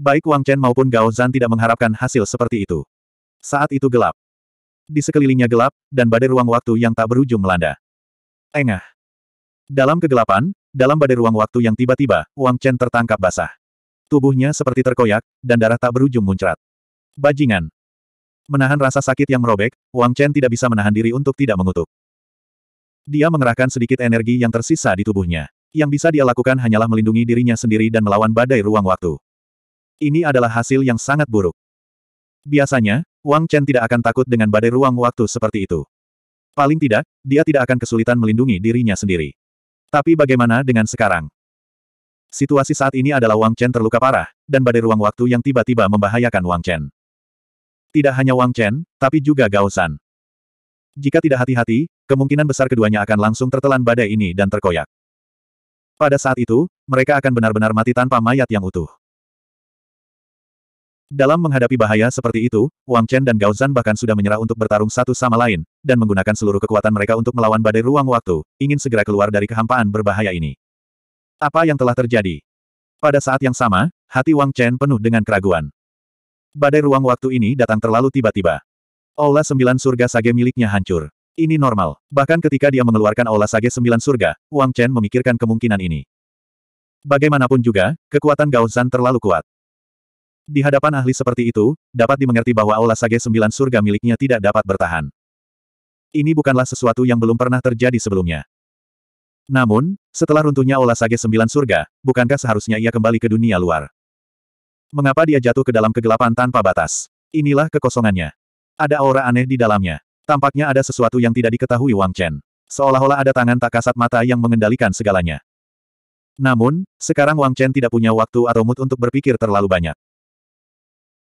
Baik Wang Chen maupun Gao Zan tidak mengharapkan hasil seperti itu. Saat itu gelap. Di sekelilingnya gelap, dan badai ruang waktu yang tak berujung melanda. Engah. Dalam kegelapan, dalam badai ruang waktu yang tiba-tiba, Wang Chen tertangkap basah. Tubuhnya seperti terkoyak, dan darah tak berujung muncrat. Bajingan. Menahan rasa sakit yang merobek, Wang Chen tidak bisa menahan diri untuk tidak mengutuk. Dia mengerahkan sedikit energi yang tersisa di tubuhnya. Yang bisa dia lakukan hanyalah melindungi dirinya sendiri dan melawan badai ruang waktu. Ini adalah hasil yang sangat buruk. Biasanya, Wang Chen tidak akan takut dengan badai ruang waktu seperti itu. Paling tidak, dia tidak akan kesulitan melindungi dirinya sendiri. Tapi bagaimana dengan sekarang? Situasi saat ini adalah Wang Chen terluka parah, dan badai ruang waktu yang tiba-tiba membahayakan Wang Chen. Tidak hanya Wang Chen, tapi juga Gao San. Jika tidak hati-hati, kemungkinan besar keduanya akan langsung tertelan badai ini dan terkoyak. Pada saat itu, mereka akan benar-benar mati tanpa mayat yang utuh. Dalam menghadapi bahaya seperti itu, Wang Chen dan Gao Zan bahkan sudah menyerah untuk bertarung satu sama lain, dan menggunakan seluruh kekuatan mereka untuk melawan badai ruang waktu, ingin segera keluar dari kehampaan berbahaya ini. Apa yang telah terjadi? Pada saat yang sama, hati Wang Chen penuh dengan keraguan. Badai ruang waktu ini datang terlalu tiba-tiba. Aula sembilan surga sage miliknya hancur. Ini normal. Bahkan ketika dia mengeluarkan aula sage sembilan surga, Wang Chen memikirkan kemungkinan ini. Bagaimanapun juga, kekuatan Gao Zan terlalu kuat. Di hadapan ahli seperti itu, dapat dimengerti bahwa aula sage sembilan surga miliknya tidak dapat bertahan. Ini bukanlah sesuatu yang belum pernah terjadi sebelumnya. Namun, setelah runtuhnya Ola Sage Sembilan Surga, bukankah seharusnya ia kembali ke dunia luar? Mengapa dia jatuh ke dalam kegelapan tanpa batas? Inilah kekosongannya. Ada aura aneh di dalamnya. Tampaknya ada sesuatu yang tidak diketahui Wang Chen. Seolah-olah ada tangan tak kasat mata yang mengendalikan segalanya. Namun, sekarang Wang Chen tidak punya waktu atau mood untuk berpikir terlalu banyak.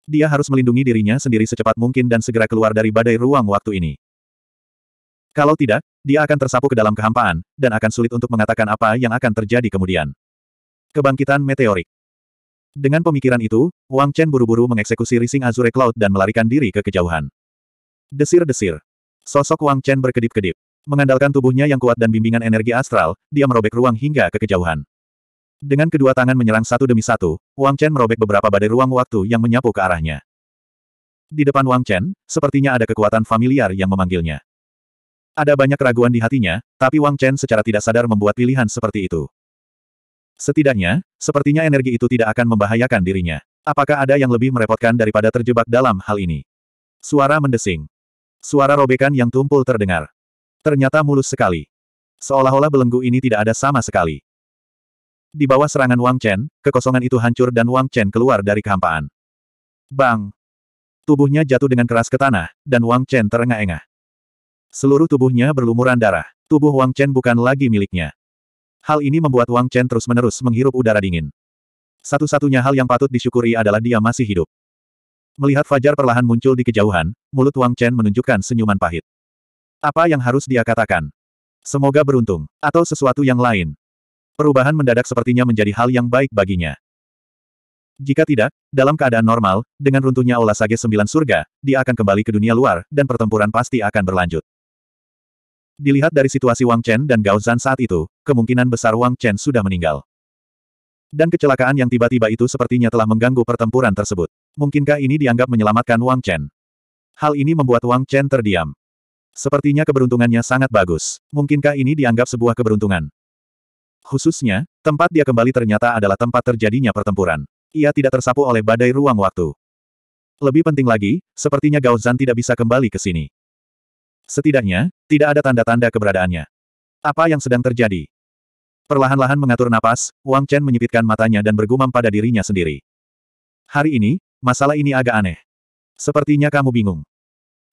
Dia harus melindungi dirinya sendiri secepat mungkin dan segera keluar dari badai ruang waktu ini. Kalau tidak, dia akan tersapu ke dalam kehampaan, dan akan sulit untuk mengatakan apa yang akan terjadi kemudian. Kebangkitan meteorik. Dengan pemikiran itu, Wang Chen buru-buru mengeksekusi Rising Azure Cloud dan melarikan diri ke kejauhan. Desir-desir. Sosok Wang Chen berkedip-kedip. Mengandalkan tubuhnya yang kuat dan bimbingan energi astral, dia merobek ruang hingga ke kejauhan. Dengan kedua tangan menyerang satu demi satu, Wang Chen merobek beberapa badai ruang waktu yang menyapu ke arahnya. Di depan Wang Chen, sepertinya ada kekuatan familiar yang memanggilnya. Ada banyak keraguan di hatinya, tapi Wang Chen secara tidak sadar membuat pilihan seperti itu. Setidaknya, sepertinya energi itu tidak akan membahayakan dirinya. Apakah ada yang lebih merepotkan daripada terjebak dalam hal ini? Suara mendesing. Suara robekan yang tumpul terdengar. Ternyata mulus sekali. Seolah-olah belenggu ini tidak ada sama sekali. Di bawah serangan Wang Chen, kekosongan itu hancur dan Wang Chen keluar dari kehampaan. Bang! Tubuhnya jatuh dengan keras ke tanah, dan Wang Chen terengah-engah. Seluruh tubuhnya berlumuran darah. Tubuh Wang Chen bukan lagi miliknya. Hal ini membuat Wang Chen terus-menerus menghirup udara dingin. Satu-satunya hal yang patut disyukuri adalah dia masih hidup. Melihat Fajar perlahan muncul di kejauhan, mulut Wang Chen menunjukkan senyuman pahit. Apa yang harus dia katakan? Semoga beruntung, atau sesuatu yang lain. Perubahan mendadak sepertinya menjadi hal yang baik baginya. Jika tidak, dalam keadaan normal, dengan runtuhnya olah sage sembilan surga, dia akan kembali ke dunia luar, dan pertempuran pasti akan berlanjut. Dilihat dari situasi Wang Chen dan Gao Zan saat itu, kemungkinan besar Wang Chen sudah meninggal. Dan kecelakaan yang tiba-tiba itu sepertinya telah mengganggu pertempuran tersebut. Mungkinkah ini dianggap menyelamatkan Wang Chen? Hal ini membuat Wang Chen terdiam. Sepertinya keberuntungannya sangat bagus. Mungkinkah ini dianggap sebuah keberuntungan? Khususnya, tempat dia kembali ternyata adalah tempat terjadinya pertempuran. Ia tidak tersapu oleh badai ruang waktu. Lebih penting lagi, sepertinya Gao Zan tidak bisa kembali ke sini. Setidaknya, tidak ada tanda-tanda keberadaannya. Apa yang sedang terjadi? Perlahan-lahan mengatur napas, Wang Chen menyipitkan matanya dan bergumam pada dirinya sendiri. Hari ini, masalah ini agak aneh. Sepertinya kamu bingung.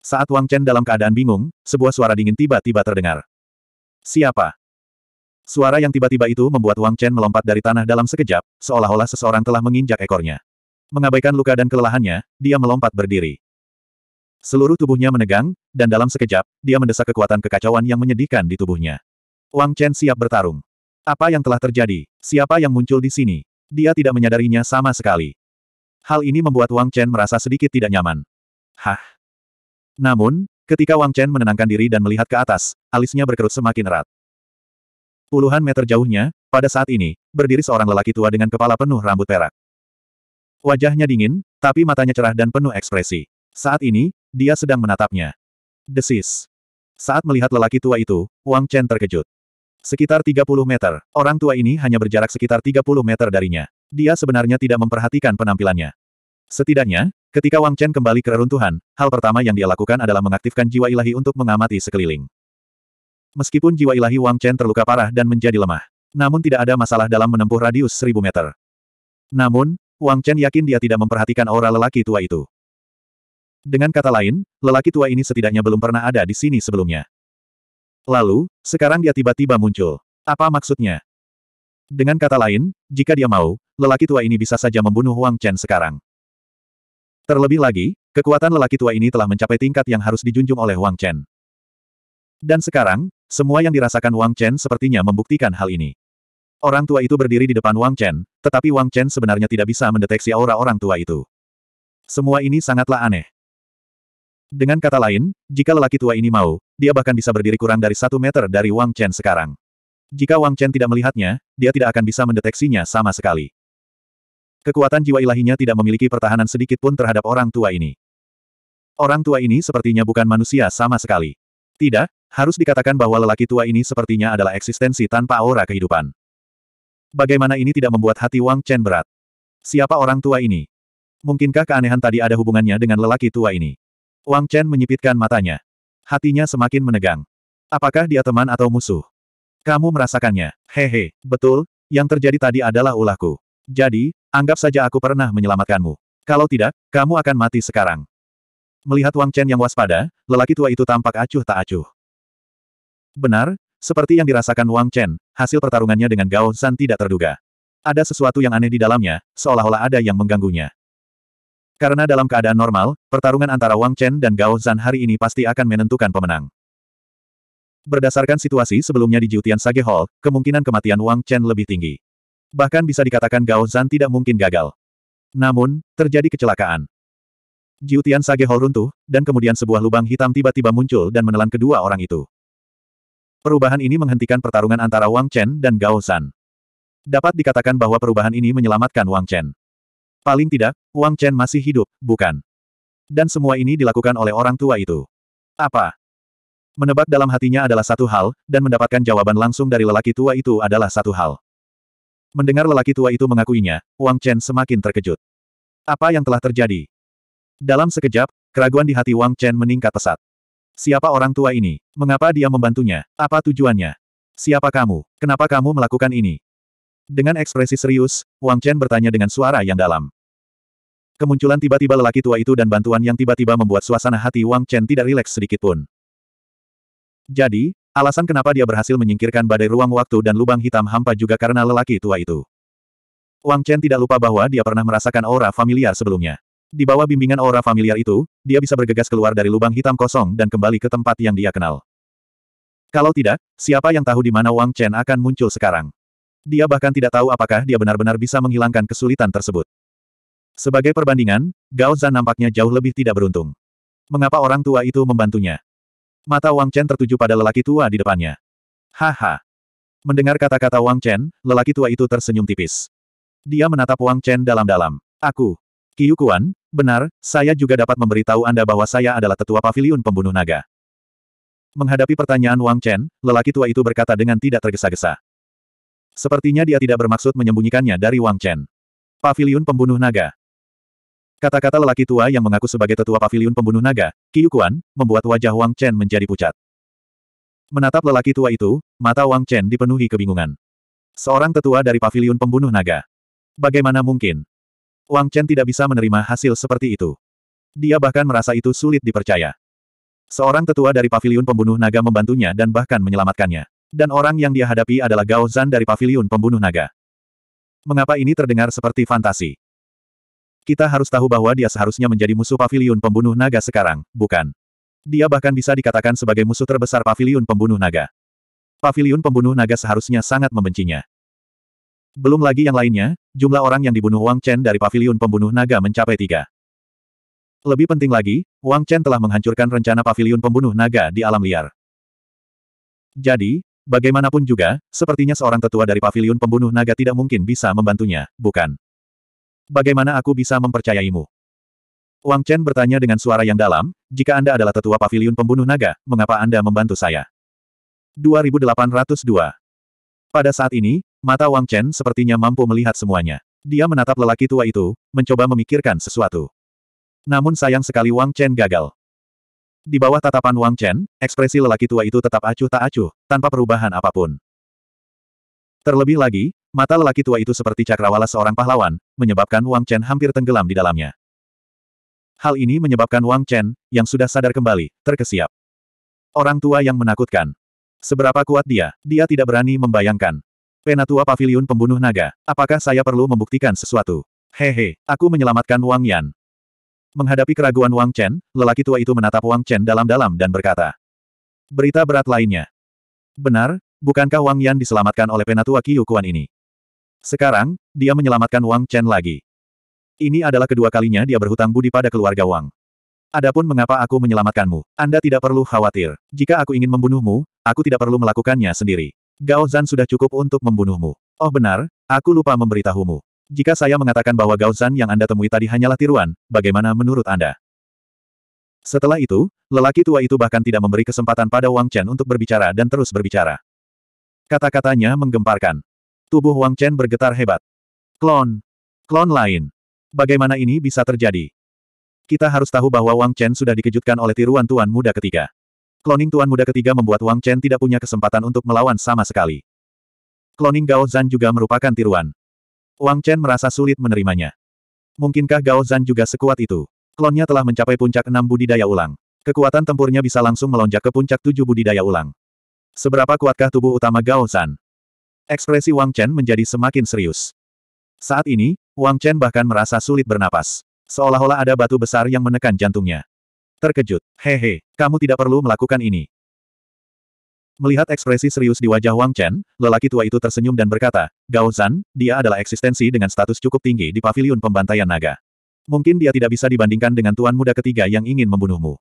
Saat Wang Chen dalam keadaan bingung, sebuah suara dingin tiba-tiba terdengar. Siapa? Suara yang tiba-tiba itu membuat Wang Chen melompat dari tanah dalam sekejap, seolah-olah seseorang telah menginjak ekornya. Mengabaikan luka dan kelelahannya, dia melompat berdiri. Seluruh tubuhnya menegang, dan dalam sekejap, dia mendesak kekuatan kekacauan yang menyedihkan di tubuhnya. Wang Chen siap bertarung. Apa yang telah terjadi? Siapa yang muncul di sini? Dia tidak menyadarinya sama sekali. Hal ini membuat Wang Chen merasa sedikit tidak nyaman. Hah? Namun, ketika Wang Chen menenangkan diri dan melihat ke atas, alisnya berkerut semakin erat. Puluhan meter jauhnya, pada saat ini, berdiri seorang lelaki tua dengan kepala penuh rambut perak. Wajahnya dingin, tapi matanya cerah dan penuh ekspresi. Saat ini, dia sedang menatapnya. Desis. Saat melihat lelaki tua itu, Wang Chen terkejut. Sekitar 30 meter, orang tua ini hanya berjarak sekitar 30 meter darinya. Dia sebenarnya tidak memperhatikan penampilannya. Setidaknya, ketika Wang Chen kembali ke reruntuhan, hal pertama yang dia lakukan adalah mengaktifkan jiwa ilahi untuk mengamati sekeliling. Meskipun jiwa ilahi Wang Chen terluka parah dan menjadi lemah, namun tidak ada masalah dalam menempuh radius 1000 meter. Namun, Wang Chen yakin dia tidak memperhatikan aura lelaki tua itu. Dengan kata lain, lelaki tua ini setidaknya belum pernah ada di sini sebelumnya. Lalu, sekarang dia tiba-tiba muncul. Apa maksudnya? Dengan kata lain, jika dia mau, lelaki tua ini bisa saja membunuh Wang Chen sekarang. Terlebih lagi, kekuatan lelaki tua ini telah mencapai tingkat yang harus dijunjung oleh Wang Chen. Dan sekarang, semua yang dirasakan Wang Chen sepertinya membuktikan hal ini. Orang tua itu berdiri di depan Wang Chen, tetapi Wang Chen sebenarnya tidak bisa mendeteksi aura orang tua itu. Semua ini sangatlah aneh. Dengan kata lain, jika lelaki tua ini mau, dia bahkan bisa berdiri kurang dari satu meter dari Wang Chen sekarang. Jika Wang Chen tidak melihatnya, dia tidak akan bisa mendeteksinya sama sekali. Kekuatan jiwa ilahinya tidak memiliki pertahanan sedikit pun terhadap orang tua ini. Orang tua ini sepertinya bukan manusia sama sekali. Tidak, harus dikatakan bahwa lelaki tua ini sepertinya adalah eksistensi tanpa aura kehidupan. Bagaimana ini tidak membuat hati Wang Chen berat? Siapa orang tua ini? Mungkinkah keanehan tadi ada hubungannya dengan lelaki tua ini? Wang Chen menyipitkan matanya. Hatinya semakin menegang. Apakah dia teman atau musuh? Kamu merasakannya. Hehe, betul, yang terjadi tadi adalah ulahku. Jadi, anggap saja aku pernah menyelamatkanmu. Kalau tidak, kamu akan mati sekarang. Melihat Wang Chen yang waspada, lelaki tua itu tampak acuh tak acuh. Benar, seperti yang dirasakan Wang Chen, hasil pertarungannya dengan Gao Zan tidak terduga. Ada sesuatu yang aneh di dalamnya, seolah-olah ada yang mengganggunya. Karena dalam keadaan normal, pertarungan antara Wang Chen dan Gao Zan hari ini pasti akan menentukan pemenang. Berdasarkan situasi sebelumnya di Jiutian Sage Hall, kemungkinan kematian Wang Chen lebih tinggi. Bahkan bisa dikatakan Gao Zan tidak mungkin gagal. Namun, terjadi kecelakaan. Jiutian Sage Hall runtuh, dan kemudian sebuah lubang hitam tiba-tiba muncul dan menelan kedua orang itu. Perubahan ini menghentikan pertarungan antara Wang Chen dan Gao Zan. Dapat dikatakan bahwa perubahan ini menyelamatkan Wang Chen. Paling tidak, Wang Chen masih hidup, bukan? Dan semua ini dilakukan oleh orang tua itu. Apa? Menebak dalam hatinya adalah satu hal, dan mendapatkan jawaban langsung dari lelaki tua itu adalah satu hal. Mendengar lelaki tua itu mengakuinya, Wang Chen semakin terkejut. Apa yang telah terjadi? Dalam sekejap, keraguan di hati Wang Chen meningkat pesat. Siapa orang tua ini? Mengapa dia membantunya? Apa tujuannya? Siapa kamu? Kenapa kamu melakukan ini? Dengan ekspresi serius, Wang Chen bertanya dengan suara yang dalam. Kemunculan tiba-tiba lelaki tua itu dan bantuan yang tiba-tiba membuat suasana hati Wang Chen tidak rileks sedikitpun. Jadi, alasan kenapa dia berhasil menyingkirkan badai ruang waktu dan lubang hitam hampa juga karena lelaki tua itu. Wang Chen tidak lupa bahwa dia pernah merasakan aura familiar sebelumnya. Di bawah bimbingan aura familiar itu, dia bisa bergegas keluar dari lubang hitam kosong dan kembali ke tempat yang dia kenal. Kalau tidak, siapa yang tahu di mana Wang Chen akan muncul sekarang? Dia bahkan tidak tahu apakah dia benar-benar bisa menghilangkan kesulitan tersebut. Sebagai perbandingan, Gao Zan nampaknya jauh lebih tidak beruntung. Mengapa orang tua itu membantunya? Mata Wang Chen tertuju pada lelaki tua di depannya. Haha. Mendengar kata-kata Wang Chen, lelaki tua itu tersenyum tipis. Dia menatap Wang Chen dalam-dalam. Aku. Qiu Kuan, benar, saya juga dapat memberitahu Anda bahwa saya adalah tetua pavilion pembunuh naga. Menghadapi pertanyaan Wang Chen, lelaki tua itu berkata dengan tidak tergesa-gesa. Sepertinya dia tidak bermaksud menyembunyikannya dari Wang Chen. Pavilion Pembunuh Naga Kata-kata lelaki tua yang mengaku sebagai tetua pavilion pembunuh naga, Kiyukuan, membuat wajah Wang Chen menjadi pucat. Menatap lelaki tua itu, mata Wang Chen dipenuhi kebingungan. Seorang tetua dari pavilion pembunuh naga. Bagaimana mungkin? Wang Chen tidak bisa menerima hasil seperti itu. Dia bahkan merasa itu sulit dipercaya. Seorang tetua dari pavilion pembunuh naga membantunya dan bahkan menyelamatkannya. Dan orang yang dia hadapi adalah Gao Zan dari Paviliun Pembunuh Naga. Mengapa ini terdengar seperti fantasi? Kita harus tahu bahwa dia seharusnya menjadi musuh Paviliun Pembunuh Naga sekarang, bukan? Dia bahkan bisa dikatakan sebagai musuh terbesar Paviliun Pembunuh Naga. Paviliun Pembunuh Naga seharusnya sangat membencinya. Belum lagi yang lainnya, jumlah orang yang dibunuh Wang Chen dari Paviliun Pembunuh Naga mencapai tiga. Lebih penting lagi, Wang Chen telah menghancurkan rencana paviliun pembunuh naga di alam liar. Jadi, Bagaimanapun juga, sepertinya seorang tetua dari paviliun pembunuh naga tidak mungkin bisa membantunya, bukan? Bagaimana aku bisa mempercayaimu? Wang Chen bertanya dengan suara yang dalam, jika Anda adalah tetua paviliun pembunuh naga, mengapa Anda membantu saya? 2802 Pada saat ini, mata Wang Chen sepertinya mampu melihat semuanya. Dia menatap lelaki tua itu, mencoba memikirkan sesuatu. Namun sayang sekali Wang Chen gagal. Di bawah tatapan Wang Chen, ekspresi lelaki tua itu tetap acuh tak acuh, tanpa perubahan apapun. Terlebih lagi, mata lelaki tua itu seperti cakrawala seorang pahlawan, menyebabkan Wang Chen hampir tenggelam di dalamnya. Hal ini menyebabkan Wang Chen, yang sudah sadar kembali, terkesiap. Orang tua yang menakutkan. Seberapa kuat dia, dia tidak berani membayangkan. Penatua Paviliun Pembunuh Naga, apakah saya perlu membuktikan sesuatu? Hehe, aku menyelamatkan Wang Yan. Menghadapi keraguan Wang Chen, lelaki tua itu menatap Wang Chen dalam-dalam dan berkata. Berita berat lainnya. Benar, bukankah Wang Yan diselamatkan oleh penatua Qiu ini? Sekarang, dia menyelamatkan Wang Chen lagi. Ini adalah kedua kalinya dia berhutang budi pada keluarga Wang. Adapun mengapa aku menyelamatkanmu, Anda tidak perlu khawatir. Jika aku ingin membunuhmu, aku tidak perlu melakukannya sendiri. Gao Zan sudah cukup untuk membunuhmu. Oh benar, aku lupa memberitahumu. Jika saya mengatakan bahwa Gaozan yang Anda temui tadi hanyalah tiruan, bagaimana menurut Anda? Setelah itu, lelaki tua itu bahkan tidak memberi kesempatan pada Wang Chen untuk berbicara dan terus berbicara. Kata-katanya menggemparkan. Tubuh Wang Chen bergetar hebat. Klon. Klon lain. Bagaimana ini bisa terjadi? Kita harus tahu bahwa Wang Chen sudah dikejutkan oleh tiruan Tuan Muda ketiga. Kloning Tuan Muda ketiga membuat Wang Chen tidak punya kesempatan untuk melawan sama sekali. Kloning Gao Zan juga merupakan tiruan. Wang Chen merasa sulit menerimanya. Mungkinkah Gao Zan juga sekuat itu? Klonnya telah mencapai puncak enam budidaya ulang. Kekuatan tempurnya bisa langsung melonjak ke puncak tujuh budidaya ulang. Seberapa kuatkah tubuh utama Gao Zan? Ekspresi Wang Chen menjadi semakin serius. Saat ini, Wang Chen bahkan merasa sulit bernapas. Seolah-olah ada batu besar yang menekan jantungnya. Terkejut, hehe, kamu tidak perlu melakukan ini. Melihat ekspresi serius di wajah Wang Chen, lelaki tua itu tersenyum dan berkata, Gao Zan, dia adalah eksistensi dengan status cukup tinggi di paviliun pembantaian naga. Mungkin dia tidak bisa dibandingkan dengan tuan muda ketiga yang ingin membunuhmu.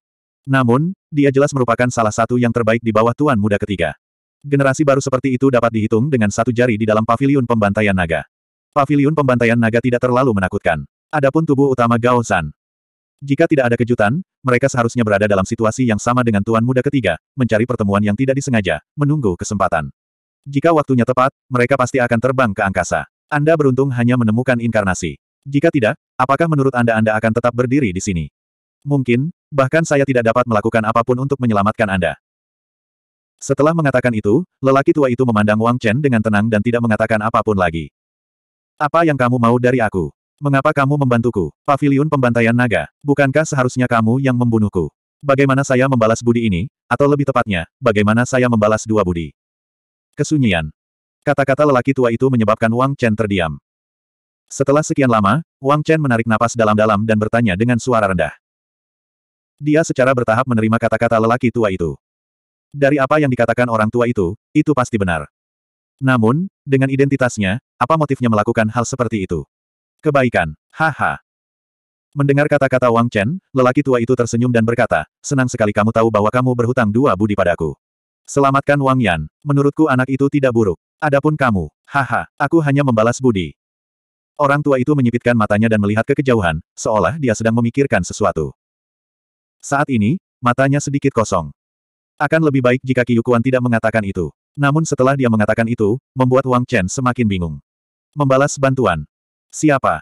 Namun, dia jelas merupakan salah satu yang terbaik di bawah tuan muda ketiga. Generasi baru seperti itu dapat dihitung dengan satu jari di dalam paviliun pembantaian naga. Paviliun pembantaian naga tidak terlalu menakutkan. Adapun tubuh utama Gao Zan, jika tidak ada kejutan, mereka seharusnya berada dalam situasi yang sama dengan Tuan Muda ketiga, mencari pertemuan yang tidak disengaja, menunggu kesempatan. Jika waktunya tepat, mereka pasti akan terbang ke angkasa. Anda beruntung hanya menemukan inkarnasi. Jika tidak, apakah menurut Anda Anda akan tetap berdiri di sini? Mungkin, bahkan saya tidak dapat melakukan apapun untuk menyelamatkan Anda. Setelah mengatakan itu, lelaki tua itu memandang Wang Chen dengan tenang dan tidak mengatakan apapun lagi. Apa yang kamu mau dari aku? Mengapa kamu membantuku? Paviliun pembantaian naga, bukankah seharusnya kamu yang membunuhku? Bagaimana saya membalas budi ini, atau lebih tepatnya, bagaimana saya membalas dua budi? Kesunyian. Kata-kata lelaki tua itu menyebabkan Wang Chen terdiam. Setelah sekian lama, Wang Chen menarik napas dalam-dalam dan bertanya dengan suara rendah. Dia secara bertahap menerima kata-kata lelaki tua itu. Dari apa yang dikatakan orang tua itu, itu pasti benar. Namun, dengan identitasnya, apa motifnya melakukan hal seperti itu? Kebaikan. Haha. Mendengar kata-kata Wang Chen, lelaki tua itu tersenyum dan berkata, senang sekali kamu tahu bahwa kamu berhutang dua budi padaku. Selamatkan Wang Yan. Menurutku anak itu tidak buruk. Adapun kamu, haha, aku hanya membalas budi. Orang tua itu menyipitkan matanya dan melihat ke kejauhan, seolah dia sedang memikirkan sesuatu. Saat ini, matanya sedikit kosong. Akan lebih baik jika Kiyukuan tidak mengatakan itu. Namun setelah dia mengatakan itu, membuat Wang Chen semakin bingung. Membalas bantuan, Siapa?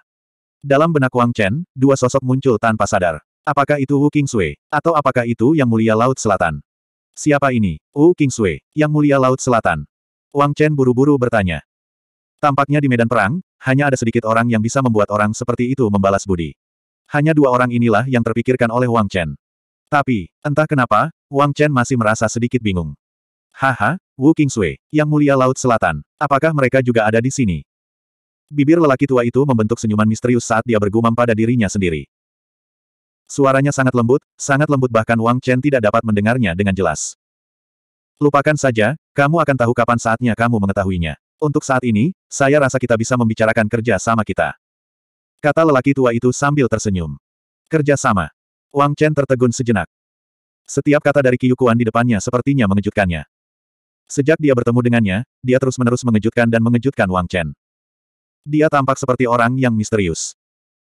Dalam benak Wang Chen, dua sosok muncul tanpa sadar. Apakah itu Wu Sui, Atau apakah itu Yang Mulia Laut Selatan? Siapa ini? Wu Sui, Yang Mulia Laut Selatan. Wang Chen buru-buru bertanya. Tampaknya di medan perang, hanya ada sedikit orang yang bisa membuat orang seperti itu membalas budi. Hanya dua orang inilah yang terpikirkan oleh Wang Chen. Tapi, entah kenapa, Wang Chen masih merasa sedikit bingung. Haha, Wu Sui, Yang Mulia Laut Selatan, apakah mereka juga ada di sini? Bibir lelaki tua itu membentuk senyuman misterius saat dia bergumam pada dirinya sendiri. Suaranya sangat lembut, sangat lembut bahkan Wang Chen tidak dapat mendengarnya dengan jelas. Lupakan saja, kamu akan tahu kapan saatnya kamu mengetahuinya. Untuk saat ini, saya rasa kita bisa membicarakan kerja sama kita. Kata lelaki tua itu sambil tersenyum. Kerja sama. Wang Chen tertegun sejenak. Setiap kata dari Kiyukuan di depannya sepertinya mengejutkannya. Sejak dia bertemu dengannya, dia terus-menerus mengejutkan dan mengejutkan Wang Chen. Dia tampak seperti orang yang misterius.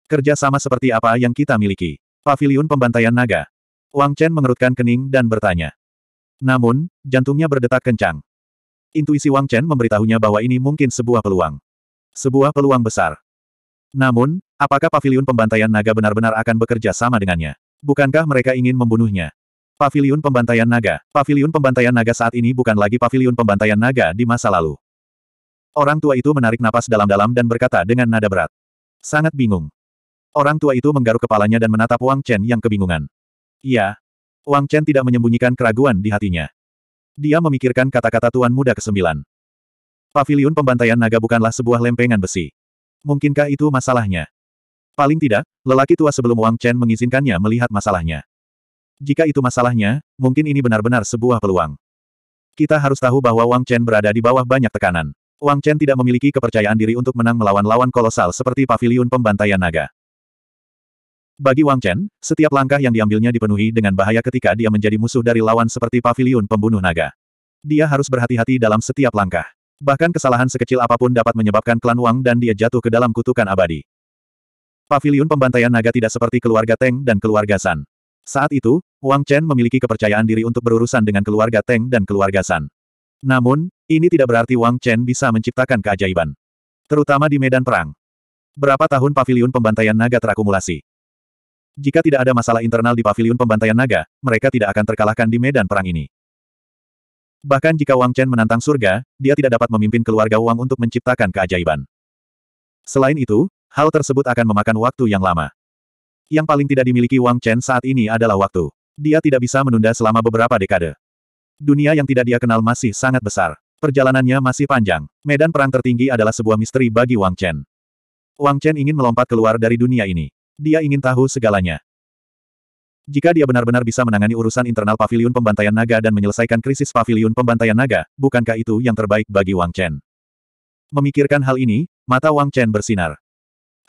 Kerja sama seperti apa yang kita miliki. Paviliun pembantaian naga. Wang Chen mengerutkan kening dan bertanya. Namun, jantungnya berdetak kencang. Intuisi Wang Chen memberitahunya bahwa ini mungkin sebuah peluang. Sebuah peluang besar. Namun, apakah paviliun pembantaian naga benar-benar akan bekerja sama dengannya? Bukankah mereka ingin membunuhnya? Paviliun Pembantaian Naga Paviliun Pembantaian Naga saat ini bukan lagi Paviliun Pembantaian Naga di masa lalu. Orang tua itu menarik napas dalam-dalam dan berkata dengan nada berat. Sangat bingung. Orang tua itu menggaruk kepalanya dan menatap Wang Chen yang kebingungan. Iya. Wang Chen tidak menyembunyikan keraguan di hatinya. Dia memikirkan kata-kata tuan muda kesembilan. Pavilion pembantaian naga bukanlah sebuah lempengan besi. Mungkinkah itu masalahnya? Paling tidak, lelaki tua sebelum Wang Chen mengizinkannya melihat masalahnya. Jika itu masalahnya, mungkin ini benar-benar sebuah peluang. Kita harus tahu bahwa Wang Chen berada di bawah banyak tekanan. Wang Chen tidak memiliki kepercayaan diri untuk menang melawan lawan kolosal seperti pavilion pembantaian naga. Bagi Wang Chen, setiap langkah yang diambilnya dipenuhi dengan bahaya ketika dia menjadi musuh dari lawan seperti pavilion pembunuh naga. Dia harus berhati-hati dalam setiap langkah. Bahkan kesalahan sekecil apapun dapat menyebabkan klan Wang dan dia jatuh ke dalam kutukan abadi. Pavilion pembantaian naga tidak seperti keluarga Teng dan keluarga San. Saat itu, Wang Chen memiliki kepercayaan diri untuk berurusan dengan keluarga Teng dan keluarga San. Namun, ini tidak berarti Wang Chen bisa menciptakan keajaiban. Terutama di medan perang. Berapa tahun pavilion pembantaian naga terakumulasi? Jika tidak ada masalah internal di pavilion pembantaian naga, mereka tidak akan terkalahkan di medan perang ini. Bahkan jika Wang Chen menantang surga, dia tidak dapat memimpin keluarga Wang untuk menciptakan keajaiban. Selain itu, hal tersebut akan memakan waktu yang lama. Yang paling tidak dimiliki Wang Chen saat ini adalah waktu. Dia tidak bisa menunda selama beberapa dekade. Dunia yang tidak dia kenal masih sangat besar. Perjalanannya masih panjang. Medan perang tertinggi adalah sebuah misteri bagi Wang Chen. Wang Chen ingin melompat keluar dari dunia ini. Dia ingin tahu segalanya. Jika dia benar-benar bisa menangani urusan internal pavilion pembantaian naga dan menyelesaikan krisis pavilion pembantaian naga, bukankah itu yang terbaik bagi Wang Chen? Memikirkan hal ini, mata Wang Chen bersinar.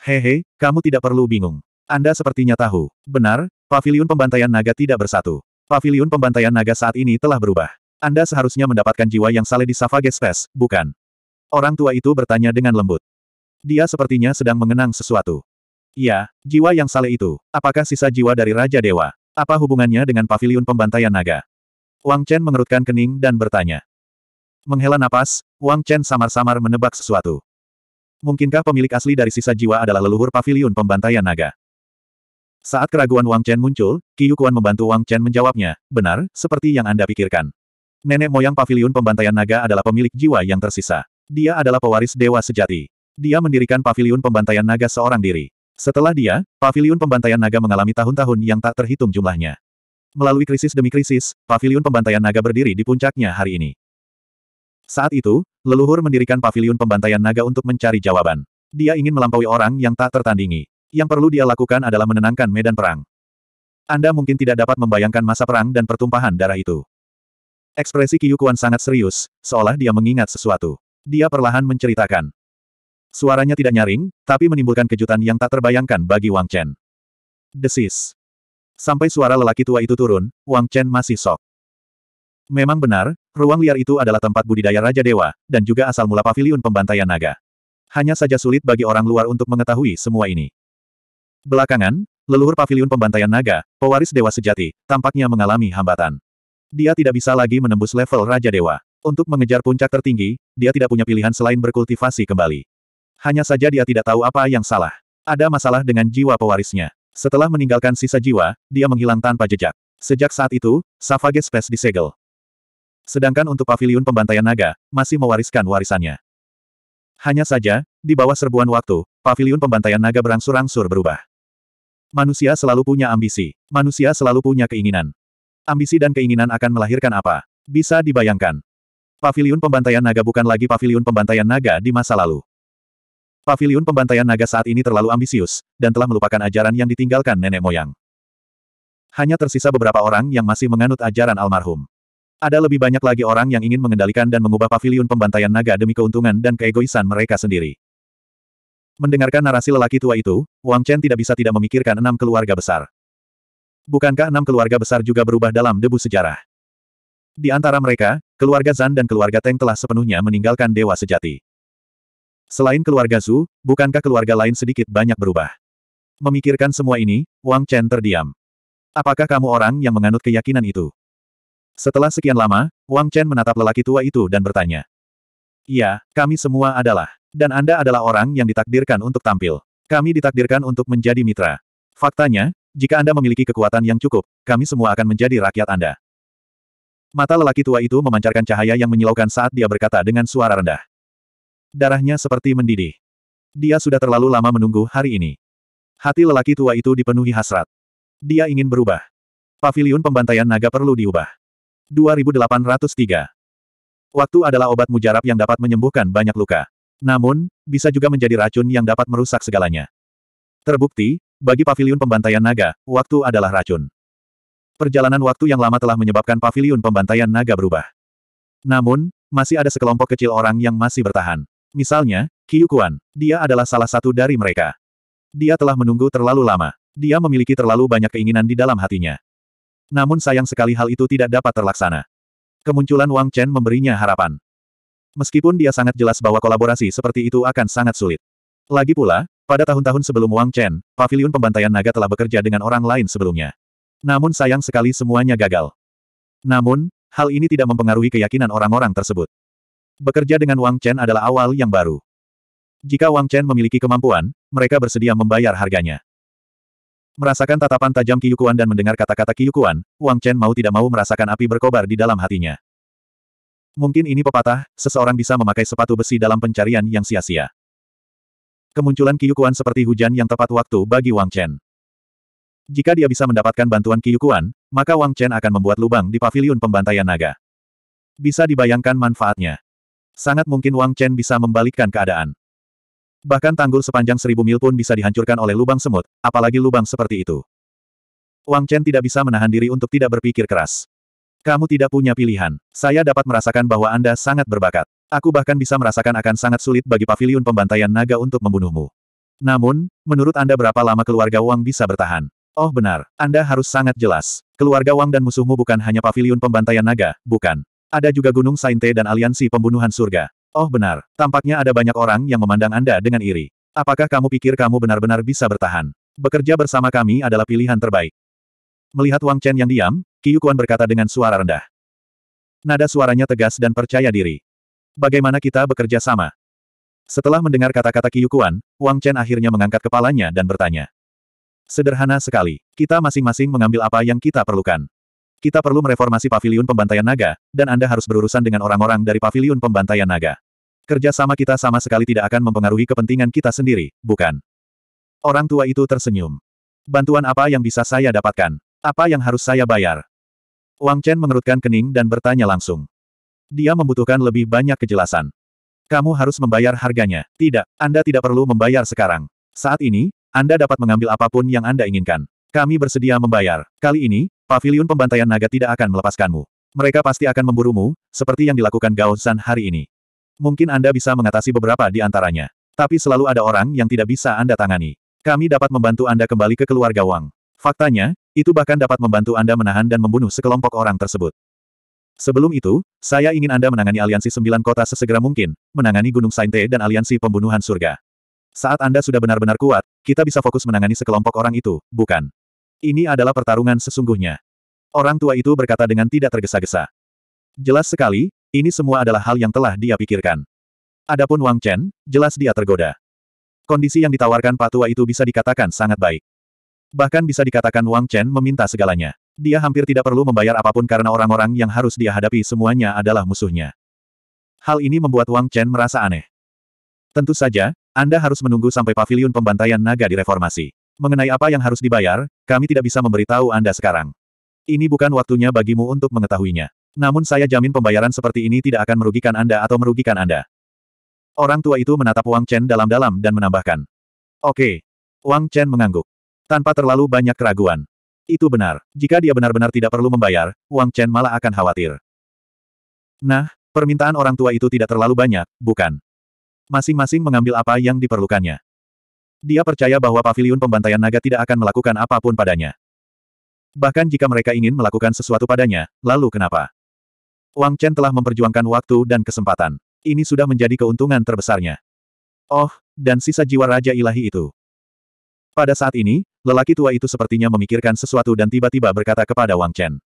Hehe, kamu tidak perlu bingung. Anda sepertinya tahu. Benar, pavilion pembantaian naga tidak bersatu. Pavilion pembantaian naga saat ini telah berubah. Anda seharusnya mendapatkan jiwa yang saleh di Savage Space, bukan? Orang tua itu bertanya dengan lembut. Dia sepertinya sedang mengenang sesuatu. Ya, jiwa yang saleh itu. Apakah sisa jiwa dari Raja Dewa? Apa hubungannya dengan Pavilion pembantaian naga? Wang Chen mengerutkan kening dan bertanya. Menghela napas, Wang Chen samar-samar menebak sesuatu. Mungkinkah pemilik asli dari sisa jiwa adalah leluhur Pavilion pembantaian naga? Saat keraguan Wang Chen muncul, Qiu Quan membantu Wang Chen menjawabnya, benar, seperti yang Anda pikirkan. Nenek moyang paviliun pembantaian naga adalah pemilik jiwa yang tersisa. Dia adalah pewaris dewa sejati. Dia mendirikan paviliun pembantaian naga seorang diri. Setelah dia, paviliun pembantaian naga mengalami tahun-tahun yang tak terhitung jumlahnya. Melalui krisis demi krisis, paviliun pembantaian naga berdiri di puncaknya hari ini. Saat itu, leluhur mendirikan paviliun pembantaian naga untuk mencari jawaban. Dia ingin melampaui orang yang tak tertandingi. Yang perlu dia lakukan adalah menenangkan medan perang. Anda mungkin tidak dapat membayangkan masa perang dan pertumpahan darah itu. Ekspresi Kiyukuan sangat serius, seolah dia mengingat sesuatu. Dia perlahan menceritakan. Suaranya tidak nyaring, tapi menimbulkan kejutan yang tak terbayangkan bagi Wang Chen. Desis. Sampai suara lelaki tua itu turun, Wang Chen masih sok. Memang benar, ruang liar itu adalah tempat budidaya Raja Dewa, dan juga asal mula pavilion pembantaian naga. Hanya saja sulit bagi orang luar untuk mengetahui semua ini. Belakangan, leluhur pavilion pembantaian naga, pewaris dewa sejati, tampaknya mengalami hambatan. Dia tidak bisa lagi menembus level Raja Dewa. Untuk mengejar puncak tertinggi, dia tidak punya pilihan selain berkultivasi kembali. Hanya saja dia tidak tahu apa yang salah. Ada masalah dengan jiwa pewarisnya. Setelah meninggalkan sisa jiwa, dia menghilang tanpa jejak. Sejak saat itu, Savage Space disegel. Sedangkan untuk pavilion pembantaian naga, masih mewariskan warisannya. Hanya saja, di bawah serbuan waktu, pavilion pembantaian naga berangsur-angsur berubah. Manusia selalu punya ambisi. Manusia selalu punya keinginan. Ambisi dan keinginan akan melahirkan apa? Bisa dibayangkan. Paviliun Pembantaian Naga bukan lagi Paviliun Pembantaian Naga di masa lalu. Paviliun Pembantaian Naga saat ini terlalu ambisius, dan telah melupakan ajaran yang ditinggalkan nenek moyang. Hanya tersisa beberapa orang yang masih menganut ajaran almarhum. Ada lebih banyak lagi orang yang ingin mengendalikan dan mengubah paviliun pembantaian naga demi keuntungan dan keegoisan mereka sendiri. Mendengarkan narasi lelaki tua itu, Wang Chen tidak bisa tidak memikirkan enam keluarga besar. Bukankah enam keluarga besar juga berubah dalam debu sejarah? Di antara mereka, keluarga Zan dan keluarga Teng telah sepenuhnya meninggalkan dewa sejati. Selain keluarga Zhu, bukankah keluarga lain sedikit banyak berubah? Memikirkan semua ini, Wang Chen terdiam. Apakah kamu orang yang menganut keyakinan itu? Setelah sekian lama, Wang Chen menatap lelaki tua itu dan bertanya. Iya, kami semua adalah. Dan Anda adalah orang yang ditakdirkan untuk tampil. Kami ditakdirkan untuk menjadi mitra. Faktanya, jika Anda memiliki kekuatan yang cukup, kami semua akan menjadi rakyat Anda. Mata lelaki tua itu memancarkan cahaya yang menyilaukan saat dia berkata dengan suara rendah. Darahnya seperti mendidih. Dia sudah terlalu lama menunggu hari ini. Hati lelaki tua itu dipenuhi hasrat. Dia ingin berubah. Paviliun pembantaian naga perlu diubah. 2803. Waktu adalah obat mujarab yang dapat menyembuhkan banyak luka. Namun, bisa juga menjadi racun yang dapat merusak segalanya. Terbukti, bagi pavilion pembantaian naga, waktu adalah racun. Perjalanan waktu yang lama telah menyebabkan pavilion pembantaian naga berubah. Namun, masih ada sekelompok kecil orang yang masih bertahan. Misalnya, Kiyukuan, Dia adalah salah satu dari mereka. Dia telah menunggu terlalu lama. Dia memiliki terlalu banyak keinginan di dalam hatinya. Namun sayang sekali hal itu tidak dapat terlaksana. Kemunculan Wang Chen memberinya harapan. Meskipun dia sangat jelas bahwa kolaborasi seperti itu akan sangat sulit. Lagi pula, pada tahun-tahun sebelum Wang Chen, pavilion pembantaian naga telah bekerja dengan orang lain sebelumnya. Namun sayang sekali semuanya gagal. Namun, hal ini tidak mempengaruhi keyakinan orang-orang tersebut. Bekerja dengan Wang Chen adalah awal yang baru. Jika Wang Chen memiliki kemampuan, mereka bersedia membayar harganya. Merasakan tatapan tajam Kiyukuan dan mendengar kata-kata Kiyukuan, Wang Chen mau tidak mau merasakan api berkobar di dalam hatinya. Mungkin ini pepatah, seseorang bisa memakai sepatu besi dalam pencarian yang sia-sia. Kemunculan Kiyukuan seperti hujan yang tepat waktu bagi Wang Chen. Jika dia bisa mendapatkan bantuan Kiyukuan, maka Wang Chen akan membuat lubang di paviliun pembantaian naga. Bisa dibayangkan manfaatnya. Sangat mungkin Wang Chen bisa membalikkan keadaan. Bahkan tanggul sepanjang seribu mil pun bisa dihancurkan oleh lubang semut, apalagi lubang seperti itu. Wang Chen tidak bisa menahan diri untuk tidak berpikir keras. Kamu tidak punya pilihan. Saya dapat merasakan bahwa Anda sangat berbakat. Aku bahkan bisa merasakan akan sangat sulit bagi pavilion pembantaian naga untuk membunuhmu. Namun, menurut Anda berapa lama keluarga Wang bisa bertahan? Oh benar, Anda harus sangat jelas. Keluarga Wang dan musuhmu bukan hanya pavilion pembantaian naga, bukan. Ada juga Gunung Sainte dan Aliansi Pembunuhan Surga. Oh benar, tampaknya ada banyak orang yang memandang Anda dengan iri. Apakah kamu pikir kamu benar-benar bisa bertahan? Bekerja bersama kami adalah pilihan terbaik. Melihat Wang Chen yang diam, Kiyukuan berkata dengan suara rendah. Nada suaranya tegas dan percaya diri. Bagaimana kita bekerja sama? Setelah mendengar kata-kata Kiyukuan, Wang Chen akhirnya mengangkat kepalanya dan bertanya. Sederhana sekali, kita masing-masing mengambil apa yang kita perlukan. Kita perlu mereformasi Paviliun pembantaian naga, dan Anda harus berurusan dengan orang-orang dari Paviliun pembantaian naga. Kerja sama kita sama sekali tidak akan mempengaruhi kepentingan kita sendiri, bukan? Orang tua itu tersenyum. Bantuan apa yang bisa saya dapatkan? Apa yang harus saya bayar? Wang Chen mengerutkan kening dan bertanya langsung. Dia membutuhkan lebih banyak kejelasan. Kamu harus membayar harganya. Tidak, Anda tidak perlu membayar sekarang. Saat ini, Anda dapat mengambil apapun yang Anda inginkan. Kami bersedia membayar. Kali ini, paviliun pembantaian naga tidak akan melepaskanmu. Mereka pasti akan memburumu, seperti yang dilakukan Gao San hari ini. Mungkin Anda bisa mengatasi beberapa di antaranya. Tapi selalu ada orang yang tidak bisa Anda tangani. Kami dapat membantu Anda kembali ke keluarga Wang. Faktanya, itu bahkan dapat membantu Anda menahan dan membunuh sekelompok orang tersebut. Sebelum itu, saya ingin Anda menangani aliansi sembilan kota sesegera mungkin, menangani Gunung Sainte dan aliansi pembunuhan surga. Saat Anda sudah benar-benar kuat, kita bisa fokus menangani sekelompok orang itu, bukan? Ini adalah pertarungan sesungguhnya. Orang tua itu berkata dengan tidak tergesa-gesa. Jelas sekali, ini semua adalah hal yang telah dia pikirkan. Adapun Wang Chen, jelas dia tergoda. Kondisi yang ditawarkan Patua itu bisa dikatakan sangat baik. Bahkan bisa dikatakan Wang Chen meminta segalanya. Dia hampir tidak perlu membayar apapun karena orang-orang yang harus dia hadapi semuanya adalah musuhnya. Hal ini membuat Wang Chen merasa aneh. Tentu saja, Anda harus menunggu sampai pavilion pembantaian naga direformasi. Mengenai apa yang harus dibayar, kami tidak bisa memberitahu Anda sekarang. Ini bukan waktunya bagimu untuk mengetahuinya. Namun saya jamin pembayaran seperti ini tidak akan merugikan Anda atau merugikan Anda. Orang tua itu menatap Wang Chen dalam-dalam dan menambahkan. Oke. Wang Chen mengangguk. Tanpa terlalu banyak keraguan. Itu benar. Jika dia benar-benar tidak perlu membayar, Wang Chen malah akan khawatir. Nah, permintaan orang tua itu tidak terlalu banyak, bukan? Masing-masing mengambil apa yang diperlukannya. Dia percaya bahwa pavilion pembantaian naga tidak akan melakukan apapun padanya. Bahkan jika mereka ingin melakukan sesuatu padanya, lalu kenapa? Wang Chen telah memperjuangkan waktu dan kesempatan. Ini sudah menjadi keuntungan terbesarnya. Oh, dan sisa jiwa Raja Ilahi itu. Pada saat ini, Lelaki tua itu sepertinya memikirkan sesuatu dan tiba-tiba berkata kepada Wang Chen.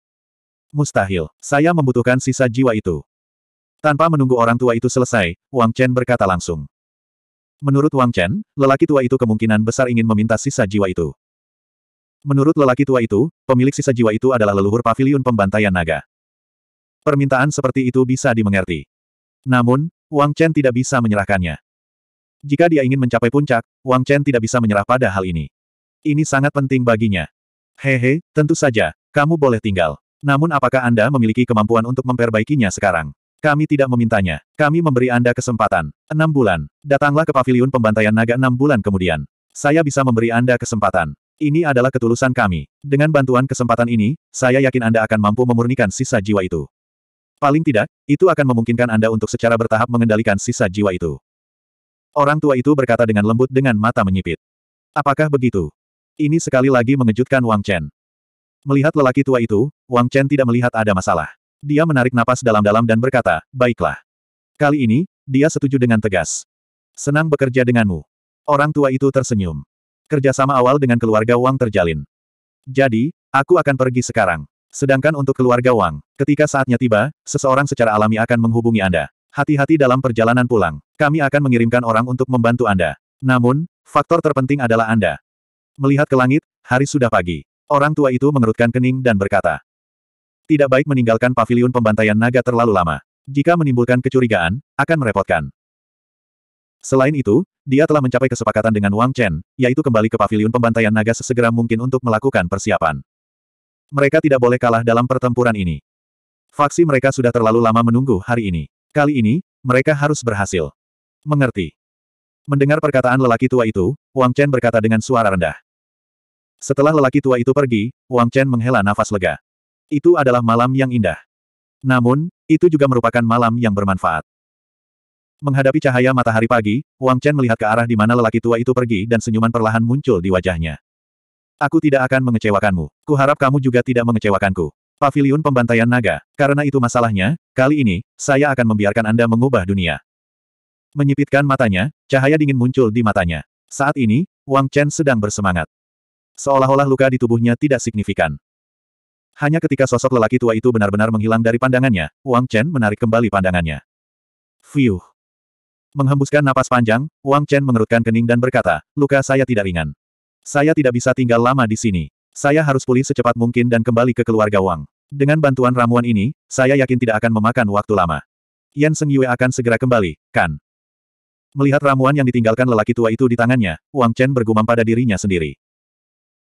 Mustahil, saya membutuhkan sisa jiwa itu. Tanpa menunggu orang tua itu selesai, Wang Chen berkata langsung. Menurut Wang Chen, lelaki tua itu kemungkinan besar ingin meminta sisa jiwa itu. Menurut lelaki tua itu, pemilik sisa jiwa itu adalah leluhur Pavilion pembantaian naga. Permintaan seperti itu bisa dimengerti. Namun, Wang Chen tidak bisa menyerahkannya. Jika dia ingin mencapai puncak, Wang Chen tidak bisa menyerah pada hal ini. Ini sangat penting baginya. Hehe, tentu saja, kamu boleh tinggal. Namun apakah Anda memiliki kemampuan untuk memperbaikinya sekarang? Kami tidak memintanya. Kami memberi Anda kesempatan. Enam bulan. Datanglah ke paviliun pembantaian naga enam bulan kemudian. Saya bisa memberi Anda kesempatan. Ini adalah ketulusan kami. Dengan bantuan kesempatan ini, saya yakin Anda akan mampu memurnikan sisa jiwa itu. Paling tidak, itu akan memungkinkan Anda untuk secara bertahap mengendalikan sisa jiwa itu. Orang tua itu berkata dengan lembut dengan mata menyipit. Apakah begitu? Ini sekali lagi mengejutkan Wang Chen. Melihat lelaki tua itu, Wang Chen tidak melihat ada masalah. Dia menarik napas dalam-dalam dan berkata, baiklah. Kali ini, dia setuju dengan tegas. Senang bekerja denganmu. Orang tua itu tersenyum. Kerjasama awal dengan keluarga Wang terjalin. Jadi, aku akan pergi sekarang. Sedangkan untuk keluarga Wang, ketika saatnya tiba, seseorang secara alami akan menghubungi Anda. Hati-hati dalam perjalanan pulang. Kami akan mengirimkan orang untuk membantu Anda. Namun, faktor terpenting adalah Anda. Melihat ke langit, hari sudah pagi. Orang tua itu mengerutkan kening dan berkata. Tidak baik meninggalkan paviliun pembantaian naga terlalu lama. Jika menimbulkan kecurigaan, akan merepotkan. Selain itu, dia telah mencapai kesepakatan dengan Wang Chen, yaitu kembali ke paviliun pembantaian naga sesegera mungkin untuk melakukan persiapan. Mereka tidak boleh kalah dalam pertempuran ini. Faksi mereka sudah terlalu lama menunggu hari ini. Kali ini, mereka harus berhasil. Mengerti. Mendengar perkataan lelaki tua itu, Wang Chen berkata dengan suara rendah. Setelah lelaki tua itu pergi, Wang Chen menghela nafas lega. Itu adalah malam yang indah. Namun, itu juga merupakan malam yang bermanfaat. Menghadapi cahaya matahari pagi, Wang Chen melihat ke arah di mana lelaki tua itu pergi dan senyuman perlahan muncul di wajahnya. Aku tidak akan mengecewakanmu. Kuharap kamu juga tidak mengecewakanku. Paviliun Pembantaian Naga. Karena itu masalahnya, kali ini, saya akan membiarkan Anda mengubah dunia. Menyipitkan matanya, cahaya dingin muncul di matanya. Saat ini, Wang Chen sedang bersemangat seolah-olah luka di tubuhnya tidak signifikan. Hanya ketika sosok lelaki tua itu benar-benar menghilang dari pandangannya, Wang Chen menarik kembali pandangannya. Fiuh! Menghembuskan napas panjang, Wang Chen mengerutkan kening dan berkata, luka saya tidak ringan. Saya tidak bisa tinggal lama di sini. Saya harus pulih secepat mungkin dan kembali ke keluarga Wang. Dengan bantuan ramuan ini, saya yakin tidak akan memakan waktu lama. Yan Seng Yue akan segera kembali, kan? Melihat ramuan yang ditinggalkan lelaki tua itu di tangannya, Wang Chen bergumam pada dirinya sendiri.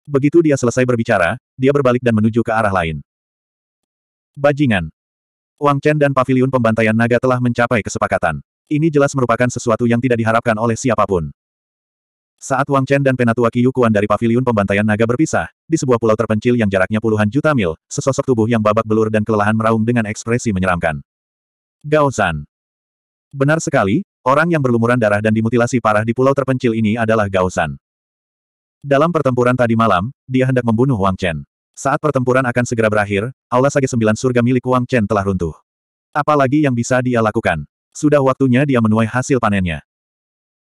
Begitu dia selesai berbicara, dia berbalik dan menuju ke arah lain. Bajingan. Wang Chen dan Paviliun Pembantaian Naga telah mencapai kesepakatan. Ini jelas merupakan sesuatu yang tidak diharapkan oleh siapapun. Saat Wang Chen dan Penatua Qiyu Kuan dari Paviliun Pembantaian Naga berpisah, di sebuah pulau terpencil yang jaraknya puluhan juta mil, sesosok tubuh yang babak belur dan kelelahan meraung dengan ekspresi menyeramkan. Gao Zan. Benar sekali, orang yang berlumuran darah dan dimutilasi parah di pulau terpencil ini adalah Gao Zan. Dalam pertempuran tadi malam, dia hendak membunuh Wang Chen. Saat pertempuran akan segera berakhir, Aula Sage Sembilan Surga milik Wang Chen telah runtuh. Apalagi yang bisa dia lakukan? Sudah waktunya dia menuai hasil panennya.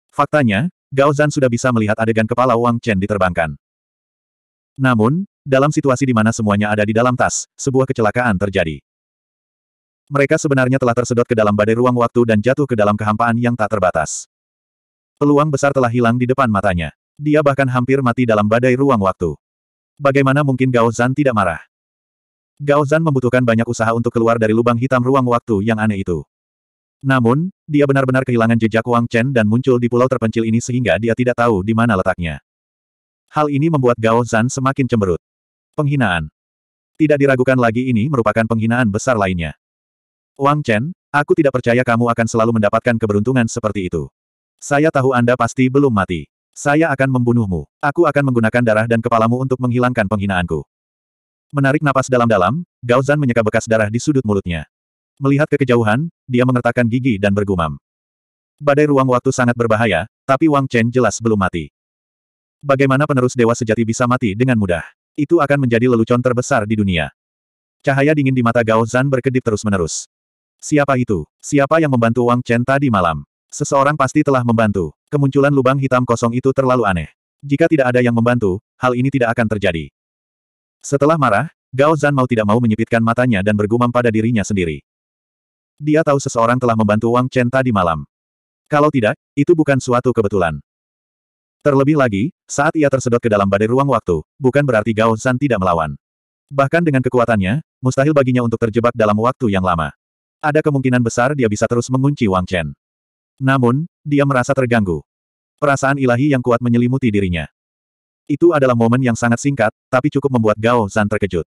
Faktanya, Gao Zan sudah bisa melihat adegan kepala Wang Chen diterbangkan. Namun, dalam situasi di mana semuanya ada di dalam tas, sebuah kecelakaan terjadi. Mereka sebenarnya telah tersedot ke dalam badai ruang waktu dan jatuh ke dalam kehampaan yang tak terbatas. Peluang besar telah hilang di depan matanya. Dia bahkan hampir mati dalam badai ruang waktu. Bagaimana mungkin Gao Zan tidak marah? Gao Zan membutuhkan banyak usaha untuk keluar dari lubang hitam ruang waktu yang aneh itu. Namun, dia benar-benar kehilangan jejak Wang Chen dan muncul di pulau terpencil ini sehingga dia tidak tahu di mana letaknya. Hal ini membuat Gao Zan semakin cemberut. Penghinaan. Tidak diragukan lagi ini merupakan penghinaan besar lainnya. Wang Chen, aku tidak percaya kamu akan selalu mendapatkan keberuntungan seperti itu. Saya tahu Anda pasti belum mati. Saya akan membunuhmu. Aku akan menggunakan darah dan kepalamu untuk menghilangkan penghinaanku. Menarik napas dalam-dalam, Gao Zan menyeka bekas darah di sudut mulutnya. Melihat ke kejauhan, dia mengertakkan gigi dan bergumam. Badai ruang waktu sangat berbahaya, tapi Wang Chen jelas belum mati. Bagaimana penerus dewa sejati bisa mati dengan mudah? Itu akan menjadi lelucon terbesar di dunia. Cahaya dingin di mata Gao Zan berkedip terus-menerus. Siapa itu? Siapa yang membantu Wang Chen tadi malam? Seseorang pasti telah membantu. Kemunculan lubang hitam kosong itu terlalu aneh. Jika tidak ada yang membantu, hal ini tidak akan terjadi. Setelah marah, Gao Zan mau tidak mau menyipitkan matanya dan bergumam pada dirinya sendiri. Dia tahu seseorang telah membantu Wang Chen tadi malam. Kalau tidak, itu bukan suatu kebetulan. Terlebih lagi, saat ia tersedot ke dalam badai ruang waktu, bukan berarti Gao Zan tidak melawan. Bahkan dengan kekuatannya, mustahil baginya untuk terjebak dalam waktu yang lama. Ada kemungkinan besar dia bisa terus mengunci Wang Chen. Namun, dia merasa terganggu. Perasaan ilahi yang kuat menyelimuti dirinya. Itu adalah momen yang sangat singkat, tapi cukup membuat Gao Zan terkejut.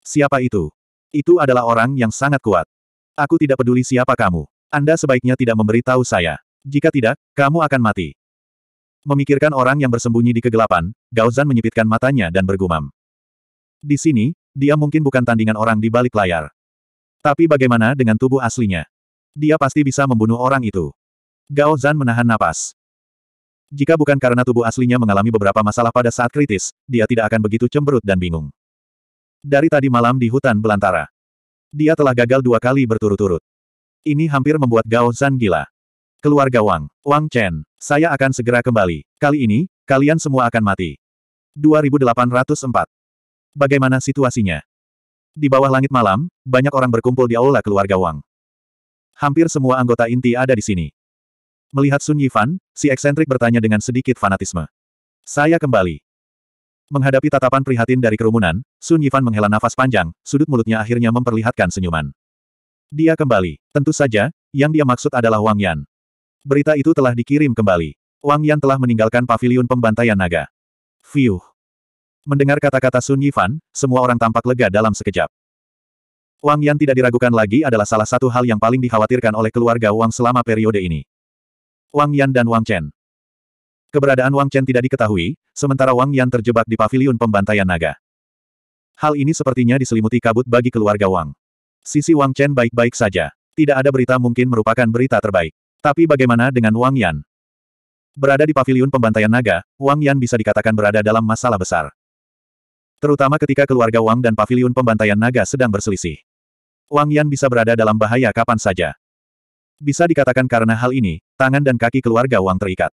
Siapa itu? Itu adalah orang yang sangat kuat. Aku tidak peduli siapa kamu. Anda sebaiknya tidak memberitahu saya. Jika tidak, kamu akan mati. Memikirkan orang yang bersembunyi di kegelapan, Gao Zan menyipitkan matanya dan bergumam. Di sini, dia mungkin bukan tandingan orang di balik layar. Tapi bagaimana dengan tubuh aslinya? Dia pasti bisa membunuh orang itu. Gao Zan menahan napas. Jika bukan karena tubuh aslinya mengalami beberapa masalah pada saat kritis, dia tidak akan begitu cemberut dan bingung. Dari tadi malam di hutan belantara. Dia telah gagal dua kali berturut-turut. Ini hampir membuat Gao Zan gila. Keluarga Wang, Wang Chen, saya akan segera kembali. Kali ini, kalian semua akan mati. 2804. Bagaimana situasinya? Di bawah langit malam, banyak orang berkumpul di aula keluarga Wang. Hampir semua anggota inti ada di sini. Melihat Sun Yifan, si eksentrik bertanya dengan sedikit fanatisme. Saya kembali. Menghadapi tatapan prihatin dari kerumunan, Sun Yifan menghela nafas panjang, sudut mulutnya akhirnya memperlihatkan senyuman. Dia kembali. Tentu saja, yang dia maksud adalah Wang Yan. Berita itu telah dikirim kembali. Wang Yan telah meninggalkan paviliun pembantaian naga. Fiuh. Mendengar kata-kata Sun Yifan, semua orang tampak lega dalam sekejap. Wang Yan tidak diragukan lagi adalah salah satu hal yang paling dikhawatirkan oleh keluarga Wang selama periode ini. Wang Yan dan Wang Chen. Keberadaan Wang Chen tidak diketahui, sementara Wang Yan terjebak di pavilion pembantaian naga. Hal ini sepertinya diselimuti kabut bagi keluarga Wang. Sisi Wang Chen baik-baik saja. Tidak ada berita mungkin merupakan berita terbaik. Tapi bagaimana dengan Wang Yan? Berada di pavilion pembantaian naga, Wang Yan bisa dikatakan berada dalam masalah besar. Terutama ketika keluarga Wang dan pavilion pembantaian naga sedang berselisih. Wang Yan bisa berada dalam bahaya kapan saja. Bisa dikatakan karena hal ini, tangan dan kaki keluarga Wang terikat.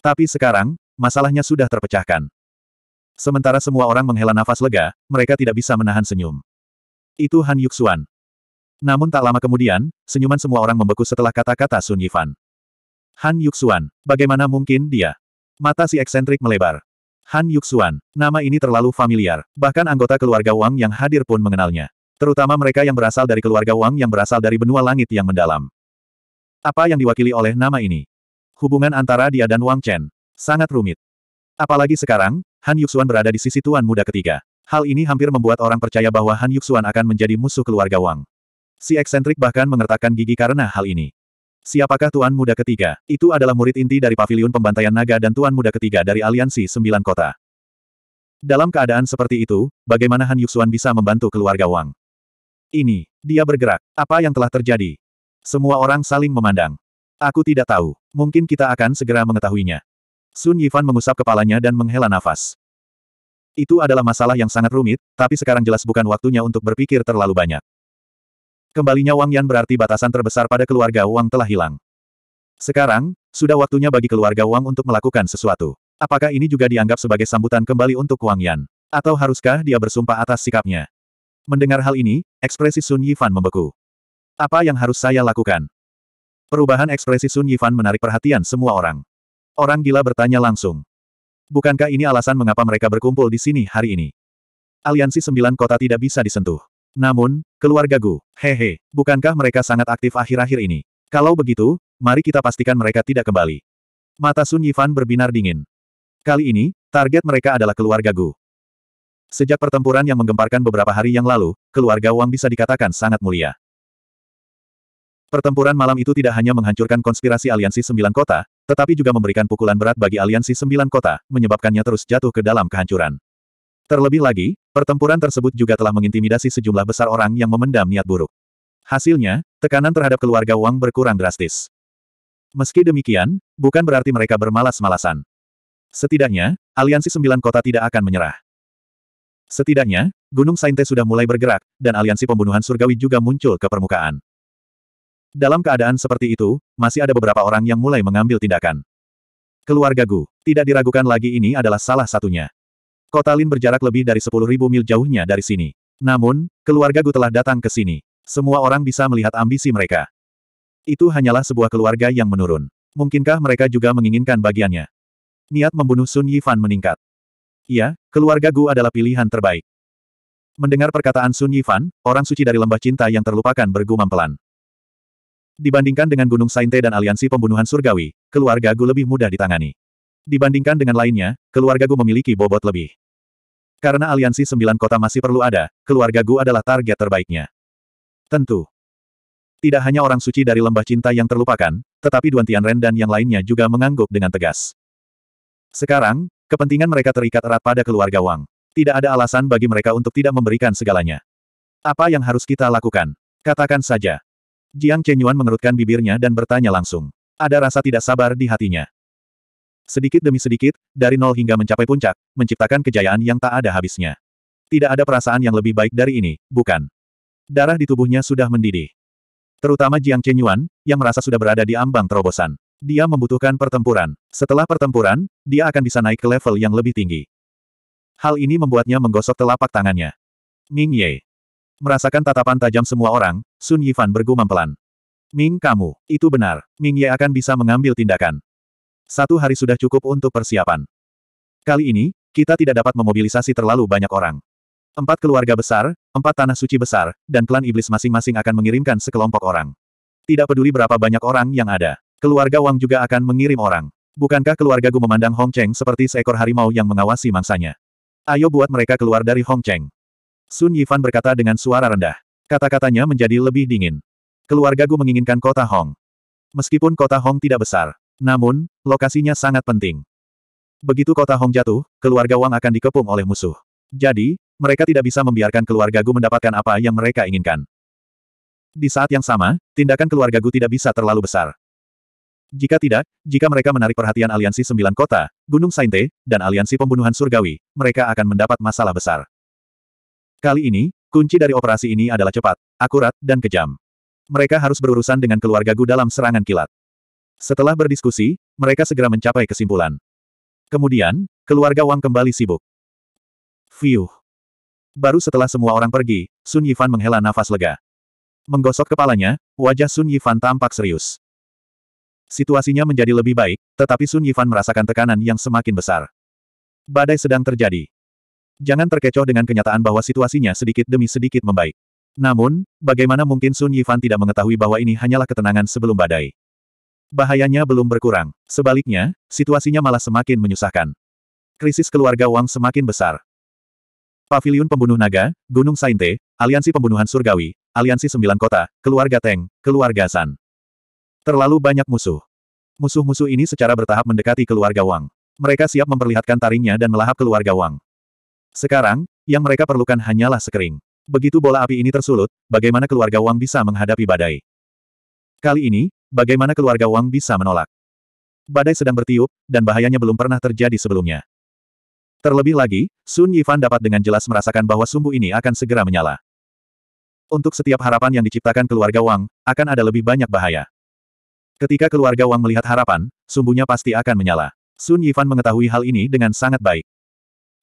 Tapi sekarang, masalahnya sudah terpecahkan. Sementara semua orang menghela nafas lega, mereka tidak bisa menahan senyum. Itu Han Yuxuan. Namun tak lama kemudian, senyuman semua orang membeku setelah kata-kata Sun Yifan. Han Yuxuan, bagaimana mungkin dia? Mata si eksentrik melebar. Han Yuxuan, nama ini terlalu familiar, bahkan anggota keluarga Wang yang hadir pun mengenalnya. Terutama mereka yang berasal dari keluarga Wang yang berasal dari benua langit yang mendalam. Apa yang diwakili oleh nama ini? Hubungan antara dia dan Wang Chen. Sangat rumit. Apalagi sekarang, Han Yuxuan berada di sisi tuan muda ketiga. Hal ini hampir membuat orang percaya bahwa Han Yuxuan akan menjadi musuh keluarga Wang. Si eksentrik bahkan mengertakkan gigi karena hal ini. Siapakah tuan muda ketiga? Itu adalah murid inti dari Paviliun pembantaian naga dan tuan muda ketiga dari aliansi sembilan kota. Dalam keadaan seperti itu, bagaimana Han Yuxuan bisa membantu keluarga Wang? Ini, dia bergerak. Apa yang telah terjadi? Semua orang saling memandang. Aku tidak tahu. Mungkin kita akan segera mengetahuinya. Sun Yifan mengusap kepalanya dan menghela nafas. Itu adalah masalah yang sangat rumit, tapi sekarang jelas bukan waktunya untuk berpikir terlalu banyak. Kembalinya Wang Yan berarti batasan terbesar pada keluarga Wang telah hilang. Sekarang, sudah waktunya bagi keluarga Wang untuk melakukan sesuatu. Apakah ini juga dianggap sebagai sambutan kembali untuk Wang Yan? Atau haruskah dia bersumpah atas sikapnya? Mendengar hal ini, ekspresi Sun Yifan membeku. Apa yang harus saya lakukan? Perubahan ekspresi Sun Yifan menarik perhatian semua orang. Orang gila bertanya langsung. Bukankah ini alasan mengapa mereka berkumpul di sini hari ini? Aliansi Sembilan Kota tidak bisa disentuh. Namun, keluarga Gu, hehe, bukankah mereka sangat aktif akhir-akhir ini? Kalau begitu, mari kita pastikan mereka tidak kembali. Mata Sun Yifan berbinar dingin. Kali ini, target mereka adalah keluarga Gu. Sejak pertempuran yang menggemparkan beberapa hari yang lalu, keluarga Wang bisa dikatakan sangat mulia. Pertempuran malam itu tidak hanya menghancurkan konspirasi aliansi sembilan kota, tetapi juga memberikan pukulan berat bagi aliansi sembilan kota, menyebabkannya terus jatuh ke dalam kehancuran. Terlebih lagi, pertempuran tersebut juga telah mengintimidasi sejumlah besar orang yang memendam niat buruk. Hasilnya, tekanan terhadap keluarga Wang berkurang drastis. Meski demikian, bukan berarti mereka bermalas-malasan. Setidaknya, aliansi sembilan kota tidak akan menyerah. Setidaknya, Gunung Sainte sudah mulai bergerak, dan aliansi pembunuhan surgawi juga muncul ke permukaan. Dalam keadaan seperti itu, masih ada beberapa orang yang mulai mengambil tindakan. Keluarga Gu, tidak diragukan lagi ini adalah salah satunya. Kota Lin berjarak lebih dari 10.000 mil jauhnya dari sini. Namun, keluarga Gu telah datang ke sini. Semua orang bisa melihat ambisi mereka. Itu hanyalah sebuah keluarga yang menurun. Mungkinkah mereka juga menginginkan bagiannya? Niat membunuh Sun Yifan meningkat. Iya, keluarga Gu adalah pilihan terbaik. Mendengar perkataan Sun Yifan, orang suci dari lembah cinta yang terlupakan bergumam pelan. Dibandingkan dengan Gunung Sainte dan Aliansi Pembunuhan Surgawi, keluarga Gu lebih mudah ditangani. Dibandingkan dengan lainnya, keluarga Gu memiliki bobot lebih. Karena aliansi sembilan kota masih perlu ada, keluarga Gu adalah target terbaiknya. Tentu. Tidak hanya orang suci dari lembah cinta yang terlupakan, tetapi Duan Tianren dan yang lainnya juga mengangguk dengan tegas. Sekarang, kepentingan mereka terikat erat pada keluarga Wang. Tidak ada alasan bagi mereka untuk tidak memberikan segalanya. Apa yang harus kita lakukan? Katakan saja, Jiang Chenyuan mengerutkan bibirnya dan bertanya langsung. Ada rasa tidak sabar di hatinya. Sedikit demi sedikit, dari nol hingga mencapai puncak, menciptakan kejayaan yang tak ada habisnya. Tidak ada perasaan yang lebih baik dari ini, bukan? Darah di tubuhnya sudah mendidih. Terutama Jiang Chenyuan, yang merasa sudah berada di ambang terobosan. Dia membutuhkan pertempuran. Setelah pertempuran, dia akan bisa naik ke level yang lebih tinggi. Hal ini membuatnya menggosok telapak tangannya. Ming Ye. Merasakan tatapan tajam semua orang, Sun Yifan bergumam pelan. Ming kamu, itu benar, Ming Ye akan bisa mengambil tindakan. Satu hari sudah cukup untuk persiapan. Kali ini, kita tidak dapat memobilisasi terlalu banyak orang. Empat keluarga besar, empat tanah suci besar, dan klan iblis masing-masing akan mengirimkan sekelompok orang. Tidak peduli berapa banyak orang yang ada, keluarga Wang juga akan mengirim orang. Bukankah keluarga Gu memandang Hong Cheng seperti seekor harimau yang mengawasi mangsanya? Ayo buat mereka keluar dari Hong Cheng. Sun Yifan berkata dengan suara rendah. Kata-katanya menjadi lebih dingin. Keluarga Gu menginginkan kota Hong. Meskipun kota Hong tidak besar, namun, lokasinya sangat penting. Begitu kota Hong jatuh, keluarga Wang akan dikepung oleh musuh. Jadi, mereka tidak bisa membiarkan keluarga Gu mendapatkan apa yang mereka inginkan. Di saat yang sama, tindakan keluarga Gu tidak bisa terlalu besar. Jika tidak, jika mereka menarik perhatian aliansi sembilan kota, Gunung Sainte, dan aliansi pembunuhan surgawi, mereka akan mendapat masalah besar. Kali ini, kunci dari operasi ini adalah cepat, akurat, dan kejam. Mereka harus berurusan dengan keluarga Gu dalam serangan kilat. Setelah berdiskusi, mereka segera mencapai kesimpulan. Kemudian, keluarga Wang kembali sibuk. Fiuh. Baru setelah semua orang pergi, Sun Yifan menghela nafas lega. Menggosok kepalanya, wajah Sun Yifan tampak serius. Situasinya menjadi lebih baik, tetapi Sun Yifan merasakan tekanan yang semakin besar. Badai sedang terjadi. Jangan terkecoh dengan kenyataan bahwa situasinya sedikit demi sedikit membaik. Namun, bagaimana mungkin Sun Yifan tidak mengetahui bahwa ini hanyalah ketenangan sebelum badai? Bahayanya belum berkurang. Sebaliknya, situasinya malah semakin menyusahkan. Krisis keluarga Wang semakin besar. Pavilion Pembunuh Naga, Gunung Sainte, Aliansi Pembunuhan Surgawi, Aliansi Sembilan Kota, Keluarga Teng, Keluarga San. Terlalu banyak musuh. Musuh-musuh ini secara bertahap mendekati keluarga Wang. Mereka siap memperlihatkan taringnya dan melahap keluarga Wang. Sekarang, yang mereka perlukan hanyalah sekering. Begitu bola api ini tersulut, bagaimana keluarga Wang bisa menghadapi badai? Kali ini, bagaimana keluarga Wang bisa menolak? Badai sedang bertiup, dan bahayanya belum pernah terjadi sebelumnya. Terlebih lagi, Sun Yifan dapat dengan jelas merasakan bahwa sumbu ini akan segera menyala. Untuk setiap harapan yang diciptakan keluarga Wang, akan ada lebih banyak bahaya. Ketika keluarga Wang melihat harapan, sumbunya pasti akan menyala. Sun Yifan mengetahui hal ini dengan sangat baik.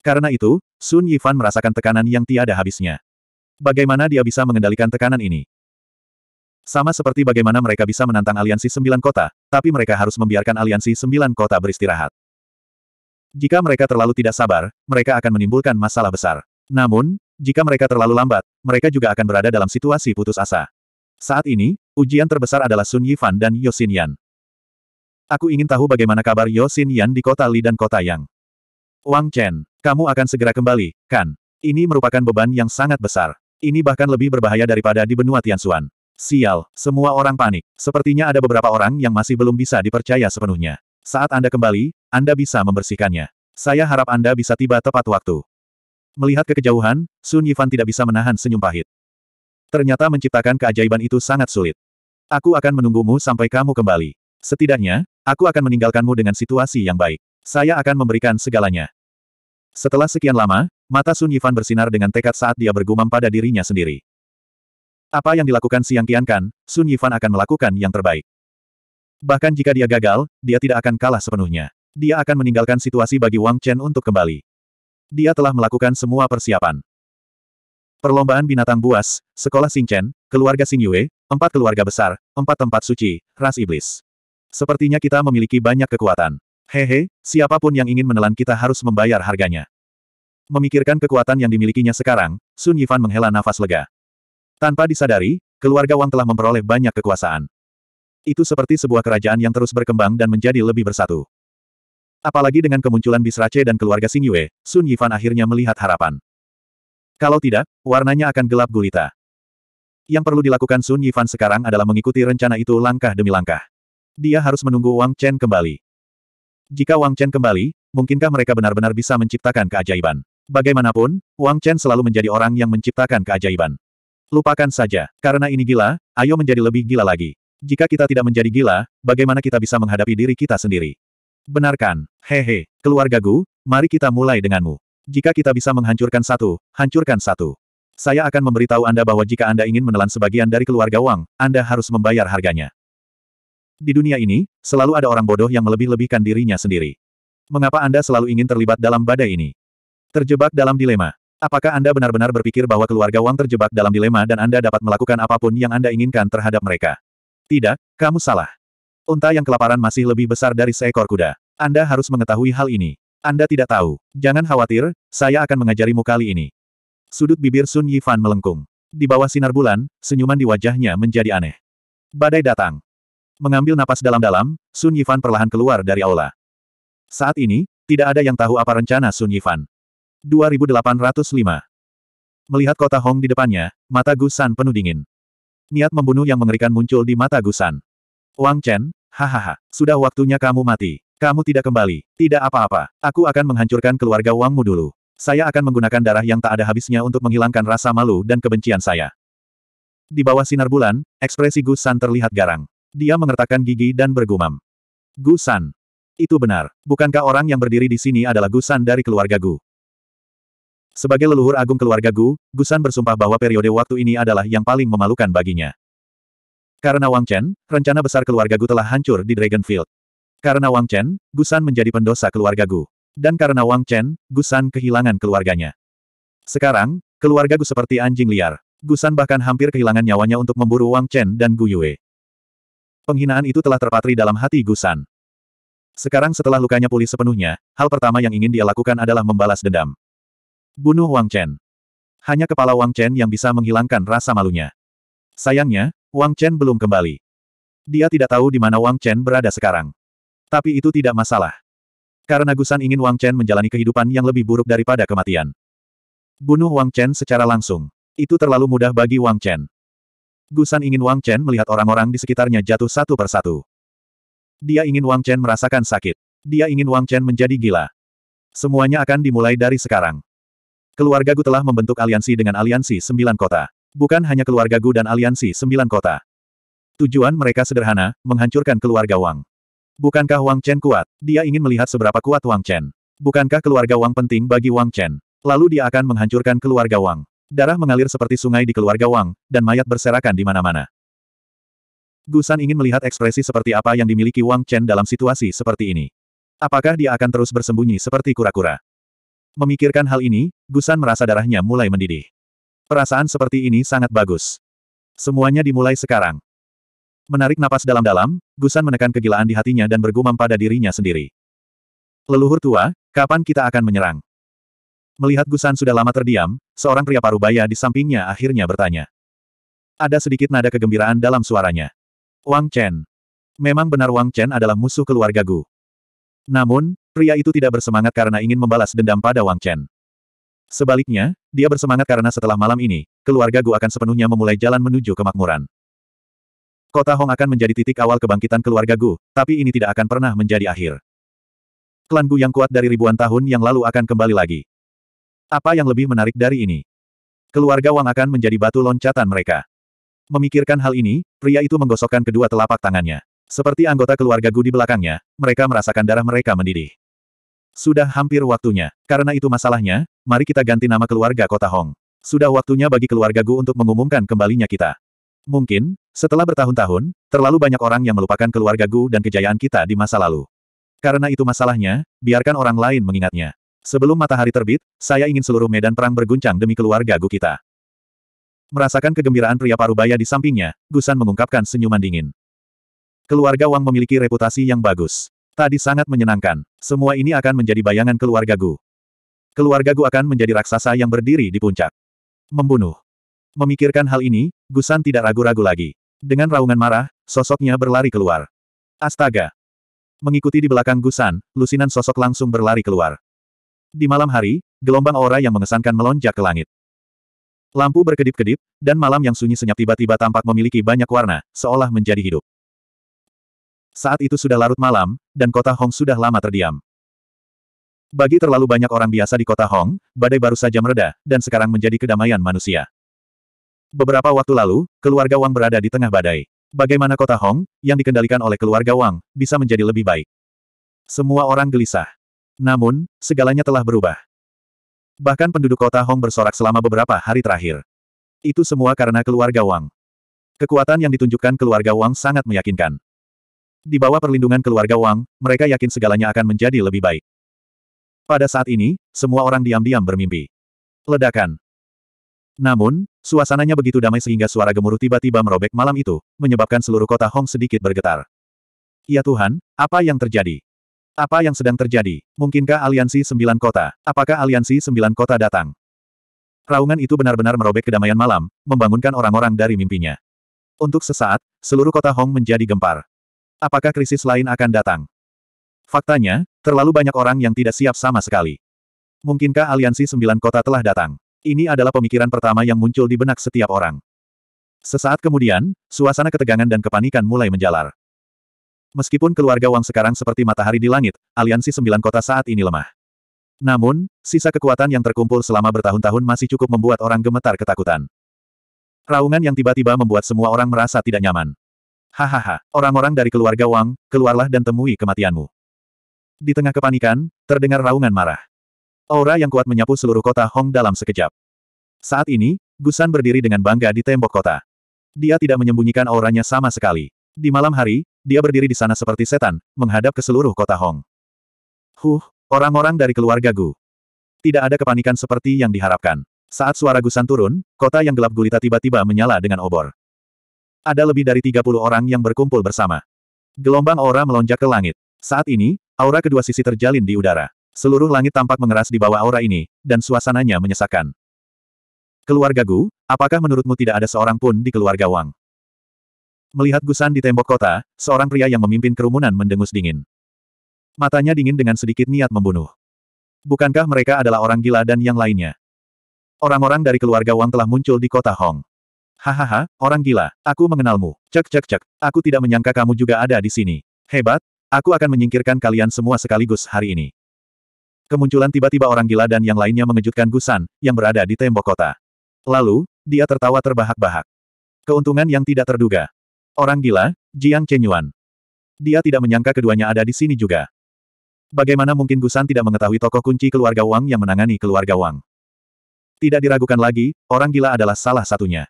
Karena itu, Sun Yifan merasakan tekanan yang tiada habisnya. Bagaimana dia bisa mengendalikan tekanan ini? Sama seperti bagaimana mereka bisa menantang aliansi sembilan kota, tapi mereka harus membiarkan aliansi sembilan kota beristirahat. Jika mereka terlalu tidak sabar, mereka akan menimbulkan masalah besar. Namun, jika mereka terlalu lambat, mereka juga akan berada dalam situasi putus asa. Saat ini, ujian terbesar adalah Sun Yifan dan Yosin Yan. Aku ingin tahu bagaimana kabar Yosin Yan di kota Li dan kota Yang. Wang Chen, kamu akan segera kembali, kan? Ini merupakan beban yang sangat besar. Ini bahkan lebih berbahaya daripada di benua Tianxuan. Sial, semua orang panik. Sepertinya ada beberapa orang yang masih belum bisa dipercaya sepenuhnya. Saat Anda kembali, Anda bisa membersihkannya. Saya harap Anda bisa tiba tepat waktu. Melihat ke kejauhan, Sun Yifan tidak bisa menahan senyum pahit. Ternyata menciptakan keajaiban itu sangat sulit. Aku akan menunggumu sampai kamu kembali. Setidaknya, aku akan meninggalkanmu dengan situasi yang baik. Saya akan memberikan segalanya. Setelah sekian lama, mata Sun Yifan bersinar dengan tekad saat dia bergumam pada dirinya sendiri. Apa yang dilakukan Siang Qiankan, Sun Yifan akan melakukan yang terbaik. Bahkan jika dia gagal, dia tidak akan kalah sepenuhnya. Dia akan meninggalkan situasi bagi Wang Chen untuk kembali. Dia telah melakukan semua persiapan. Perlombaan binatang buas, sekolah Chen, keluarga Sing Yue, empat keluarga besar, empat tempat suci, ras iblis. Sepertinya kita memiliki banyak kekuatan. Hehe, siapapun yang ingin menelan kita harus membayar harganya. Memikirkan kekuatan yang dimilikinya sekarang, Sun Yifan menghela nafas lega. Tanpa disadari, keluarga Wang telah memperoleh banyak kekuasaan. Itu seperti sebuah kerajaan yang terus berkembang dan menjadi lebih bersatu. Apalagi dengan kemunculan Bisrace dan keluarga Xing Yue, Sun Yifan akhirnya melihat harapan. Kalau tidak, warnanya akan gelap gulita. Yang perlu dilakukan Sun Yifan sekarang adalah mengikuti rencana itu langkah demi langkah. Dia harus menunggu Wang Chen kembali. Jika Wang Chen kembali, mungkinkah mereka benar-benar bisa menciptakan keajaiban? Bagaimanapun, Wang Chen selalu menjadi orang yang menciptakan keajaiban. Lupakan saja, karena ini gila, ayo menjadi lebih gila lagi. Jika kita tidak menjadi gila, bagaimana kita bisa menghadapi diri kita sendiri? Benarkan, hehe, keluarga Gu, mari kita mulai denganmu. Jika kita bisa menghancurkan satu, hancurkan satu. Saya akan memberitahu Anda bahwa jika Anda ingin menelan sebagian dari keluarga Wang, Anda harus membayar harganya. Di dunia ini, selalu ada orang bodoh yang melebih-lebihkan dirinya sendiri. Mengapa Anda selalu ingin terlibat dalam badai ini? Terjebak dalam dilema. Apakah Anda benar-benar berpikir bahwa keluarga Wang terjebak dalam dilema dan Anda dapat melakukan apapun yang Anda inginkan terhadap mereka? Tidak, kamu salah. Unta yang kelaparan masih lebih besar dari seekor kuda. Anda harus mengetahui hal ini. Anda tidak tahu. Jangan khawatir, saya akan mengajarimu kali ini. Sudut bibir Sun Yifan melengkung. Di bawah sinar bulan, senyuman di wajahnya menjadi aneh. Badai datang. Mengambil napas dalam-dalam, Sun Yifan perlahan keluar dari aula. Saat ini, tidak ada yang tahu apa rencana Sun Yifan. 2805 Melihat kota Hong di depannya, mata Gusan penuh dingin. Niat membunuh yang mengerikan muncul di mata Gusan. Wang Chen, hahaha, sudah waktunya kamu mati. Kamu tidak kembali. Tidak apa-apa. Aku akan menghancurkan keluarga Wangmu dulu. Saya akan menggunakan darah yang tak ada habisnya untuk menghilangkan rasa malu dan kebencian saya. Di bawah sinar bulan, ekspresi Gus San terlihat garang. Dia mengertakkan gigi dan bergumam. Gusan. Itu benar. Bukankah orang yang berdiri di sini adalah Gusan dari keluarga Gu? Sebagai leluhur agung keluarga Gu, Gusan bersumpah bahwa periode waktu ini adalah yang paling memalukan baginya. Karena Wang Chen, rencana besar keluarga Gu telah hancur di Dragonfield. Karena Wang Chen, Gusan menjadi pendosa keluarga Gu. Dan karena Wang Chen, Gusan kehilangan keluarganya. Sekarang, keluarga Gu seperti anjing liar. Gusan bahkan hampir kehilangan nyawanya untuk memburu Wang Chen dan Gu Yue. Penghinaan itu telah terpatri dalam hati Gusan. Sekarang setelah lukanya pulih sepenuhnya, hal pertama yang ingin dia lakukan adalah membalas dendam. Bunuh Wang Chen. Hanya kepala Wang Chen yang bisa menghilangkan rasa malunya. Sayangnya, Wang Chen belum kembali. Dia tidak tahu di mana Wang Chen berada sekarang. Tapi itu tidak masalah. Karena Gusan ingin Wang Chen menjalani kehidupan yang lebih buruk daripada kematian. Bunuh Wang Chen secara langsung. Itu terlalu mudah bagi Wang Chen. Gusan ingin Wang Chen melihat orang-orang di sekitarnya jatuh satu persatu. Dia ingin Wang Chen merasakan sakit. Dia ingin Wang Chen menjadi gila. Semuanya akan dimulai dari sekarang. Keluarga Gu telah membentuk aliansi dengan aliansi sembilan kota. Bukan hanya keluarga Gu dan aliansi sembilan kota. Tujuan mereka sederhana, menghancurkan keluarga Wang. Bukankah Wang Chen kuat? Dia ingin melihat seberapa kuat Wang Chen. Bukankah keluarga Wang penting bagi Wang Chen? Lalu dia akan menghancurkan keluarga Wang. Darah mengalir seperti sungai di keluarga Wang, dan mayat berserakan di mana-mana. Gusan ingin melihat ekspresi seperti apa yang dimiliki Wang Chen dalam situasi seperti ini. Apakah dia akan terus bersembunyi seperti kura-kura? Memikirkan hal ini, Gusan merasa darahnya mulai mendidih. Perasaan seperti ini sangat bagus. Semuanya dimulai sekarang. Menarik napas dalam-dalam, Gusan menekan kegilaan di hatinya dan bergumam pada dirinya sendiri. Leluhur tua, kapan kita akan menyerang? Melihat Gusan sudah lama terdiam, seorang pria parubaya di sampingnya akhirnya bertanya. Ada sedikit nada kegembiraan dalam suaranya. Wang Chen. Memang benar Wang Chen adalah musuh keluarga Gu. Namun, pria itu tidak bersemangat karena ingin membalas dendam pada Wang Chen. Sebaliknya, dia bersemangat karena setelah malam ini, keluarga Gu akan sepenuhnya memulai jalan menuju kemakmuran. Kota Hong akan menjadi titik awal kebangkitan keluarga Gu, tapi ini tidak akan pernah menjadi akhir. Klan Gu yang kuat dari ribuan tahun yang lalu akan kembali lagi. Apa yang lebih menarik dari ini? Keluarga Wang akan menjadi batu loncatan mereka. Memikirkan hal ini, pria itu menggosokkan kedua telapak tangannya. Seperti anggota keluarga Gu di belakangnya, mereka merasakan darah mereka mendidih. Sudah hampir waktunya. Karena itu masalahnya, mari kita ganti nama keluarga kota Hong. Sudah waktunya bagi keluarga Gu untuk mengumumkan kembalinya kita. Mungkin, setelah bertahun-tahun, terlalu banyak orang yang melupakan keluarga Gu dan kejayaan kita di masa lalu. Karena itu masalahnya, biarkan orang lain mengingatnya. Sebelum matahari terbit, saya ingin seluruh medan perang berguncang demi keluarga Gu kita. Merasakan kegembiraan pria parubaya di sampingnya, Gusan mengungkapkan senyuman dingin. Keluarga Wang memiliki reputasi yang bagus. Tadi sangat menyenangkan. Semua ini akan menjadi bayangan keluarga Gu. Keluarga Gu akan menjadi raksasa yang berdiri di puncak. Membunuh. Memikirkan hal ini, Gusan tidak ragu-ragu lagi. Dengan raungan marah, sosoknya berlari keluar. Astaga! Mengikuti di belakang Gusan, lusinan sosok langsung berlari keluar. Di malam hari, gelombang aura yang mengesankan melonjak ke langit. Lampu berkedip-kedip, dan malam yang sunyi senyap tiba-tiba tampak memiliki banyak warna, seolah menjadi hidup. Saat itu sudah larut malam, dan kota Hong sudah lama terdiam. Bagi terlalu banyak orang biasa di kota Hong, badai baru saja mereda, dan sekarang menjadi kedamaian manusia. Beberapa waktu lalu, keluarga Wang berada di tengah badai. Bagaimana kota Hong, yang dikendalikan oleh keluarga Wang, bisa menjadi lebih baik? Semua orang gelisah. Namun, segalanya telah berubah. Bahkan penduduk kota Hong bersorak selama beberapa hari terakhir. Itu semua karena keluarga Wang. Kekuatan yang ditunjukkan keluarga Wang sangat meyakinkan. Di bawah perlindungan keluarga Wang, mereka yakin segalanya akan menjadi lebih baik. Pada saat ini, semua orang diam-diam bermimpi. Ledakan. Namun, suasananya begitu damai sehingga suara gemuruh tiba-tiba merobek malam itu, menyebabkan seluruh kota Hong sedikit bergetar. Ya Tuhan, apa yang terjadi? Apa yang sedang terjadi? Mungkinkah aliansi sembilan kota? Apakah aliansi sembilan kota datang? Raungan itu benar-benar merobek kedamaian malam, membangunkan orang-orang dari mimpinya. Untuk sesaat, seluruh kota Hong menjadi gempar. Apakah krisis lain akan datang? Faktanya, terlalu banyak orang yang tidak siap sama sekali. Mungkinkah aliansi sembilan kota telah datang? Ini adalah pemikiran pertama yang muncul di benak setiap orang. Sesaat kemudian, suasana ketegangan dan kepanikan mulai menjalar. Meskipun keluarga Wang sekarang seperti matahari di langit, aliansi sembilan kota saat ini lemah. Namun, sisa kekuatan yang terkumpul selama bertahun-tahun masih cukup membuat orang gemetar ketakutan. Raungan yang tiba-tiba membuat semua orang merasa tidak nyaman. Hahaha, orang-orang dari keluarga Wang, keluarlah dan temui kematianmu. Di tengah kepanikan, terdengar raungan marah. Aura yang kuat menyapu seluruh kota Hong dalam sekejap. Saat ini, Gusan berdiri dengan bangga di tembok kota. Dia tidak menyembunyikan auranya sama sekali. Di malam hari, dia berdiri di sana seperti setan, menghadap ke seluruh kota Hong. Huh, orang-orang dari keluarga Gu. Tidak ada kepanikan seperti yang diharapkan. Saat suara gusan turun, kota yang gelap gulita tiba-tiba menyala dengan obor. Ada lebih dari 30 orang yang berkumpul bersama. Gelombang aura melonjak ke langit. Saat ini, aura kedua sisi terjalin di udara. Seluruh langit tampak mengeras di bawah aura ini, dan suasananya menyesakkan. Keluarga Gu, apakah menurutmu tidak ada seorang pun di keluarga Wang? Melihat gusan di tembok kota, seorang pria yang memimpin kerumunan mendengus dingin. Matanya dingin dengan sedikit niat membunuh. Bukankah mereka adalah orang gila dan yang lainnya? Orang-orang dari keluarga Wang telah muncul di kota Hong. Hahaha, orang gila, aku mengenalmu. Cek cek cek, aku tidak menyangka kamu juga ada di sini. Hebat, aku akan menyingkirkan kalian semua sekaligus hari ini. Kemunculan tiba-tiba orang gila dan yang lainnya mengejutkan Gusan, yang berada di tembok kota. Lalu, dia tertawa terbahak-bahak. Keuntungan yang tidak terduga. Orang gila, Jiang Chenyuan. Dia tidak menyangka keduanya ada di sini juga. Bagaimana mungkin Gusan tidak mengetahui tokoh kunci keluarga Wang yang menangani keluarga Wang? Tidak diragukan lagi, orang gila adalah salah satunya.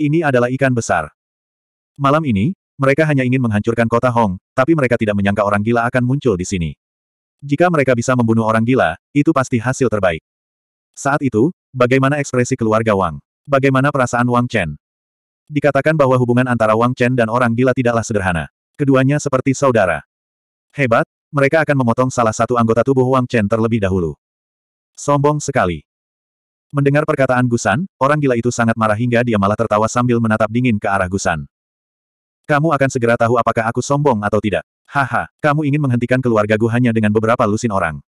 Ini adalah ikan besar. Malam ini, mereka hanya ingin menghancurkan kota Hong, tapi mereka tidak menyangka orang gila akan muncul di sini. Jika mereka bisa membunuh orang gila, itu pasti hasil terbaik. Saat itu, bagaimana ekspresi keluarga Wang? Bagaimana perasaan Wang Chen? Dikatakan bahwa hubungan antara Wang Chen dan orang gila tidaklah sederhana. Keduanya seperti saudara. Hebat, mereka akan memotong salah satu anggota tubuh Wang Chen terlebih dahulu. Sombong sekali. Mendengar perkataan Gusan, orang gila itu sangat marah hingga dia malah tertawa sambil menatap dingin ke arah Gusan. Kamu akan segera tahu apakah aku sombong atau tidak. Haha, kamu ingin menghentikan keluarga Gu hanya dengan beberapa lusin orang.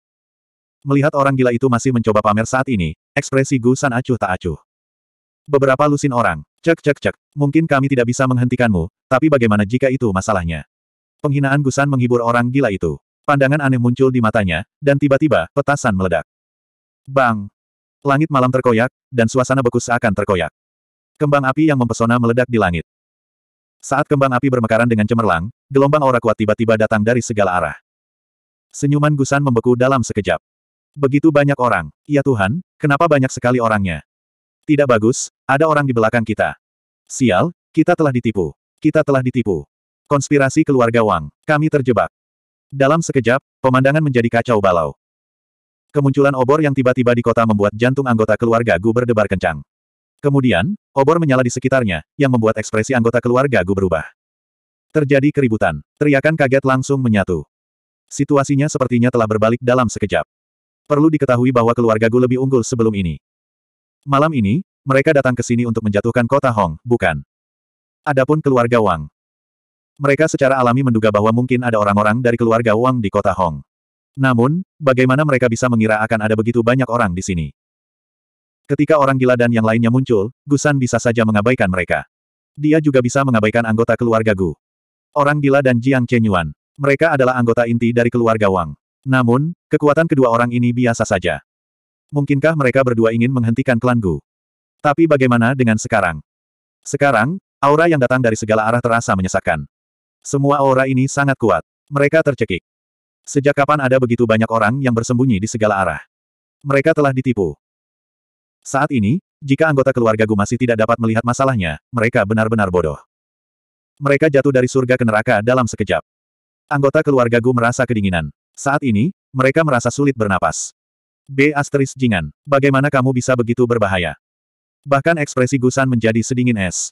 Melihat orang gila itu masih mencoba pamer saat ini, ekspresi Gusan acuh tak acuh. Beberapa lusin orang. Cek cek cek, mungkin kami tidak bisa menghentikanmu, tapi bagaimana jika itu masalahnya? Penghinaan Gusan menghibur orang gila itu. Pandangan aneh muncul di matanya, dan tiba-tiba, petasan meledak. Bang! Langit malam terkoyak, dan suasana beku seakan terkoyak. Kembang api yang mempesona meledak di langit. Saat kembang api bermekaran dengan cemerlang, gelombang aura kuat tiba-tiba datang dari segala arah. Senyuman Gusan membeku dalam sekejap. Begitu banyak orang, ya Tuhan, kenapa banyak sekali orangnya? Tidak bagus, ada orang di belakang kita. Sial, kita telah ditipu. Kita telah ditipu. Konspirasi keluarga Wang. Kami terjebak. Dalam sekejap, pemandangan menjadi kacau balau. Kemunculan obor yang tiba-tiba di kota membuat jantung anggota keluarga Gu berdebar kencang. Kemudian, obor menyala di sekitarnya, yang membuat ekspresi anggota keluarga Gu berubah. Terjadi keributan. Teriakan kaget langsung menyatu. Situasinya sepertinya telah berbalik dalam sekejap. Perlu diketahui bahwa keluarga Gu lebih unggul sebelum ini. Malam ini, mereka datang ke sini untuk menjatuhkan kota Hong, bukan? Adapun keluarga Wang. Mereka secara alami menduga bahwa mungkin ada orang-orang dari keluarga Wang di kota Hong. Namun, bagaimana mereka bisa mengira akan ada begitu banyak orang di sini? Ketika orang gila dan yang lainnya muncul, Gusan bisa saja mengabaikan mereka. Dia juga bisa mengabaikan anggota keluarga Gu. Orang gila dan Jiang Chenyuan. Mereka adalah anggota inti dari keluarga Wang. Namun, kekuatan kedua orang ini biasa saja. Mungkinkah mereka berdua ingin menghentikan klan Gu? Tapi bagaimana dengan sekarang? Sekarang, aura yang datang dari segala arah terasa menyesakkan. Semua aura ini sangat kuat. Mereka tercekik. Sejak kapan ada begitu banyak orang yang bersembunyi di segala arah? Mereka telah ditipu. Saat ini, jika anggota keluarga Gu masih tidak dapat melihat masalahnya, mereka benar-benar bodoh. Mereka jatuh dari surga ke neraka dalam sekejap. Anggota keluarga Gu merasa kedinginan. Saat ini, mereka merasa sulit bernapas. B asteris Jingan, bagaimana kamu bisa begitu berbahaya? Bahkan ekspresi Gusan menjadi sedingin es.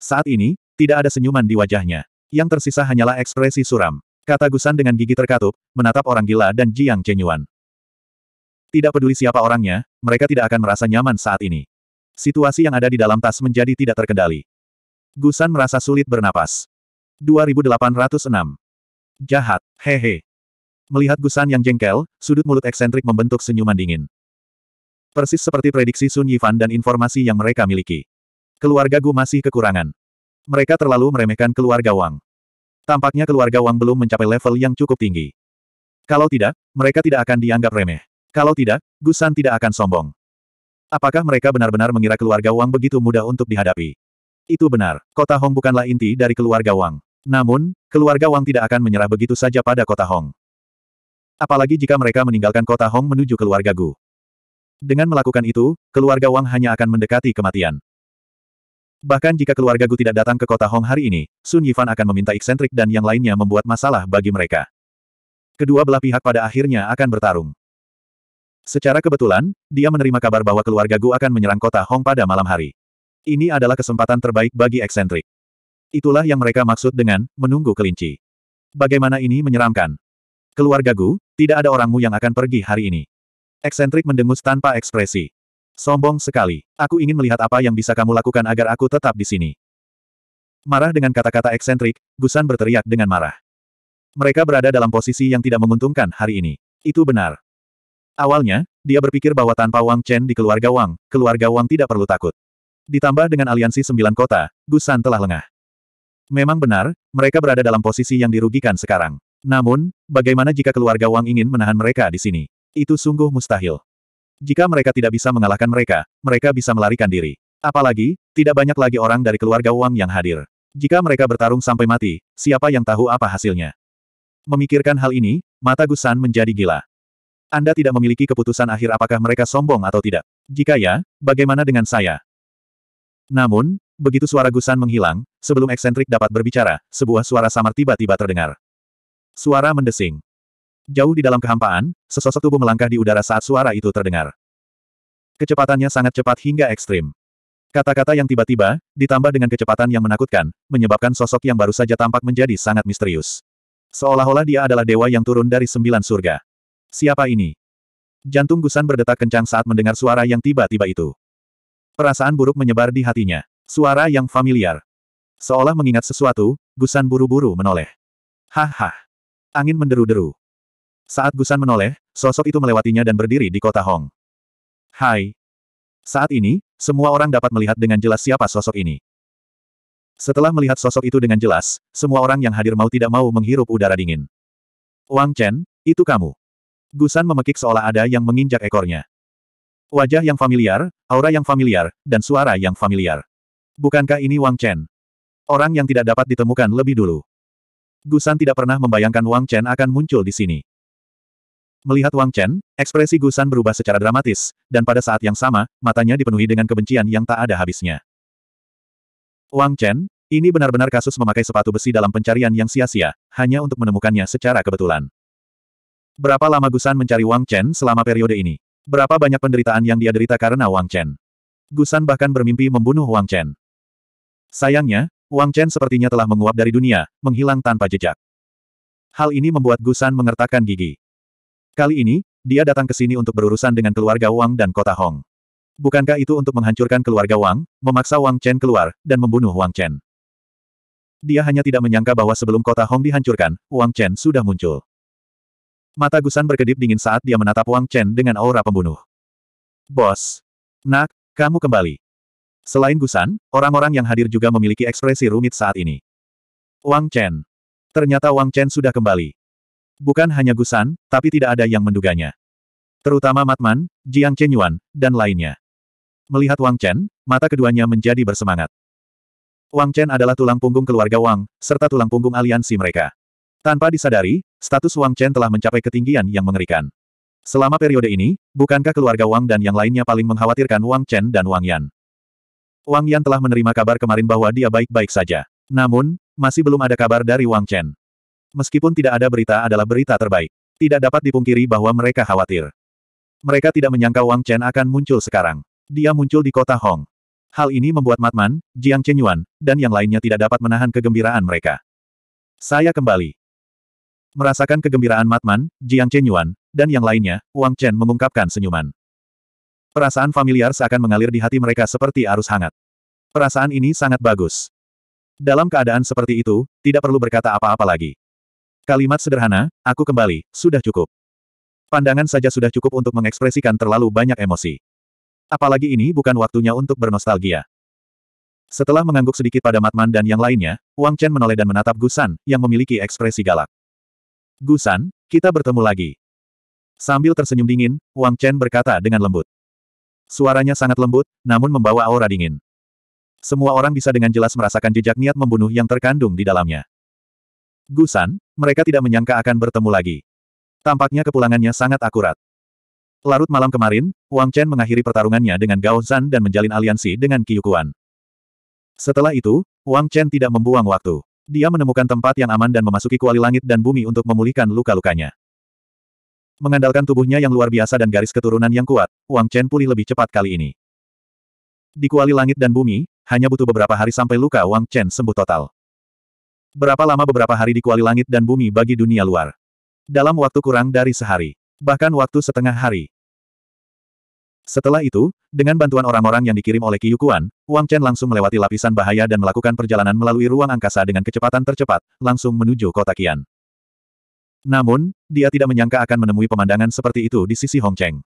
Saat ini, tidak ada senyuman di wajahnya. Yang tersisa hanyalah ekspresi suram. Kata Gusan dengan gigi terkatup, menatap orang gila dan Jiang Chenyuan. Tidak peduli siapa orangnya, mereka tidak akan merasa nyaman saat ini. Situasi yang ada di dalam tas menjadi tidak terkendali. Gusan merasa sulit bernapas. 2806. Jahat, hehe. Melihat Gusan yang jengkel, sudut mulut eksentrik membentuk senyuman dingin. Persis seperti prediksi Sun Yifan dan informasi yang mereka miliki. Keluarga Gu masih kekurangan. Mereka terlalu meremehkan keluarga Wang. Tampaknya keluarga Wang belum mencapai level yang cukup tinggi. Kalau tidak, mereka tidak akan dianggap remeh. Kalau tidak, Gusan tidak akan sombong. Apakah mereka benar-benar mengira keluarga Wang begitu mudah untuk dihadapi? Itu benar, kota Hong bukanlah inti dari keluarga Wang. Namun, keluarga Wang tidak akan menyerah begitu saja pada kota Hong. Apalagi jika mereka meninggalkan kota Hong menuju keluarga Gu. Dengan melakukan itu, keluarga Wang hanya akan mendekati kematian. Bahkan jika keluarga Gu tidak datang ke kota Hong hari ini, Sun Yifan akan meminta eksentrik dan yang lainnya membuat masalah bagi mereka. Kedua belah pihak pada akhirnya akan bertarung. Secara kebetulan, dia menerima kabar bahwa keluarga Gu akan menyerang kota Hong pada malam hari. Ini adalah kesempatan terbaik bagi eksentrik. Itulah yang mereka maksud dengan menunggu kelinci. Bagaimana ini menyeramkan? Keluarga Gu, tidak ada orangmu yang akan pergi hari ini. Eksentrik mendengus tanpa ekspresi. Sombong sekali. Aku ingin melihat apa yang bisa kamu lakukan agar aku tetap di sini. Marah dengan kata-kata eksentrik, Gusan berteriak dengan marah. Mereka berada dalam posisi yang tidak menguntungkan hari ini. Itu benar. Awalnya, dia berpikir bahwa tanpa Wang Chen di keluarga Wang, keluarga Wang tidak perlu takut. Ditambah dengan aliansi sembilan kota, Gusan telah lengah. Memang benar, mereka berada dalam posisi yang dirugikan sekarang. Namun, bagaimana jika keluarga Wang ingin menahan mereka di sini? Itu sungguh mustahil. Jika mereka tidak bisa mengalahkan mereka, mereka bisa melarikan diri. Apalagi, tidak banyak lagi orang dari keluarga Wang yang hadir. Jika mereka bertarung sampai mati, siapa yang tahu apa hasilnya? Memikirkan hal ini, mata Gusan menjadi gila. Anda tidak memiliki keputusan akhir apakah mereka sombong atau tidak. Jika ya, bagaimana dengan saya? Namun, begitu suara Gusan menghilang, sebelum eksentrik dapat berbicara, sebuah suara samar tiba-tiba terdengar. Suara mendesing. Jauh di dalam kehampaan, sesosok tubuh melangkah di udara saat suara itu terdengar. Kecepatannya sangat cepat hingga ekstrim. Kata-kata yang tiba-tiba, ditambah dengan kecepatan yang menakutkan, menyebabkan sosok yang baru saja tampak menjadi sangat misterius. Seolah-olah dia adalah dewa yang turun dari sembilan surga. Siapa ini? Jantung Gusan berdetak kencang saat mendengar suara yang tiba-tiba itu. Perasaan buruk menyebar di hatinya. Suara yang familiar. Seolah mengingat sesuatu, Gusan buru-buru menoleh. Hah-hah. Angin menderu-deru. Saat Gusan menoleh, sosok itu melewatinya dan berdiri di kota Hong. Hai. Saat ini, semua orang dapat melihat dengan jelas siapa sosok ini. Setelah melihat sosok itu dengan jelas, semua orang yang hadir mau tidak mau menghirup udara dingin. Wang Chen, itu kamu. Gusan memekik seolah ada yang menginjak ekornya. Wajah yang familiar, aura yang familiar, dan suara yang familiar. Bukankah ini Wang Chen? Orang yang tidak dapat ditemukan lebih dulu. Gusan tidak pernah membayangkan Wang Chen akan muncul di sini. Melihat Wang Chen, ekspresi Gusan berubah secara dramatis, dan pada saat yang sama, matanya dipenuhi dengan kebencian yang tak ada habisnya. Wang Chen, ini benar-benar kasus memakai sepatu besi dalam pencarian yang sia-sia, hanya untuk menemukannya secara kebetulan. Berapa lama Gusan mencari Wang Chen selama periode ini? Berapa banyak penderitaan yang dia derita karena Wang Chen? Gusan bahkan bermimpi membunuh Wang Chen. Sayangnya, Wang Chen sepertinya telah menguap dari dunia, menghilang tanpa jejak. Hal ini membuat Gusan mengertakkan gigi. Kali ini, dia datang ke sini untuk berurusan dengan keluarga Wang dan kota Hong. Bukankah itu untuk menghancurkan keluarga Wang, memaksa Wang Chen keluar, dan membunuh Wang Chen? Dia hanya tidak menyangka bahwa sebelum kota Hong dihancurkan, Wang Chen sudah muncul. Mata Gusan berkedip dingin saat dia menatap Wang Chen dengan aura pembunuh. Bos. Nak, kamu kembali. Selain Gusan, orang-orang yang hadir juga memiliki ekspresi rumit saat ini. Wang Chen. Ternyata Wang Chen sudah kembali. Bukan hanya Gusan, tapi tidak ada yang menduganya. Terutama Matman, Jiang Chenyuan, dan lainnya. Melihat Wang Chen, mata keduanya menjadi bersemangat. Wang Chen adalah tulang punggung keluarga Wang, serta tulang punggung aliansi mereka. Tanpa disadari, status Wang Chen telah mencapai ketinggian yang mengerikan. Selama periode ini, bukankah keluarga Wang dan yang lainnya paling mengkhawatirkan Wang Chen dan Wang Yan? Wang Yan telah menerima kabar kemarin bahwa dia baik-baik saja. Namun, masih belum ada kabar dari Wang Chen. Meskipun tidak ada berita adalah berita terbaik. Tidak dapat dipungkiri bahwa mereka khawatir. Mereka tidak menyangka Wang Chen akan muncul sekarang. Dia muncul di kota Hong. Hal ini membuat Matman, Jiang Chenyuan, dan yang lainnya tidak dapat menahan kegembiraan mereka. Saya kembali. Merasakan kegembiraan Matman, Jiang Chenyuan, dan yang lainnya, Wang Chen mengungkapkan senyuman. Perasaan familiar seakan mengalir di hati mereka seperti arus hangat. Perasaan ini sangat bagus. Dalam keadaan seperti itu, tidak perlu berkata apa-apa lagi. Kalimat sederhana, aku kembali, sudah cukup. Pandangan saja sudah cukup untuk mengekspresikan terlalu banyak emosi. Apalagi ini bukan waktunya untuk bernostalgia. Setelah mengangguk sedikit pada Matman dan yang lainnya, Wang Chen menoleh dan menatap Gusan, yang memiliki ekspresi galak. Gusan, kita bertemu lagi. Sambil tersenyum dingin, Wang Chen berkata dengan lembut. Suaranya sangat lembut, namun membawa aura dingin. Semua orang bisa dengan jelas merasakan jejak niat membunuh yang terkandung di dalamnya. Gusan, mereka tidak menyangka akan bertemu lagi. Tampaknya kepulangannya sangat akurat. Larut malam kemarin, Wang Chen mengakhiri pertarungannya dengan Gao Zan dan menjalin aliansi dengan Qiyuquan. Setelah itu, Wang Chen tidak membuang waktu. Dia menemukan tempat yang aman dan memasuki kuali langit dan bumi untuk memulihkan luka-lukanya. Mengandalkan tubuhnya yang luar biasa dan garis keturunan yang kuat, Wang Chen pulih lebih cepat kali ini. Di kuali langit dan bumi, hanya butuh beberapa hari sampai luka Wang Chen sembuh total. Berapa lama beberapa hari di kuali langit dan bumi bagi dunia luar? Dalam waktu kurang dari sehari. Bahkan waktu setengah hari. Setelah itu, dengan bantuan orang-orang yang dikirim oleh Kiyukuan, Wang Chen langsung melewati lapisan bahaya dan melakukan perjalanan melalui ruang angkasa dengan kecepatan tercepat, langsung menuju kota Qian. Namun, dia tidak menyangka akan menemui pemandangan seperti itu di sisi Hong Cheng.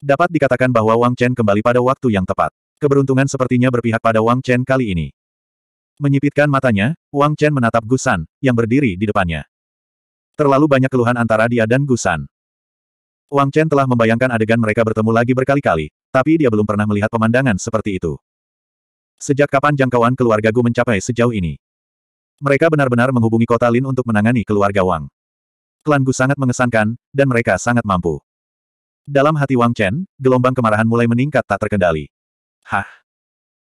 Dapat dikatakan bahwa Wang Chen kembali pada waktu yang tepat. Keberuntungan sepertinya berpihak pada Wang Chen kali ini. Menyipitkan matanya, Wang Chen menatap Gusan, yang berdiri di depannya. Terlalu banyak keluhan antara dia dan Gusan. Wang Chen telah membayangkan adegan mereka bertemu lagi berkali-kali, tapi dia belum pernah melihat pemandangan seperti itu. Sejak kapan jangkauan keluarga Gu mencapai sejauh ini? Mereka benar-benar menghubungi kota Lin untuk menangani keluarga Wang klan Gu sangat mengesankan, dan mereka sangat mampu. Dalam hati Wang Chen, gelombang kemarahan mulai meningkat tak terkendali. Hah!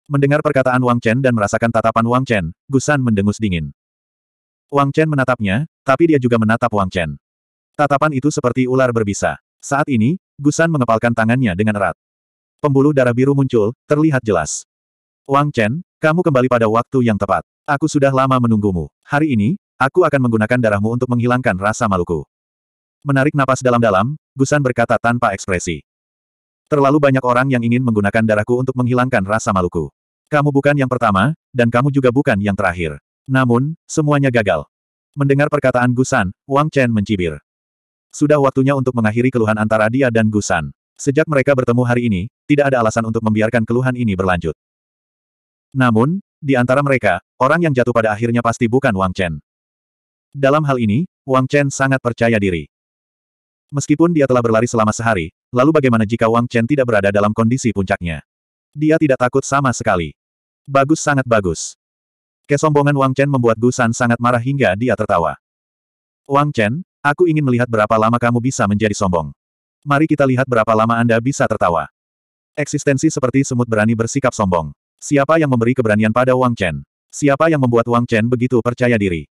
Mendengar perkataan Wang Chen dan merasakan tatapan Wang Chen, Gusan mendengus dingin. Wang Chen menatapnya, tapi dia juga menatap Wang Chen. Tatapan itu seperti ular berbisa. Saat ini, Gusan mengepalkan tangannya dengan erat. Pembuluh darah biru muncul, terlihat jelas. Wang Chen, kamu kembali pada waktu yang tepat. Aku sudah lama menunggumu. Hari ini, Aku akan menggunakan darahmu untuk menghilangkan rasa maluku. Menarik napas dalam-dalam, Gusan berkata tanpa ekspresi. Terlalu banyak orang yang ingin menggunakan darahku untuk menghilangkan rasa maluku. Kamu bukan yang pertama, dan kamu juga bukan yang terakhir. Namun, semuanya gagal. Mendengar perkataan Gusan, Wang Chen mencibir. Sudah waktunya untuk mengakhiri keluhan antara dia dan Gusan. Sejak mereka bertemu hari ini, tidak ada alasan untuk membiarkan keluhan ini berlanjut. Namun, di antara mereka, orang yang jatuh pada akhirnya pasti bukan Wang Chen. Dalam hal ini, Wang Chen sangat percaya diri. Meskipun dia telah berlari selama sehari, lalu bagaimana jika Wang Chen tidak berada dalam kondisi puncaknya? Dia tidak takut sama sekali. Bagus sangat bagus. Kesombongan Wang Chen membuat Gusan sangat marah hingga dia tertawa. Wang Chen, aku ingin melihat berapa lama kamu bisa menjadi sombong. Mari kita lihat berapa lama Anda bisa tertawa. Eksistensi seperti semut berani bersikap sombong. Siapa yang memberi keberanian pada Wang Chen? Siapa yang membuat Wang Chen begitu percaya diri?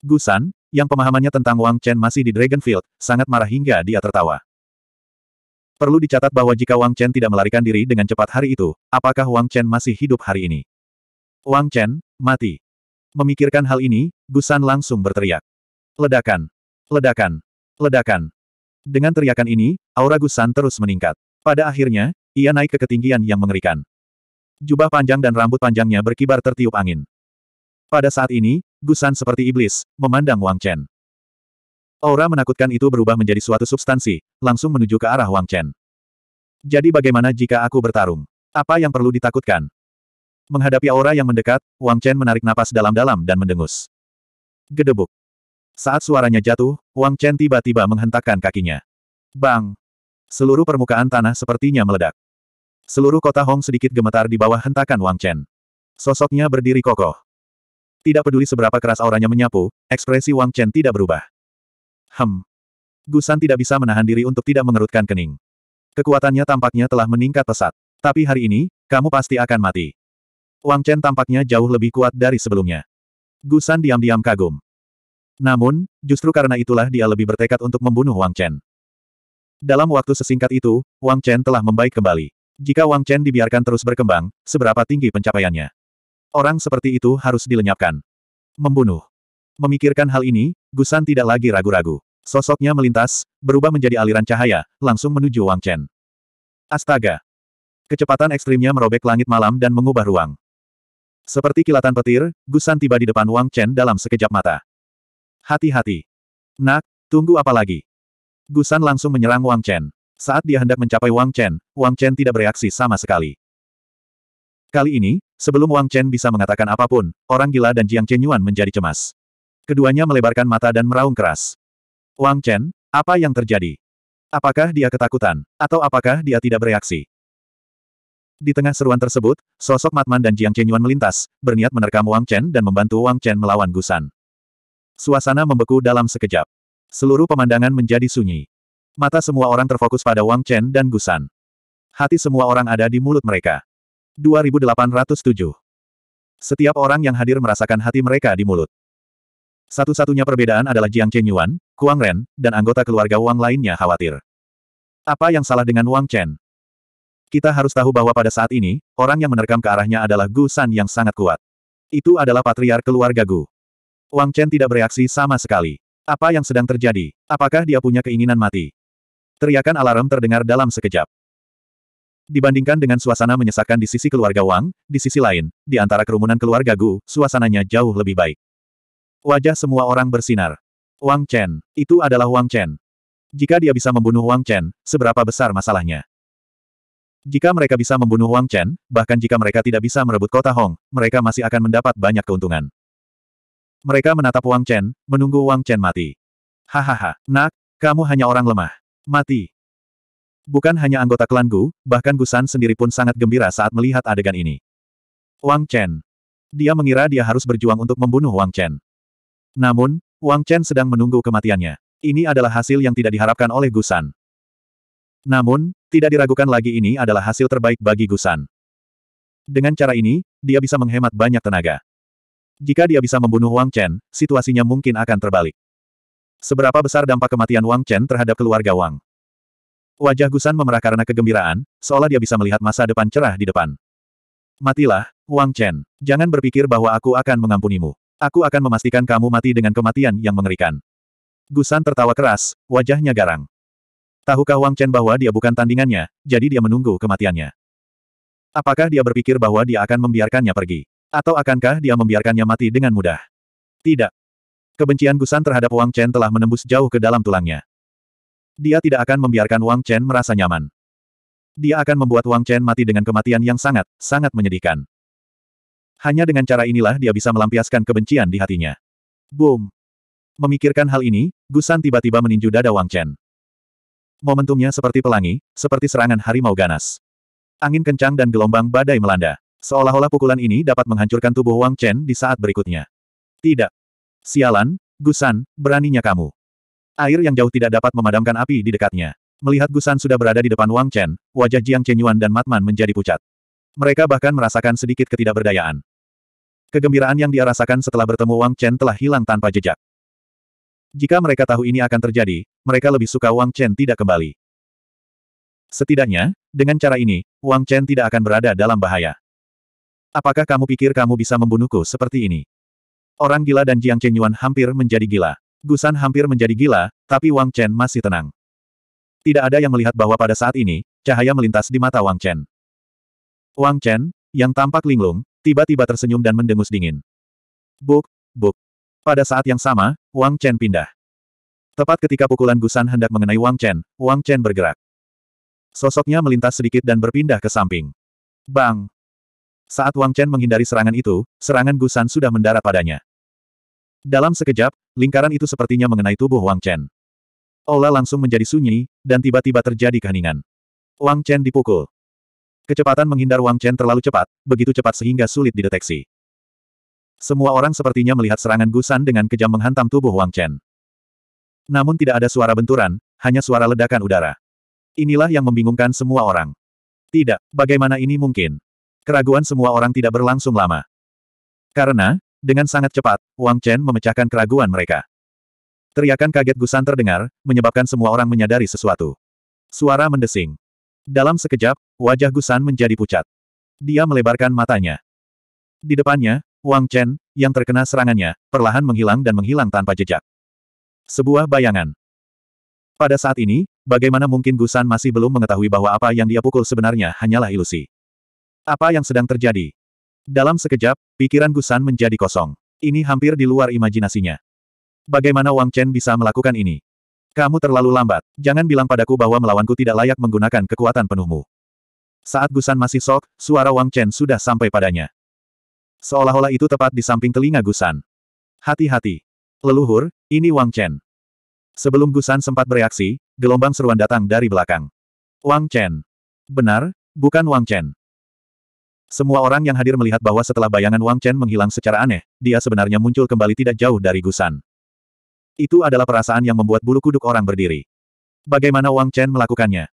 Gusan, yang pemahamannya tentang Wang Chen masih di Dragonfield, sangat marah hingga dia tertawa. Perlu dicatat bahwa jika Wang Chen tidak melarikan diri dengan cepat hari itu, apakah Wang Chen masih hidup hari ini? Wang Chen, mati. Memikirkan hal ini, Gusan langsung berteriak. Ledakan! Ledakan! Ledakan! Dengan teriakan ini, aura Gusan terus meningkat. Pada akhirnya, ia naik ke ketinggian yang mengerikan. Jubah panjang dan rambut panjangnya berkibar tertiup angin. Pada saat ini, Gusan seperti iblis, memandang Wang Chen. Aura menakutkan itu berubah menjadi suatu substansi, langsung menuju ke arah Wang Chen. Jadi bagaimana jika aku bertarung? Apa yang perlu ditakutkan? Menghadapi aura yang mendekat, Wang Chen menarik napas dalam-dalam dan mendengus. Gedebuk. Saat suaranya jatuh, Wang Chen tiba-tiba menghentakkan kakinya. Bang! Seluruh permukaan tanah sepertinya meledak. Seluruh kota Hong sedikit gemetar di bawah hentakan Wang Chen. Sosoknya berdiri kokoh. Tidak peduli seberapa keras auranya menyapu, ekspresi Wang Chen tidak berubah. Hem. Gusan tidak bisa menahan diri untuk tidak mengerutkan kening. Kekuatannya tampaknya telah meningkat pesat. Tapi hari ini, kamu pasti akan mati. Wang Chen tampaknya jauh lebih kuat dari sebelumnya. Gusan diam-diam kagum. Namun, justru karena itulah dia lebih bertekad untuk membunuh Wang Chen. Dalam waktu sesingkat itu, Wang Chen telah membaik kembali. Jika Wang Chen dibiarkan terus berkembang, seberapa tinggi pencapaiannya? Orang seperti itu harus dilenyapkan. Membunuh. Memikirkan hal ini, Gusan tidak lagi ragu-ragu. Sosoknya melintas, berubah menjadi aliran cahaya, langsung menuju Wang Chen. Astaga! Kecepatan ekstrimnya merobek langit malam dan mengubah ruang. Seperti kilatan petir, Gusan tiba di depan Wang Chen dalam sekejap mata. Hati-hati! Nak, tunggu apa lagi? Gusan langsung menyerang Wang Chen. Saat dia hendak mencapai Wang Chen, Wang Chen tidak bereaksi sama sekali. Kali ini, Sebelum Wang Chen bisa mengatakan apapun, orang gila dan Jiang Chen Yuan menjadi cemas. Keduanya melebarkan mata dan meraung keras. Wang Chen, apa yang terjadi? Apakah dia ketakutan, atau apakah dia tidak bereaksi? Di tengah seruan tersebut, sosok Matman dan Jiang Chen Yuan melintas, berniat menerkam Wang Chen dan membantu Wang Chen melawan Gusan. Suasana membeku dalam sekejap. Seluruh pemandangan menjadi sunyi. Mata semua orang terfokus pada Wang Chen dan Gusan. Hati semua orang ada di mulut mereka. 2807. Setiap orang yang hadir merasakan hati mereka di mulut. Satu-satunya perbedaan adalah Jiang Chen Yuan, Kuang Ren, dan anggota keluarga Wang lainnya khawatir. Apa yang salah dengan Wang Chen? Kita harus tahu bahwa pada saat ini, orang yang menerkam ke arahnya adalah Gu San yang sangat kuat. Itu adalah patriar keluarga Gu. Wang Chen tidak bereaksi sama sekali. Apa yang sedang terjadi? Apakah dia punya keinginan mati? Teriakan alarm terdengar dalam sekejap. Dibandingkan dengan suasana menyesakan di sisi keluarga Wang, di sisi lain, di antara kerumunan keluarga Gu, suasananya jauh lebih baik. Wajah semua orang bersinar. Wang Chen, itu adalah Wang Chen. Jika dia bisa membunuh Wang Chen, seberapa besar masalahnya? Jika mereka bisa membunuh Wang Chen, bahkan jika mereka tidak bisa merebut kota Hong, mereka masih akan mendapat banyak keuntungan. Mereka menatap Wang Chen, menunggu Wang Chen mati. Hahaha, nak, kamu hanya orang lemah. Mati. Bukan hanya anggota klan Gu, bahkan Gusan sendiri pun sangat gembira saat melihat adegan ini. Wang Chen. Dia mengira dia harus berjuang untuk membunuh Wang Chen. Namun, Wang Chen sedang menunggu kematiannya. Ini adalah hasil yang tidak diharapkan oleh Gusan. Namun, tidak diragukan lagi ini adalah hasil terbaik bagi Gusan. Dengan cara ini, dia bisa menghemat banyak tenaga. Jika dia bisa membunuh Wang Chen, situasinya mungkin akan terbalik. Seberapa besar dampak kematian Wang Chen terhadap keluarga Wang? Wajah Gusan memerah karena kegembiraan, seolah dia bisa melihat masa depan cerah di depan. Matilah, Wang Chen. Jangan berpikir bahwa aku akan mengampunimu. Aku akan memastikan kamu mati dengan kematian yang mengerikan. Gusan tertawa keras, wajahnya garang. Tahukah Wang Chen bahwa dia bukan tandingannya, jadi dia menunggu kematiannya. Apakah dia berpikir bahwa dia akan membiarkannya pergi? Atau akankah dia membiarkannya mati dengan mudah? Tidak. Kebencian Gusan terhadap Wang Chen telah menembus jauh ke dalam tulangnya. Dia tidak akan membiarkan Wang Chen merasa nyaman. Dia akan membuat Wang Chen mati dengan kematian yang sangat, sangat menyedihkan. Hanya dengan cara inilah dia bisa melampiaskan kebencian di hatinya. Boom! Memikirkan hal ini, Gusan tiba-tiba meninju dada Wang Chen. Momentumnya seperti pelangi, seperti serangan harimau ganas. Angin kencang dan gelombang badai melanda. Seolah-olah pukulan ini dapat menghancurkan tubuh Wang Chen di saat berikutnya. Tidak. Sialan, Gusan, beraninya kamu. Air yang jauh tidak dapat memadamkan api di dekatnya. Melihat Gusan sudah berada di depan Wang Chen, wajah Jiang Chenyuan dan Matman menjadi pucat. Mereka bahkan merasakan sedikit ketidakberdayaan. Kegembiraan yang dia rasakan setelah bertemu Wang Chen telah hilang tanpa jejak. Jika mereka tahu ini akan terjadi, mereka lebih suka Wang Chen tidak kembali. Setidaknya, dengan cara ini, Wang Chen tidak akan berada dalam bahaya. Apakah kamu pikir kamu bisa membunuhku seperti ini? Orang gila dan Jiang Chenyuan hampir menjadi gila. Gusan hampir menjadi gila, tapi Wang Chen masih tenang. Tidak ada yang melihat bahwa pada saat ini, cahaya melintas di mata Wang Chen. Wang Chen, yang tampak linglung, tiba-tiba tersenyum dan mendengus dingin. Buk, buk. Pada saat yang sama, Wang Chen pindah. Tepat ketika pukulan Gusan hendak mengenai Wang Chen, Wang Chen bergerak. Sosoknya melintas sedikit dan berpindah ke samping. Bang! Saat Wang Chen menghindari serangan itu, serangan Gusan sudah mendarat padanya. Dalam sekejap, lingkaran itu sepertinya mengenai tubuh Wang Chen. Aula langsung menjadi sunyi, dan tiba-tiba terjadi keheningan. Wang Chen dipukul. Kecepatan menghindar Wang Chen terlalu cepat, begitu cepat sehingga sulit dideteksi. Semua orang sepertinya melihat serangan Gusan dengan kejam menghantam tubuh Wang Chen. Namun tidak ada suara benturan, hanya suara ledakan udara. Inilah yang membingungkan semua orang. Tidak, bagaimana ini mungkin? Keraguan semua orang tidak berlangsung lama. Karena, dengan sangat cepat, Wang Chen memecahkan keraguan mereka. Teriakan kaget gusan terdengar, menyebabkan semua orang menyadari sesuatu. Suara mendesing. Dalam sekejap, wajah gusan menjadi pucat. Dia melebarkan matanya. Di depannya, Wang Chen, yang terkena serangannya, perlahan menghilang dan menghilang tanpa jejak. Sebuah bayangan. Pada saat ini, bagaimana mungkin Gusan masih belum mengetahui bahwa apa yang dia pukul sebenarnya hanyalah ilusi. Apa yang sedang terjadi? Dalam sekejap, pikiran Gusan menjadi kosong. Ini hampir di luar imajinasinya. Bagaimana Wang Chen bisa melakukan ini? Kamu terlalu lambat. Jangan bilang padaku bahwa melawanku tidak layak menggunakan kekuatan penuhmu. Saat Gusan masih sok, suara Wang Chen sudah sampai padanya. Seolah-olah itu tepat di samping telinga Gusan. Hati-hati. Leluhur, ini Wang Chen. Sebelum Gusan sempat bereaksi, gelombang seruan datang dari belakang. Wang Chen. Benar, bukan Wang Chen. Semua orang yang hadir melihat bahwa setelah bayangan Wang Chen menghilang secara aneh, dia sebenarnya muncul kembali tidak jauh dari Gusan. Itu adalah perasaan yang membuat bulu kuduk orang berdiri. Bagaimana Wang Chen melakukannya?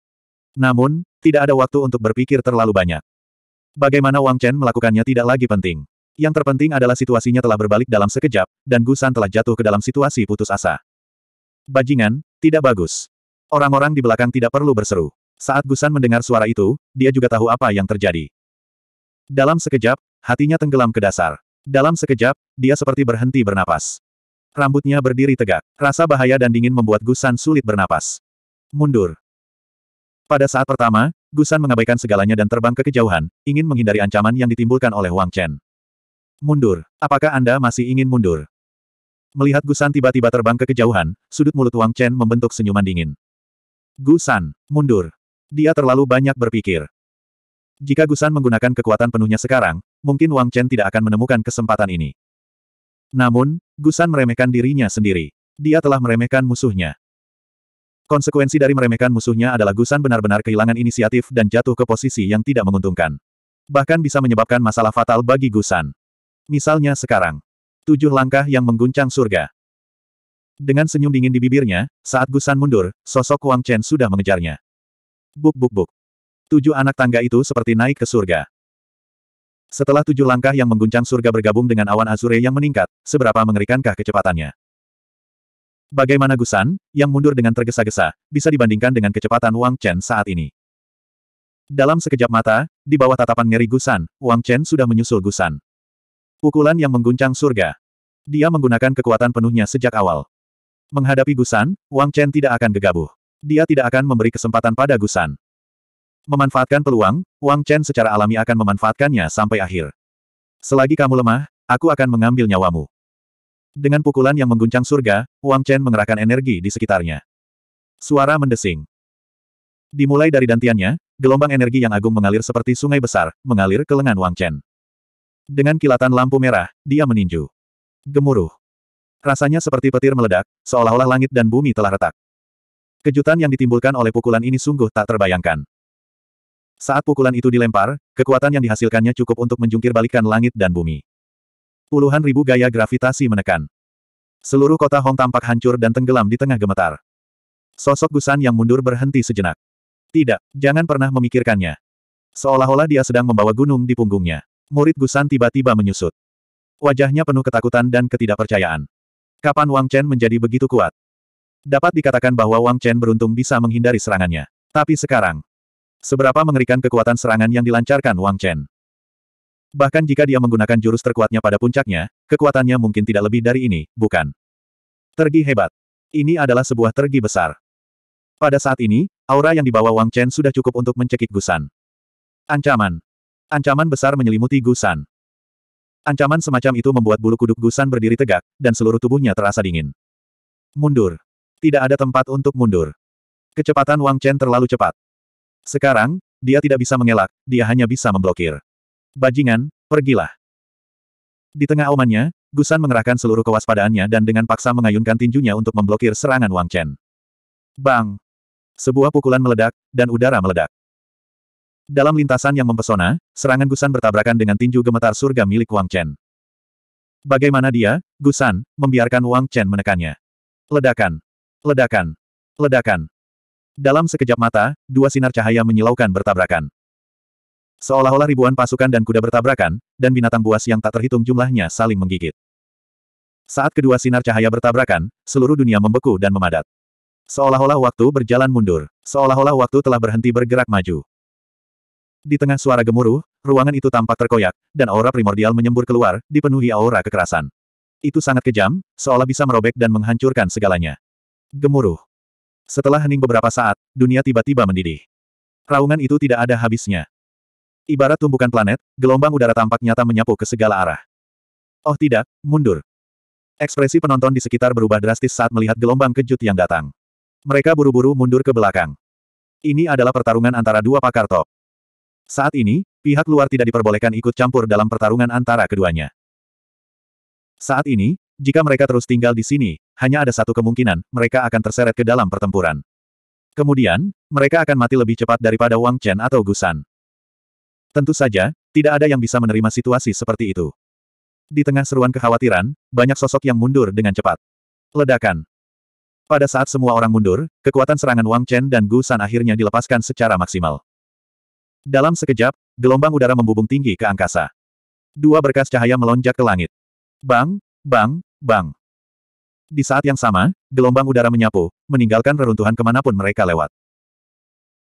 Namun, tidak ada waktu untuk berpikir terlalu banyak. Bagaimana Wang Chen melakukannya tidak lagi penting. Yang terpenting adalah situasinya telah berbalik dalam sekejap, dan Gusan telah jatuh ke dalam situasi putus asa. Bajingan, tidak bagus. Orang-orang di belakang tidak perlu berseru. Saat Gusan mendengar suara itu, dia juga tahu apa yang terjadi. Dalam sekejap, hatinya tenggelam ke dasar. Dalam sekejap, dia seperti berhenti bernapas. Rambutnya berdiri tegak. Rasa bahaya dan dingin membuat Gusan sulit bernapas. Mundur. Pada saat pertama, Gusan mengabaikan segalanya dan terbang ke kejauhan, ingin menghindari ancaman yang ditimbulkan oleh Wang Chen. Mundur. Apakah Anda masih ingin mundur? Melihat Gusan tiba-tiba terbang ke kejauhan, sudut mulut Wang Chen membentuk senyuman dingin. Gusan, mundur. Dia terlalu banyak berpikir. Jika Gusan menggunakan kekuatan penuhnya sekarang, mungkin Wang Chen tidak akan menemukan kesempatan ini. Namun, Gusan meremehkan dirinya sendiri. Dia telah meremehkan musuhnya. Konsekuensi dari meremehkan musuhnya adalah Gusan benar-benar kehilangan inisiatif dan jatuh ke posisi yang tidak menguntungkan. Bahkan bisa menyebabkan masalah fatal bagi Gusan. Misalnya sekarang. Tujuh langkah yang mengguncang surga. Dengan senyum dingin di bibirnya, saat Gusan mundur, sosok Wang Chen sudah mengejarnya. Buk buk buk. Tujuh anak tangga itu seperti naik ke surga. Setelah tujuh langkah yang mengguncang surga bergabung dengan awan azure yang meningkat, seberapa mengerikankah kecepatannya? Bagaimana Gusan, yang mundur dengan tergesa-gesa, bisa dibandingkan dengan kecepatan Wang Chen saat ini? Dalam sekejap mata, di bawah tatapan ngeri Gusan, Wang Chen sudah menyusul Gusan. Pukulan yang mengguncang surga. Dia menggunakan kekuatan penuhnya sejak awal. Menghadapi Gusan, Wang Chen tidak akan gegabah. Dia tidak akan memberi kesempatan pada Gusan. Memanfaatkan peluang, Wang Chen secara alami akan memanfaatkannya sampai akhir. Selagi kamu lemah, aku akan mengambil nyawamu. Dengan pukulan yang mengguncang surga, Wang Chen mengerahkan energi di sekitarnya. Suara mendesing. Dimulai dari dantiannya, gelombang energi yang agung mengalir seperti sungai besar, mengalir ke lengan Wang Chen. Dengan kilatan lampu merah, dia meninju. Gemuruh. Rasanya seperti petir meledak, seolah-olah langit dan bumi telah retak. Kejutan yang ditimbulkan oleh pukulan ini sungguh tak terbayangkan. Saat pukulan itu dilempar, kekuatan yang dihasilkannya cukup untuk menjungkir balikan langit dan bumi. Puluhan ribu gaya gravitasi menekan. Seluruh kota Hong tampak hancur dan tenggelam di tengah gemetar. Sosok Gusan yang mundur berhenti sejenak. Tidak, jangan pernah memikirkannya. Seolah-olah dia sedang membawa gunung di punggungnya. Murid Gusan tiba-tiba menyusut. Wajahnya penuh ketakutan dan ketidakpercayaan. Kapan Wang Chen menjadi begitu kuat? Dapat dikatakan bahwa Wang Chen beruntung bisa menghindari serangannya. Tapi sekarang, Seberapa mengerikan kekuatan serangan yang dilancarkan Wang Chen. Bahkan jika dia menggunakan jurus terkuatnya pada puncaknya, kekuatannya mungkin tidak lebih dari ini, bukan? Tergi hebat. Ini adalah sebuah tergi besar. Pada saat ini, aura yang dibawa Wang Chen sudah cukup untuk mencekik Gusan. Ancaman. Ancaman besar menyelimuti Gusan. Ancaman semacam itu membuat bulu kuduk Gusan berdiri tegak, dan seluruh tubuhnya terasa dingin. Mundur. Tidak ada tempat untuk mundur. Kecepatan Wang Chen terlalu cepat. Sekarang, dia tidak bisa mengelak, dia hanya bisa memblokir. Bajingan, pergilah. Di tengah aumannya, Gusan mengerahkan seluruh kewaspadaannya dan dengan paksa mengayunkan tinjunya untuk memblokir serangan Wang Chen. Bang! Sebuah pukulan meledak, dan udara meledak. Dalam lintasan yang mempesona, serangan Gusan bertabrakan dengan tinju gemetar surga milik Wang Chen. Bagaimana dia, Gusan, membiarkan Wang Chen menekannya. Ledakan! Ledakan! Ledakan! Dalam sekejap mata, dua sinar cahaya menyilaukan bertabrakan. Seolah-olah ribuan pasukan dan kuda bertabrakan, dan binatang buas yang tak terhitung jumlahnya saling menggigit. Saat kedua sinar cahaya bertabrakan, seluruh dunia membeku dan memadat. Seolah-olah waktu berjalan mundur, seolah-olah waktu telah berhenti bergerak maju. Di tengah suara gemuruh, ruangan itu tampak terkoyak, dan aura primordial menyembur keluar, dipenuhi aura kekerasan. Itu sangat kejam, seolah bisa merobek dan menghancurkan segalanya. Gemuruh. Setelah hening beberapa saat, dunia tiba-tiba mendidih. Raungan itu tidak ada habisnya. Ibarat tumbukan planet, gelombang udara tampak nyata menyapu ke segala arah. Oh tidak, mundur. Ekspresi penonton di sekitar berubah drastis saat melihat gelombang kejut yang datang. Mereka buru-buru mundur ke belakang. Ini adalah pertarungan antara dua pakar top. Saat ini, pihak luar tidak diperbolehkan ikut campur dalam pertarungan antara keduanya. Saat ini, jika mereka terus tinggal di sini, hanya ada satu kemungkinan, mereka akan terseret ke dalam pertempuran. Kemudian, mereka akan mati lebih cepat daripada Wang Chen atau Gusan. Tentu saja, tidak ada yang bisa menerima situasi seperti itu. Di tengah seruan kekhawatiran, banyak sosok yang mundur dengan cepat. Ledakan. Pada saat semua orang mundur, kekuatan serangan Wang Chen dan Gusan akhirnya dilepaskan secara maksimal. Dalam sekejap, gelombang udara membubung tinggi ke angkasa. Dua berkas cahaya melonjak ke langit. Bang, bang, bang. Di saat yang sama, gelombang udara menyapu, meninggalkan reruntuhan kemanapun mereka lewat.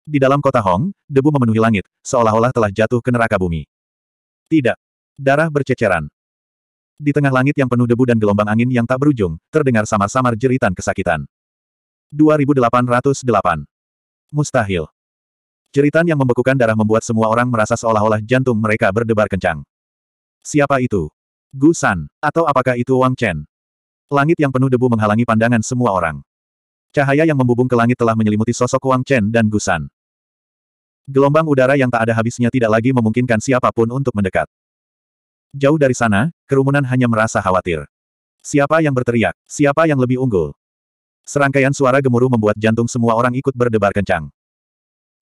Di dalam kota Hong, debu memenuhi langit, seolah-olah telah jatuh ke neraka bumi. Tidak. Darah berceceran. Di tengah langit yang penuh debu dan gelombang angin yang tak berujung, terdengar samar-samar jeritan kesakitan. 2808. Mustahil. Jeritan yang membekukan darah membuat semua orang merasa seolah-olah jantung mereka berdebar kencang. Siapa itu? Gu San, atau apakah itu Wang Chen? Langit yang penuh debu menghalangi pandangan semua orang. Cahaya yang membubung ke langit telah menyelimuti sosok Wang Chen dan Gusan. Gelombang udara yang tak ada habisnya tidak lagi memungkinkan siapapun untuk mendekat. Jauh dari sana, kerumunan hanya merasa khawatir. Siapa yang berteriak? Siapa yang lebih unggul? Serangkaian suara gemuruh membuat jantung semua orang ikut berdebar kencang.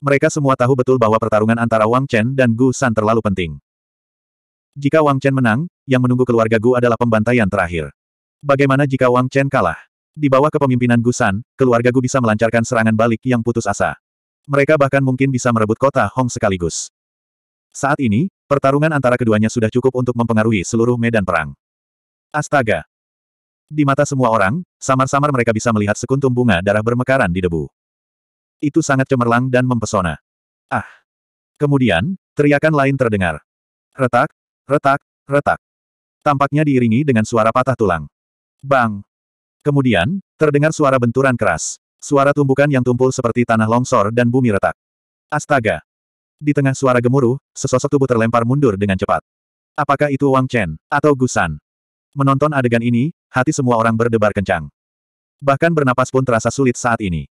Mereka semua tahu betul bahwa pertarungan antara Wang Chen dan Gu San terlalu penting. Jika Wang Chen menang, yang menunggu keluarga Gu adalah pembantaian terakhir. Bagaimana jika Wang Chen kalah? Di bawah kepemimpinan Gusan, keluarga Gu bisa melancarkan serangan balik yang putus asa. Mereka bahkan mungkin bisa merebut kota Hong sekaligus. Saat ini, pertarungan antara keduanya sudah cukup untuk mempengaruhi seluruh medan perang. Astaga! Di mata semua orang, samar-samar mereka bisa melihat sekuntum bunga darah bermekaran di debu. Itu sangat cemerlang dan mempesona. Ah! Kemudian, teriakan lain terdengar. Retak, retak, retak. Tampaknya diiringi dengan suara patah tulang. Bang! Kemudian, terdengar suara benturan keras. Suara tumbukan yang tumpul seperti tanah longsor dan bumi retak. Astaga! Di tengah suara gemuruh, sesosok tubuh terlempar mundur dengan cepat. Apakah itu Wang Chen, atau Gusan? Menonton adegan ini, hati semua orang berdebar kencang. Bahkan bernapas pun terasa sulit saat ini.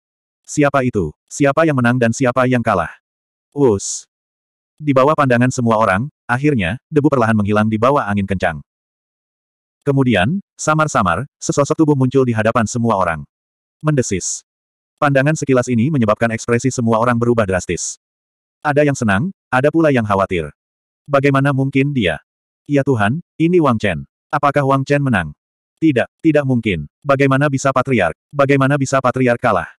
Siapa itu? Siapa yang menang dan siapa yang kalah? Us! Di bawah pandangan semua orang, akhirnya, debu perlahan menghilang di bawah angin kencang. Kemudian, samar-samar, sesosok tubuh muncul di hadapan semua orang. Mendesis. Pandangan sekilas ini menyebabkan ekspresi semua orang berubah drastis. Ada yang senang, ada pula yang khawatir. Bagaimana mungkin dia? Ya Tuhan, ini Wang Chen. Apakah Wang Chen menang? Tidak, tidak mungkin. Bagaimana bisa patriark? Bagaimana bisa patriark kalah?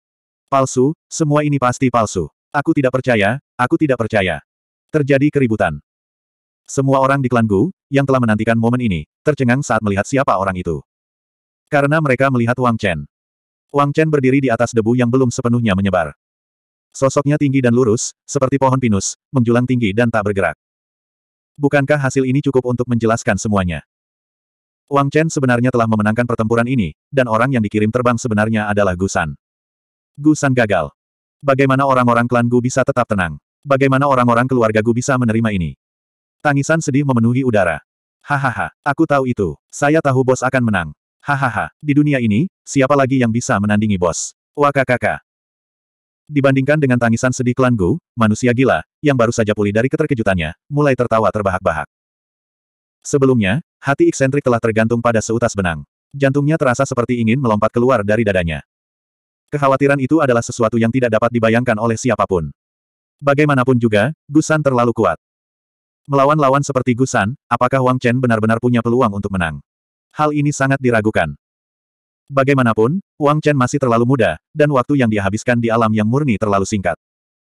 Palsu, semua ini pasti palsu. Aku tidak percaya, aku tidak percaya. Terjadi keributan. Semua orang di klan Gu, yang telah menantikan momen ini, tercengang saat melihat siapa orang itu. Karena mereka melihat Wang Chen. Wang Chen berdiri di atas debu yang belum sepenuhnya menyebar. Sosoknya tinggi dan lurus, seperti pohon pinus, menjulang tinggi dan tak bergerak. Bukankah hasil ini cukup untuk menjelaskan semuanya? Wang Chen sebenarnya telah memenangkan pertempuran ini, dan orang yang dikirim terbang sebenarnya adalah Gusan. Gusan gagal. Bagaimana orang-orang klan Gu bisa tetap tenang? Bagaimana orang-orang keluarga Gu bisa menerima ini? Tangisan sedih memenuhi udara. Hahaha, aku tahu itu. Saya tahu bos akan menang. Hahaha, di dunia ini, siapa lagi yang bisa menandingi bos? Wakakaka. Dibandingkan dengan tangisan sedih klan Gu, manusia gila, yang baru saja pulih dari keterkejutannya, mulai tertawa terbahak-bahak. Sebelumnya, hati eksentrik telah tergantung pada seutas benang. Jantungnya terasa seperti ingin melompat keluar dari dadanya. Kekhawatiran itu adalah sesuatu yang tidak dapat dibayangkan oleh siapapun. Bagaimanapun juga, Gusan terlalu kuat. Melawan lawan seperti Gusan, apakah Wang Chen benar-benar punya peluang untuk menang? Hal ini sangat diragukan. Bagaimanapun, Wang Chen masih terlalu muda, dan waktu yang dia habiskan di alam yang murni terlalu singkat.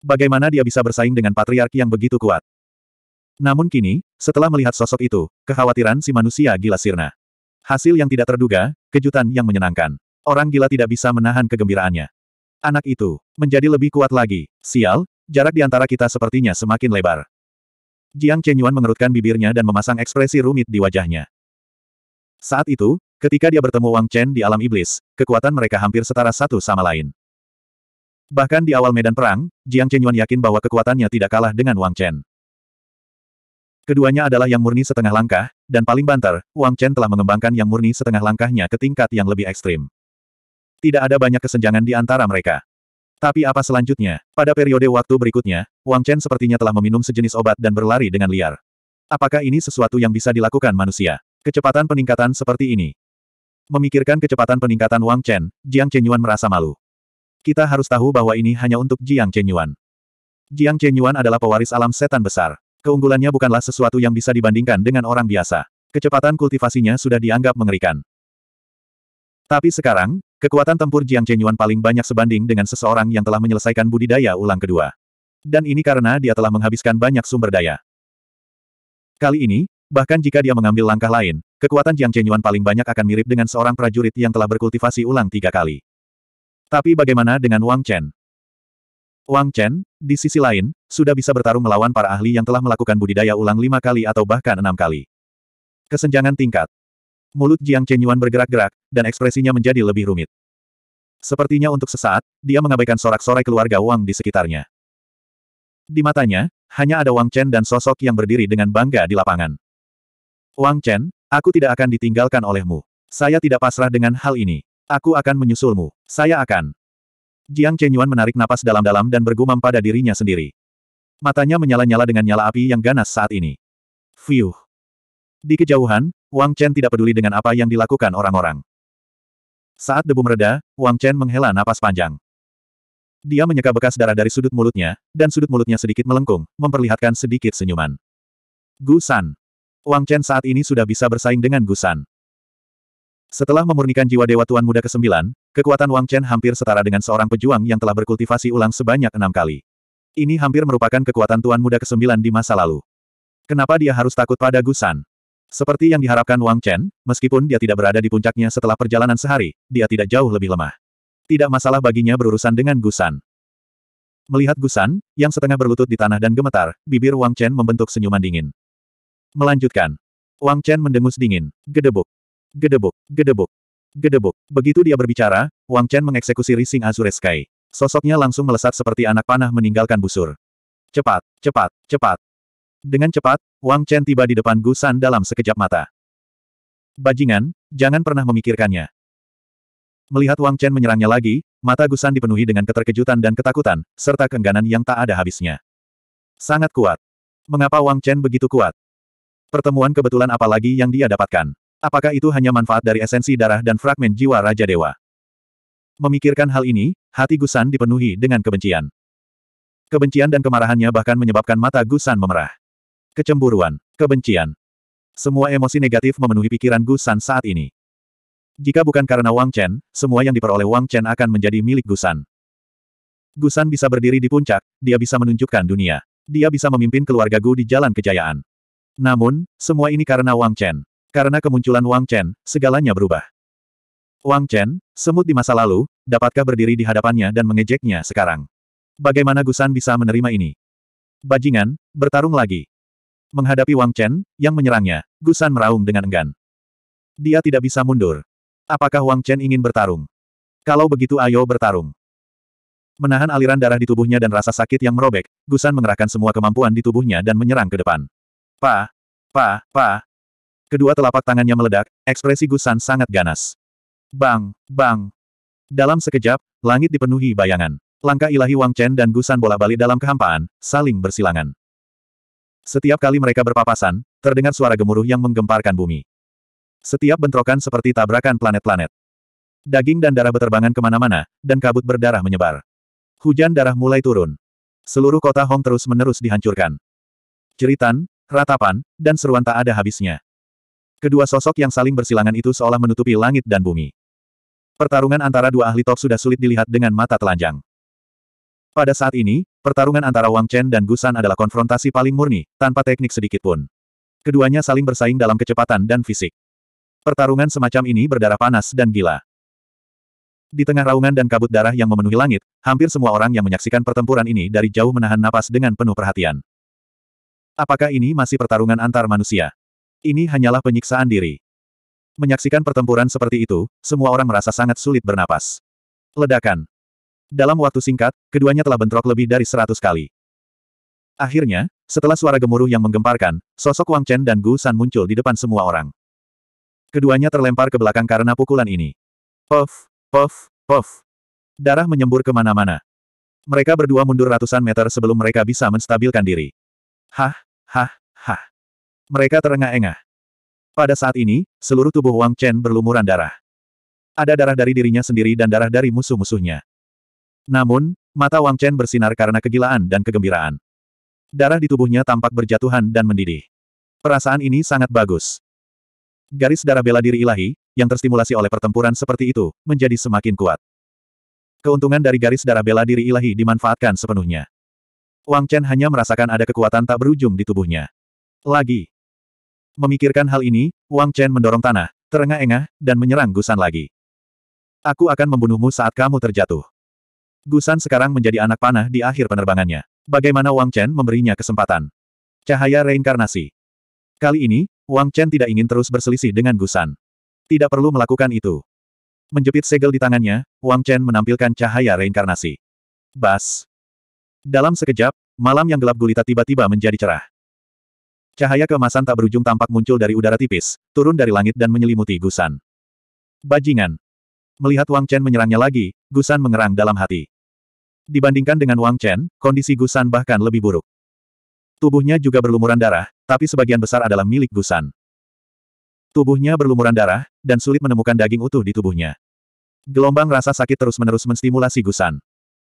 Bagaimana dia bisa bersaing dengan patriarki yang begitu kuat? Namun kini, setelah melihat sosok itu, kekhawatiran si manusia gila sirna. Hasil yang tidak terduga, kejutan yang menyenangkan. Orang gila tidak bisa menahan kegembiraannya. Anak itu, menjadi lebih kuat lagi. Sial, jarak di antara kita sepertinya semakin lebar. Jiang Chenyuan mengerutkan bibirnya dan memasang ekspresi rumit di wajahnya. Saat itu, ketika dia bertemu Wang Chen di alam iblis, kekuatan mereka hampir setara satu sama lain. Bahkan di awal medan perang, Jiang Chenyuan yakin bahwa kekuatannya tidak kalah dengan Wang Chen. Keduanya adalah yang murni setengah langkah, dan paling banter, Wang Chen telah mengembangkan yang murni setengah langkahnya ke tingkat yang lebih ekstrim. Tidak ada banyak kesenjangan di antara mereka. Tapi apa selanjutnya? Pada periode waktu berikutnya, Wang Chen sepertinya telah meminum sejenis obat dan berlari dengan liar. Apakah ini sesuatu yang bisa dilakukan manusia? Kecepatan peningkatan seperti ini. Memikirkan kecepatan peningkatan Wang Chen, Jiang Chenyuan merasa malu. Kita harus tahu bahwa ini hanya untuk Jiang Chenyuan. Jiang Chenyuan adalah pewaris alam setan besar. Keunggulannya bukanlah sesuatu yang bisa dibandingkan dengan orang biasa. Kecepatan kultivasinya sudah dianggap mengerikan. Tapi sekarang, kekuatan tempur Jiang Chenyuan paling banyak sebanding dengan seseorang yang telah menyelesaikan budidaya ulang kedua. Dan ini karena dia telah menghabiskan banyak sumber daya. Kali ini, bahkan jika dia mengambil langkah lain, kekuatan Jiang Chenyuan paling banyak akan mirip dengan seorang prajurit yang telah berkultivasi ulang tiga kali. Tapi bagaimana dengan Wang Chen? Wang Chen, di sisi lain, sudah bisa bertarung melawan para ahli yang telah melakukan budidaya ulang lima kali atau bahkan enam kali. Kesenjangan tingkat Mulut Jiang Chenyuan bergerak-gerak, dan ekspresinya menjadi lebih rumit. Sepertinya untuk sesaat, dia mengabaikan sorak-sorai keluarga Wang di sekitarnya. Di matanya, hanya ada Wang Chen dan sosok yang berdiri dengan bangga di lapangan. Wang Chen, aku tidak akan ditinggalkan olehmu. Saya tidak pasrah dengan hal ini. Aku akan menyusulmu. Saya akan. Jiang Chenyuan menarik napas dalam-dalam dan bergumam pada dirinya sendiri. Matanya menyala-nyala dengan nyala api yang ganas saat ini. Fiuh. Di kejauhan, Wang Chen tidak peduli dengan apa yang dilakukan orang-orang. Saat debu mereda, Wang Chen menghela napas panjang. Dia menyeka bekas darah dari sudut mulutnya, dan sudut mulutnya sedikit melengkung, memperlihatkan sedikit senyuman. Gusan. Wang Chen saat ini sudah bisa bersaing dengan Gusan. Setelah memurnikan jiwa Dewa Tuan Muda ke-9, kekuatan Wang Chen hampir setara dengan seorang pejuang yang telah berkultivasi ulang sebanyak enam kali. Ini hampir merupakan kekuatan Tuan Muda ke-9 di masa lalu. Kenapa dia harus takut pada Gusan? Seperti yang diharapkan Wang Chen, meskipun dia tidak berada di puncaknya setelah perjalanan sehari, dia tidak jauh lebih lemah. Tidak masalah baginya berurusan dengan Gusan. Melihat Gusan, yang setengah berlutut di tanah dan gemetar, bibir Wang Chen membentuk senyuman dingin. Melanjutkan. Wang Chen mendengus dingin. Gedebuk. Gedebuk. Gedebuk. Gedebuk. Begitu dia berbicara, Wang Chen mengeksekusi Rising Azure Sky. Sosoknya langsung melesat seperti anak panah meninggalkan busur. Cepat, cepat, cepat. Dengan cepat, Wang Chen tiba di depan Gusan dalam sekejap mata. Bajingan, jangan pernah memikirkannya. Melihat Wang Chen menyerangnya lagi, mata Gusan dipenuhi dengan keterkejutan dan ketakutan, serta keengganan yang tak ada habisnya. Sangat kuat. Mengapa Wang Chen begitu kuat? Pertemuan kebetulan apa lagi yang dia dapatkan? Apakah itu hanya manfaat dari esensi darah dan fragmen jiwa Raja Dewa? Memikirkan hal ini, hati Gusan dipenuhi dengan kebencian. Kebencian dan kemarahannya bahkan menyebabkan mata Gusan memerah kecemburuan, kebencian. Semua emosi negatif memenuhi pikiran Gu San saat ini. Jika bukan karena Wang Chen, semua yang diperoleh Wang Chen akan menjadi milik Gu San. Gu San bisa berdiri di puncak, dia bisa menunjukkan dunia. Dia bisa memimpin keluarga Gu di jalan kejayaan. Namun, semua ini karena Wang Chen. Karena kemunculan Wang Chen, segalanya berubah. Wang Chen, semut di masa lalu, dapatkah berdiri di hadapannya dan mengejeknya sekarang? Bagaimana Gusan bisa menerima ini? Bajingan, bertarung lagi. Menghadapi Wang Chen, yang menyerangnya, Gusan meraung dengan enggan. Dia tidak bisa mundur. Apakah Wang Chen ingin bertarung? Kalau begitu ayo bertarung. Menahan aliran darah di tubuhnya dan rasa sakit yang merobek, Gusan mengerahkan semua kemampuan di tubuhnya dan menyerang ke depan. Pa, pa, pa. Kedua telapak tangannya meledak, ekspresi Gusan sangat ganas. Bang, bang. Dalam sekejap, langit dipenuhi bayangan. Langkah ilahi Wang Chen dan Gusan bola-balik dalam kehampaan, saling bersilangan. Setiap kali mereka berpapasan, terdengar suara gemuruh yang menggemparkan bumi. Setiap bentrokan seperti tabrakan planet-planet. Daging dan darah beterbangan kemana-mana, dan kabut berdarah menyebar. Hujan darah mulai turun. Seluruh kota Hong terus-menerus dihancurkan. Ceritan, ratapan, dan seruan tak ada habisnya. Kedua sosok yang saling bersilangan itu seolah menutupi langit dan bumi. Pertarungan antara dua ahli top sudah sulit dilihat dengan mata telanjang. Pada saat ini, Pertarungan antara Wang Chen dan Gusan adalah konfrontasi paling murni, tanpa teknik sedikit pun. Keduanya saling bersaing dalam kecepatan dan fisik. Pertarungan semacam ini berdarah panas dan gila. Di tengah raungan dan kabut darah yang memenuhi langit, hampir semua orang yang menyaksikan pertempuran ini dari jauh menahan napas dengan penuh perhatian. Apakah ini masih pertarungan antar manusia? Ini hanyalah penyiksaan diri. Menyaksikan pertempuran seperti itu, semua orang merasa sangat sulit bernapas. Ledakan. Dalam waktu singkat, keduanya telah bentrok lebih dari seratus kali. Akhirnya, setelah suara gemuruh yang menggemparkan, sosok Wang Chen dan Gu San muncul di depan semua orang. Keduanya terlempar ke belakang karena pukulan ini. Puff, puff, puff. Darah menyembur kemana-mana. Mereka berdua mundur ratusan meter sebelum mereka bisa menstabilkan diri. Hah, hah, hah. Mereka terengah-engah. Pada saat ini, seluruh tubuh Wang Chen berlumuran darah. Ada darah dari dirinya sendiri dan darah dari musuh-musuhnya. Namun, mata Wang Chen bersinar karena kegilaan dan kegembiraan. Darah di tubuhnya tampak berjatuhan dan mendidih. Perasaan ini sangat bagus. Garis darah bela diri ilahi, yang terstimulasi oleh pertempuran seperti itu, menjadi semakin kuat. Keuntungan dari garis darah bela diri ilahi dimanfaatkan sepenuhnya. Wang Chen hanya merasakan ada kekuatan tak berujung di tubuhnya. Lagi. Memikirkan hal ini, Wang Chen mendorong tanah, terengah-engah, dan menyerang Gusan lagi. Aku akan membunuhmu saat kamu terjatuh. Gusan sekarang menjadi anak panah di akhir penerbangannya. Bagaimana Wang Chen memberinya kesempatan? Cahaya reinkarnasi. Kali ini, Wang Chen tidak ingin terus berselisih dengan Gusan. Tidak perlu melakukan itu. Menjepit segel di tangannya, Wang Chen menampilkan cahaya reinkarnasi. Bas. Dalam sekejap, malam yang gelap gulita tiba-tiba menjadi cerah. Cahaya keemasan tak berujung tampak muncul dari udara tipis, turun dari langit dan menyelimuti Gusan. Bajingan. Melihat Wang Chen menyerangnya lagi, Gusan mengerang dalam hati. Dibandingkan dengan Wang Chen, kondisi Gusan bahkan lebih buruk. Tubuhnya juga berlumuran darah, tapi sebagian besar adalah milik Gusan. Tubuhnya berlumuran darah, dan sulit menemukan daging utuh di tubuhnya. Gelombang rasa sakit terus-menerus menstimulasi Gusan.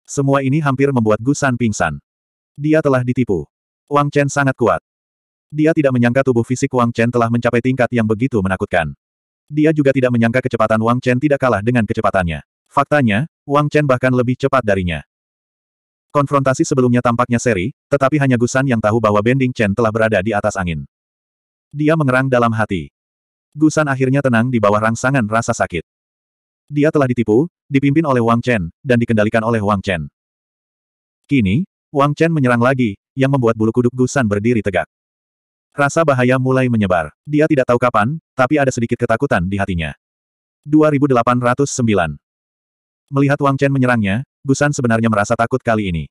Semua ini hampir membuat Gusan pingsan. Dia telah ditipu. Wang Chen sangat kuat. Dia tidak menyangka tubuh fisik Wang Chen telah mencapai tingkat yang begitu menakutkan. Dia juga tidak menyangka kecepatan Wang Chen tidak kalah dengan kecepatannya. Faktanya, Wang Chen bahkan lebih cepat darinya. Konfrontasi sebelumnya tampaknya seri, tetapi hanya Gusan yang tahu bahwa Bending Chen telah berada di atas angin. Dia mengerang dalam hati. Gusan akhirnya tenang di bawah rangsangan rasa sakit. Dia telah ditipu, dipimpin oleh Wang Chen, dan dikendalikan oleh Wang Chen. Kini, Wang Chen menyerang lagi, yang membuat bulu kuduk Gusan berdiri tegak. Rasa bahaya mulai menyebar. Dia tidak tahu kapan, tapi ada sedikit ketakutan di hatinya. 2809 Melihat Wang Chen menyerangnya, Gusan sebenarnya merasa takut kali ini.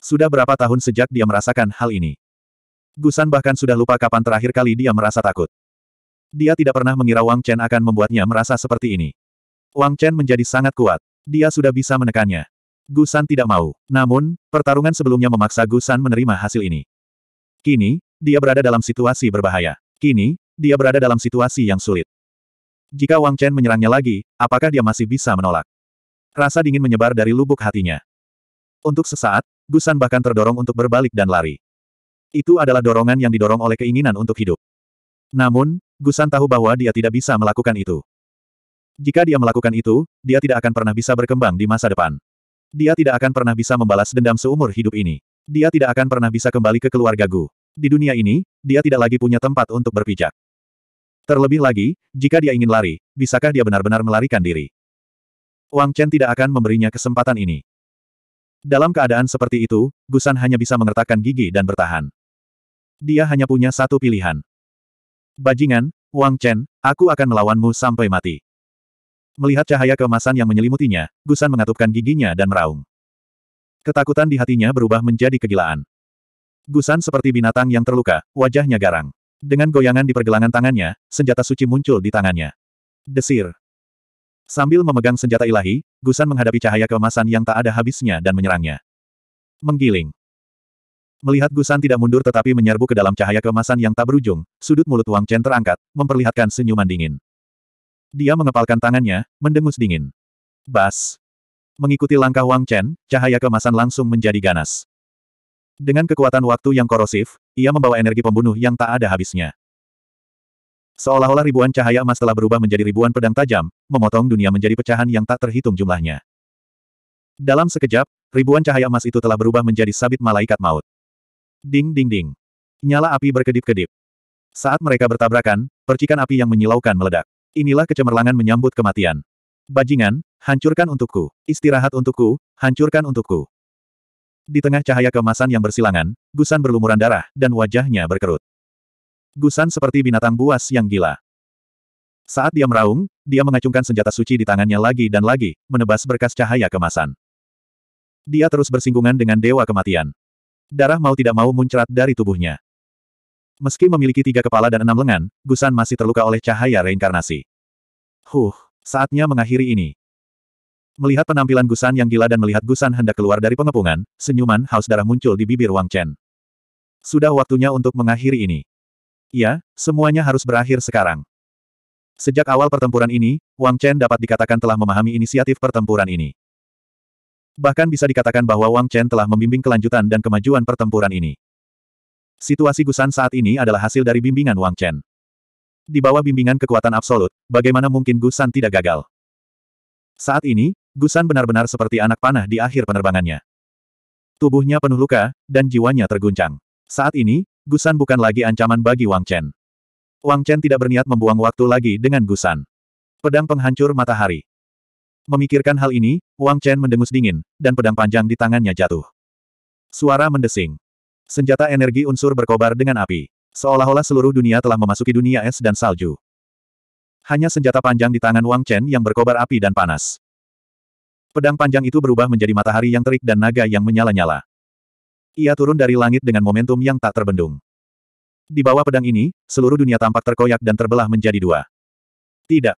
Sudah berapa tahun sejak dia merasakan hal ini. Gusan bahkan sudah lupa kapan terakhir kali dia merasa takut. Dia tidak pernah mengira Wang Chen akan membuatnya merasa seperti ini. Wang Chen menjadi sangat kuat. Dia sudah bisa menekannya. Gusan tidak mau. Namun, pertarungan sebelumnya memaksa Gusan menerima hasil ini. Kini, dia berada dalam situasi berbahaya. Kini, dia berada dalam situasi yang sulit. Jika Wang Chen menyerangnya lagi, apakah dia masih bisa menolak? Rasa dingin menyebar dari lubuk hatinya. Untuk sesaat, Gusan bahkan terdorong untuk berbalik dan lari. Itu adalah dorongan yang didorong oleh keinginan untuk hidup. Namun, Gusan tahu bahwa dia tidak bisa melakukan itu. Jika dia melakukan itu, dia tidak akan pernah bisa berkembang di masa depan. Dia tidak akan pernah bisa membalas dendam seumur hidup ini. Dia tidak akan pernah bisa kembali ke keluarga Gu. Di dunia ini, dia tidak lagi punya tempat untuk berpijak. Terlebih lagi, jika dia ingin lari, bisakah dia benar-benar melarikan diri? Wang Chen tidak akan memberinya kesempatan ini. Dalam keadaan seperti itu, Gusan hanya bisa mengertakkan gigi dan bertahan. Dia hanya punya satu pilihan. Bajingan, Wang Chen, aku akan melawanmu sampai mati. Melihat cahaya keemasan yang menyelimutinya, Gusan mengatupkan giginya dan meraung. Ketakutan di hatinya berubah menjadi kegilaan. Gusan seperti binatang yang terluka, wajahnya garang. Dengan goyangan di pergelangan tangannya, senjata suci muncul di tangannya. Desir. Sambil memegang senjata ilahi, Gusan menghadapi cahaya keemasan yang tak ada habisnya dan menyerangnya. Menggiling. Melihat Gusan tidak mundur tetapi menyerbu ke dalam cahaya keemasan yang tak berujung, sudut mulut Wang Chen terangkat, memperlihatkan senyuman dingin. Dia mengepalkan tangannya, mendengus dingin. Bas. Mengikuti langkah Wang Chen, cahaya keemasan langsung menjadi ganas. Dengan kekuatan waktu yang korosif, ia membawa energi pembunuh yang tak ada habisnya. Seolah-olah ribuan cahaya emas telah berubah menjadi ribuan pedang tajam, memotong dunia menjadi pecahan yang tak terhitung jumlahnya. Dalam sekejap, ribuan cahaya emas itu telah berubah menjadi sabit malaikat maut. Ding ding ding. Nyala api berkedip-kedip. Saat mereka bertabrakan, percikan api yang menyilaukan meledak. Inilah kecemerlangan menyambut kematian. Bajingan, hancurkan untukku. Istirahat untukku, hancurkan untukku. Di tengah cahaya kemasan yang bersilangan, Gusan berlumuran darah, dan wajahnya berkerut. Gusan seperti binatang buas yang gila. Saat dia meraung, dia mengacungkan senjata suci di tangannya lagi dan lagi, menebas berkas cahaya kemasan. Dia terus bersinggungan dengan dewa kematian. Darah mau tidak mau muncrat dari tubuhnya. Meski memiliki tiga kepala dan enam lengan, Gusan masih terluka oleh cahaya reinkarnasi. Huh, saatnya mengakhiri ini. Melihat penampilan Gusan yang gila dan melihat Gusan hendak keluar dari pengepungan, senyuman haus darah muncul di bibir Wang Chen. Sudah waktunya untuk mengakhiri ini. Iya, semuanya harus berakhir sekarang. Sejak awal pertempuran ini, Wang Chen dapat dikatakan telah memahami inisiatif pertempuran ini. Bahkan bisa dikatakan bahwa Wang Chen telah membimbing kelanjutan dan kemajuan pertempuran ini. Situasi Gusan saat ini adalah hasil dari bimbingan Wang Chen. Di bawah bimbingan kekuatan absolut, bagaimana mungkin Gusan tidak gagal? Saat ini, Gusan benar-benar seperti anak panah di akhir penerbangannya. Tubuhnya penuh luka, dan jiwanya terguncang. Saat ini, Gusan bukan lagi ancaman bagi Wang Chen. Wang Chen tidak berniat membuang waktu lagi dengan Gusan. Pedang penghancur matahari. Memikirkan hal ini, Wang Chen mendengus dingin, dan pedang panjang di tangannya jatuh. Suara mendesing. Senjata energi unsur berkobar dengan api. Seolah-olah seluruh dunia telah memasuki dunia es dan salju. Hanya senjata panjang di tangan Wang Chen yang berkobar api dan panas. Pedang panjang itu berubah menjadi matahari yang terik dan naga yang menyala-nyala. Ia turun dari langit dengan momentum yang tak terbendung. Di bawah pedang ini, seluruh dunia tampak terkoyak dan terbelah menjadi dua. Tidak.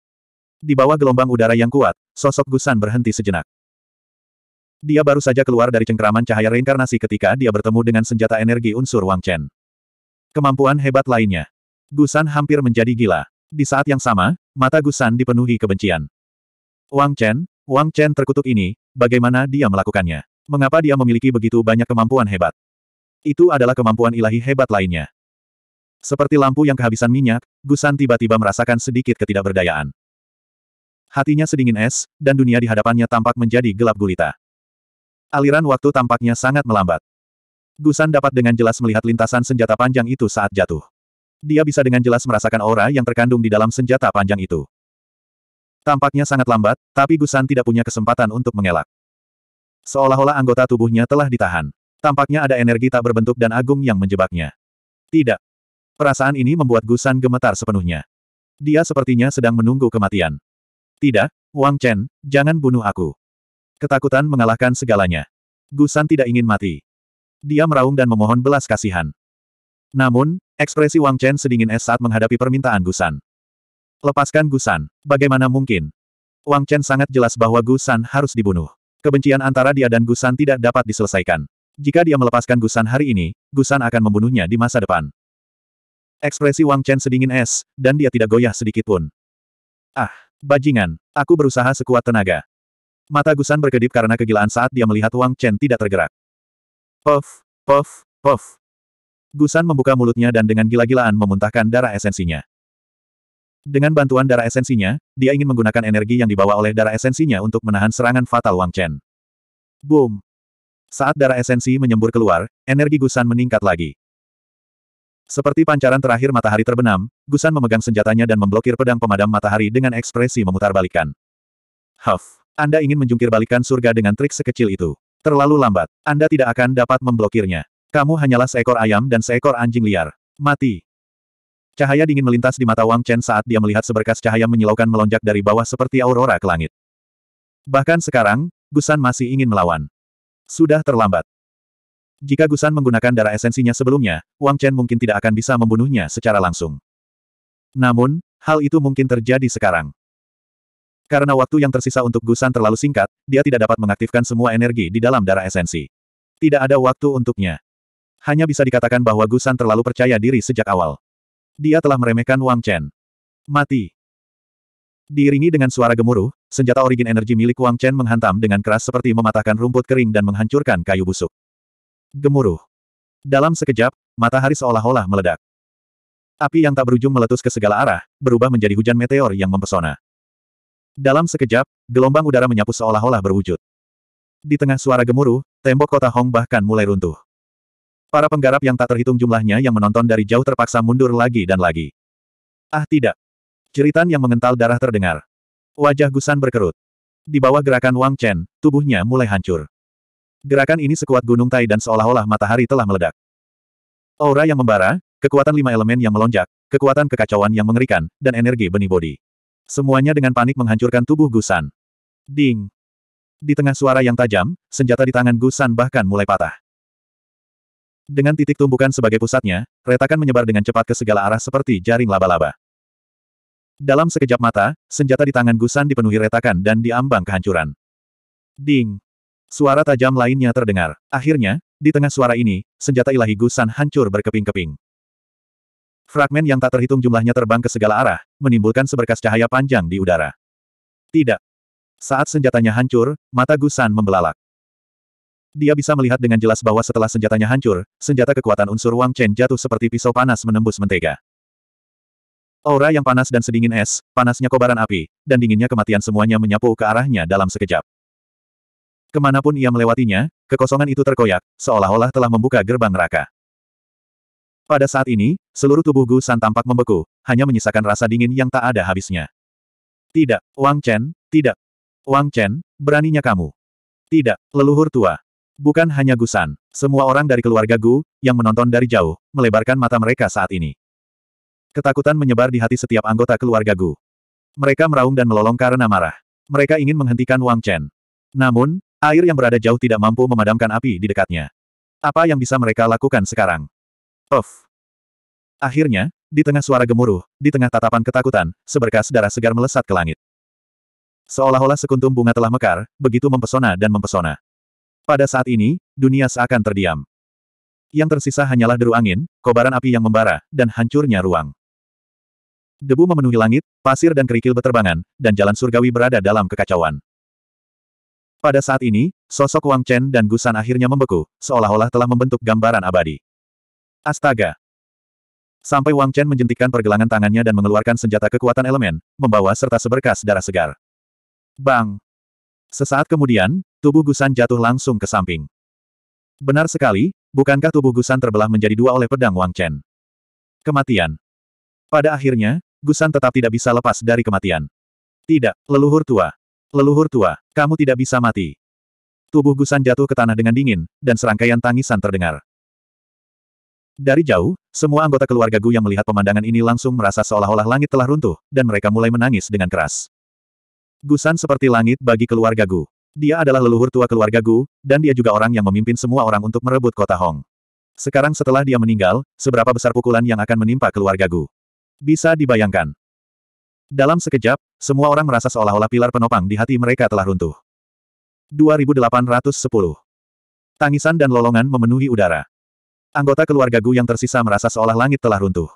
Di bawah gelombang udara yang kuat, sosok Gusan berhenti sejenak. Dia baru saja keluar dari cengkraman cahaya reinkarnasi ketika dia bertemu dengan senjata energi unsur Wang Chen. Kemampuan hebat lainnya. Gusan hampir menjadi gila. Di saat yang sama, mata Gusan dipenuhi kebencian. Wang Chen, Wang Chen terkutuk ini, bagaimana dia melakukannya? Mengapa dia memiliki begitu banyak kemampuan hebat? Itu adalah kemampuan ilahi hebat lainnya. Seperti lampu yang kehabisan minyak, Gusan tiba-tiba merasakan sedikit ketidakberdayaan. Hatinya sedingin es, dan dunia di hadapannya tampak menjadi gelap gulita. Aliran waktu tampaknya sangat melambat. Gusan dapat dengan jelas melihat lintasan senjata panjang itu saat jatuh. Dia bisa dengan jelas merasakan aura yang terkandung di dalam senjata panjang itu. Tampaknya sangat lambat, tapi Gusan tidak punya kesempatan untuk mengelak. Seolah-olah anggota tubuhnya telah ditahan. Tampaknya ada energi tak berbentuk dan agung yang menjebaknya. Tidak. Perasaan ini membuat Gusan gemetar sepenuhnya. Dia sepertinya sedang menunggu kematian. Tidak, Wang Chen, jangan bunuh aku. Ketakutan mengalahkan segalanya. Gusan tidak ingin mati. Dia meraung dan memohon belas kasihan. Namun, ekspresi Wang Chen sedingin es saat menghadapi permintaan Gusan. Lepaskan Gusan, bagaimana mungkin? Wang Chen sangat jelas bahwa Gusan harus dibunuh. Kebencian antara dia dan Gusan tidak dapat diselesaikan. Jika dia melepaskan Gusan hari ini, Gusan akan membunuhnya di masa depan. Ekspresi Wang Chen sedingin es, dan dia tidak goyah sedikit pun. Ah, bajingan, aku berusaha sekuat tenaga. Mata Gusan berkedip karena kegilaan saat dia melihat Wang Chen tidak tergerak. Puff, puff, puff. Gusan membuka mulutnya dan dengan gila-gilaan memuntahkan darah esensinya. Dengan bantuan darah esensinya, dia ingin menggunakan energi yang dibawa oleh darah esensinya untuk menahan serangan fatal Wang Chen. Boom! Saat darah esensi menyembur keluar, energi Gusan meningkat lagi. Seperti pancaran terakhir matahari terbenam, Gusan memegang senjatanya dan memblokir pedang pemadam matahari dengan ekspresi memutarbalikan. Huff! Anda ingin menjungkirbalikan surga dengan trik sekecil itu. Terlalu lambat. Anda tidak akan dapat memblokirnya. Kamu hanyalah seekor ayam dan seekor anjing liar. Mati. Cahaya dingin melintas di mata Wang Chen saat dia melihat seberkas cahaya menyilaukan melonjak dari bawah seperti aurora ke langit. Bahkan sekarang, Gusan masih ingin melawan. Sudah terlambat. Jika Gusan menggunakan darah esensinya sebelumnya, Wang Chen mungkin tidak akan bisa membunuhnya secara langsung. Namun, hal itu mungkin terjadi sekarang. Karena waktu yang tersisa untuk Gusan terlalu singkat, dia tidak dapat mengaktifkan semua energi di dalam darah esensi. Tidak ada waktu untuknya. Hanya bisa dikatakan bahwa Gusan terlalu percaya diri sejak awal. Dia telah meremehkan Wang Chen. Mati. Diiringi dengan suara gemuruh, senjata origin energi milik Wang Chen menghantam dengan keras seperti mematahkan rumput kering dan menghancurkan kayu busuk. Gemuruh. Dalam sekejap, matahari seolah-olah meledak. Api yang tak berujung meletus ke segala arah, berubah menjadi hujan meteor yang mempesona. Dalam sekejap, gelombang udara menyapu seolah-olah berwujud. Di tengah suara gemuruh, tembok kota Hong bahkan mulai runtuh. Para penggarap yang tak terhitung jumlahnya yang menonton dari jauh terpaksa mundur lagi dan lagi. Ah tidak. Jeritan yang mengental darah terdengar. Wajah Gusan berkerut. Di bawah gerakan Wang Chen, tubuhnya mulai hancur. Gerakan ini sekuat gunung tai dan seolah-olah matahari telah meledak. Aura yang membara, kekuatan lima elemen yang melonjak, kekuatan kekacauan yang mengerikan, dan energi benih bodi. Semuanya dengan panik menghancurkan tubuh Gusan. Ding! Di tengah suara yang tajam, senjata di tangan Gusan bahkan mulai patah. Dengan titik tumbukan sebagai pusatnya, retakan menyebar dengan cepat ke segala arah seperti jaring laba-laba. Dalam sekejap mata, senjata di tangan Gusan dipenuhi retakan dan diambang kehancuran. Ding! Suara tajam lainnya terdengar. Akhirnya, di tengah suara ini, senjata ilahi Gusan hancur berkeping-keping. Fragmen yang tak terhitung jumlahnya terbang ke segala arah, menimbulkan seberkas cahaya panjang di udara. Tidak. Saat senjatanya hancur, mata Gusan membelalak. Dia bisa melihat dengan jelas bahwa setelah senjatanya hancur, senjata kekuatan unsur Wang Chen jatuh seperti pisau panas menembus mentega. Aura yang panas dan sedingin es, panasnya kobaran api, dan dinginnya kematian semuanya menyapu ke arahnya dalam sekejap. Kemanapun ia melewatinya, kekosongan itu terkoyak, seolah-olah telah membuka gerbang neraka. Pada saat ini, seluruh tubuh Gu San tampak membeku, hanya menyisakan rasa dingin yang tak ada habisnya. Tidak, Wang Chen, tidak. Wang Chen, beraninya kamu. Tidak, leluhur tua. Bukan hanya Gusan, semua orang dari keluarga Gu, yang menonton dari jauh, melebarkan mata mereka saat ini. Ketakutan menyebar di hati setiap anggota keluarga Gu. Mereka meraung dan melolong karena marah. Mereka ingin menghentikan Wang Chen. Namun, air yang berada jauh tidak mampu memadamkan api di dekatnya. Apa yang bisa mereka lakukan sekarang? Of. Akhirnya, di tengah suara gemuruh, di tengah tatapan ketakutan, seberkas darah segar melesat ke langit. Seolah-olah sekuntum bunga telah mekar, begitu mempesona dan mempesona. Pada saat ini, dunia seakan terdiam. Yang tersisa hanyalah deru angin, kobaran api yang membara, dan hancurnya ruang. Debu memenuhi langit, pasir dan kerikil beterbangan, dan jalan surgawi berada dalam kekacauan. Pada saat ini, sosok Wang Chen dan Gusan akhirnya membeku, seolah-olah telah membentuk gambaran abadi. Astaga! Sampai Wang Chen menjentikkan pergelangan tangannya dan mengeluarkan senjata kekuatan elemen, membawa serta seberkas darah segar. Bang! Sesaat kemudian, tubuh Gusan jatuh langsung ke samping. Benar sekali, bukankah tubuh Gusan terbelah menjadi dua oleh pedang Wang Chen? Kematian. Pada akhirnya, Gusan tetap tidak bisa lepas dari kematian. Tidak, leluhur tua. Leluhur tua, kamu tidak bisa mati. Tubuh Gusan jatuh ke tanah dengan dingin, dan serangkaian tangisan terdengar. Dari jauh, semua anggota keluarga Gu yang melihat pemandangan ini langsung merasa seolah-olah langit telah runtuh, dan mereka mulai menangis dengan keras. Gusan seperti langit bagi keluarga Gu. Dia adalah leluhur tua keluarga Gu, dan dia juga orang yang memimpin semua orang untuk merebut kota Hong. Sekarang setelah dia meninggal, seberapa besar pukulan yang akan menimpa keluarga Gu? Bisa dibayangkan. Dalam sekejap, semua orang merasa seolah-olah pilar penopang di hati mereka telah runtuh. 2810. Tangisan dan lolongan memenuhi udara. Anggota keluarga Gu yang tersisa merasa seolah langit telah runtuh.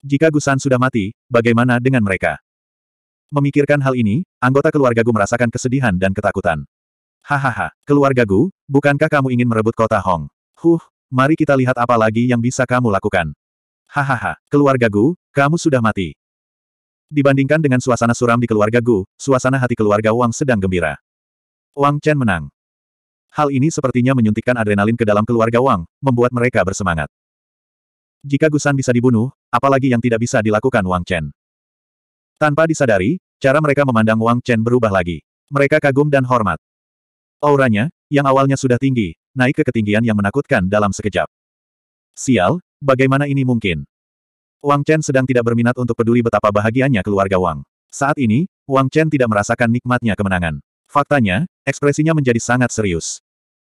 Jika San sudah mati, bagaimana dengan mereka? Memikirkan hal ini, anggota keluarga Gu merasakan kesedihan dan ketakutan. Hahaha, keluarga Gu, bukankah kamu ingin merebut kota Hong? Huh, mari kita lihat apa lagi yang bisa kamu lakukan. Hahaha, keluarga Gu, kamu sudah mati. Dibandingkan dengan suasana suram di keluarga Gu, suasana hati keluarga Wang sedang gembira. Wang Chen menang. Hal ini sepertinya menyuntikkan adrenalin ke dalam keluarga Wang, membuat mereka bersemangat. Jika Gusan bisa dibunuh, apalagi yang tidak bisa dilakukan Wang Chen. Tanpa disadari, cara mereka memandang Wang Chen berubah lagi. Mereka kagum dan hormat. Auranya, yang awalnya sudah tinggi, naik ke ketinggian yang menakutkan dalam sekejap. Sial, bagaimana ini mungkin? Wang Chen sedang tidak berminat untuk peduli betapa bahagianya keluarga Wang. Saat ini, Wang Chen tidak merasakan nikmatnya kemenangan. Faktanya, ekspresinya menjadi sangat serius.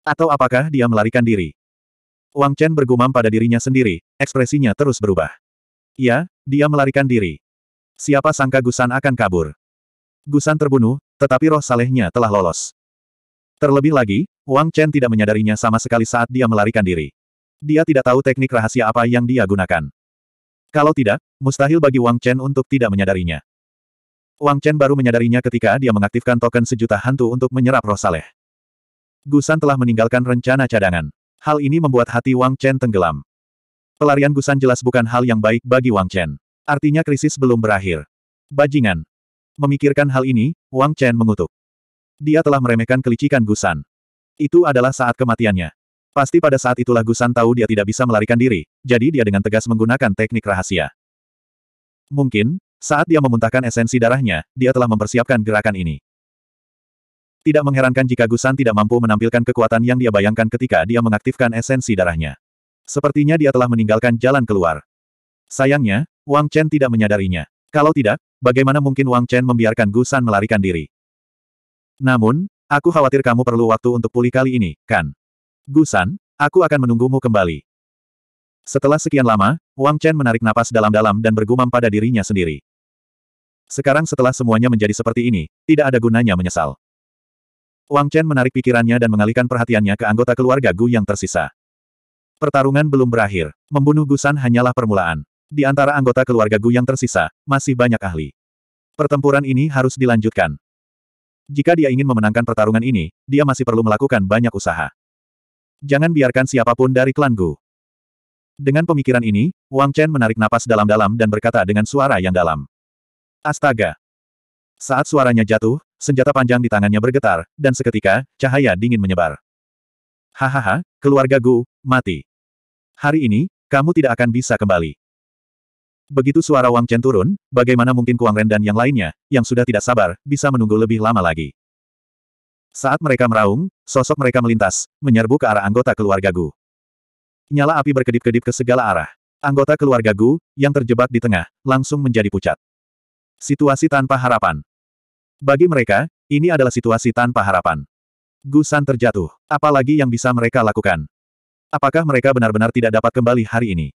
Atau apakah dia melarikan diri? Wang Chen bergumam pada dirinya sendiri, ekspresinya terus berubah. Ya, dia melarikan diri. Siapa sangka Gusan akan kabur. Gusan terbunuh, tetapi roh salehnya telah lolos. Terlebih lagi, Wang Chen tidak menyadarinya sama sekali saat dia melarikan diri. Dia tidak tahu teknik rahasia apa yang dia gunakan. Kalau tidak, mustahil bagi Wang Chen untuk tidak menyadarinya. Wang Chen baru menyadarinya ketika dia mengaktifkan token sejuta hantu untuk menyerap roh saleh. Gusan telah meninggalkan rencana cadangan. Hal ini membuat hati Wang Chen tenggelam. Pelarian Gusan jelas bukan hal yang baik bagi Wang Chen. Artinya krisis belum berakhir. Bajingan. Memikirkan hal ini, Wang Chen mengutuk. Dia telah meremehkan kelicikan Gusan. Itu adalah saat kematiannya. Pasti pada saat itulah Gusan tahu dia tidak bisa melarikan diri, jadi dia dengan tegas menggunakan teknik rahasia. Mungkin, saat dia memuntahkan esensi darahnya, dia telah mempersiapkan gerakan ini. Tidak mengherankan jika Gusan tidak mampu menampilkan kekuatan yang dia bayangkan ketika dia mengaktifkan esensi darahnya. Sepertinya dia telah meninggalkan jalan keluar. Sayangnya, Wang Chen tidak menyadarinya. Kalau tidak, bagaimana mungkin Wang Chen membiarkan San melarikan diri? Namun, aku khawatir kamu perlu waktu untuk pulih kali ini, kan? San, aku akan menunggumu kembali. Setelah sekian lama, Wang Chen menarik napas dalam-dalam dan bergumam pada dirinya sendiri. Sekarang setelah semuanya menjadi seperti ini, tidak ada gunanya menyesal. Wang Chen menarik pikirannya dan mengalihkan perhatiannya ke anggota keluarga Gu yang tersisa. Pertarungan belum berakhir. Membunuh San hanyalah permulaan. Di antara anggota keluarga Gu yang tersisa, masih banyak ahli. Pertempuran ini harus dilanjutkan. Jika dia ingin memenangkan pertarungan ini, dia masih perlu melakukan banyak usaha. Jangan biarkan siapapun dari klan Gu. Dengan pemikiran ini, Wang Chen menarik napas dalam-dalam dan berkata dengan suara yang dalam. Astaga! Saat suaranya jatuh, senjata panjang di tangannya bergetar, dan seketika, cahaya dingin menyebar. Hahaha, keluarga Gu, mati. Hari ini, kamu tidak akan bisa kembali. Begitu suara Wang Chen turun, bagaimana mungkin Kuang Ren dan yang lainnya, yang sudah tidak sabar, bisa menunggu lebih lama lagi. Saat mereka meraung, sosok mereka melintas, menyerbu ke arah anggota keluarga Gu. Nyala api berkedip-kedip ke segala arah. Anggota keluarga Gu, yang terjebak di tengah, langsung menjadi pucat. Situasi tanpa harapan. Bagi mereka, ini adalah situasi tanpa harapan. Gu San terjatuh. Apalagi yang bisa mereka lakukan? Apakah mereka benar-benar tidak dapat kembali hari ini?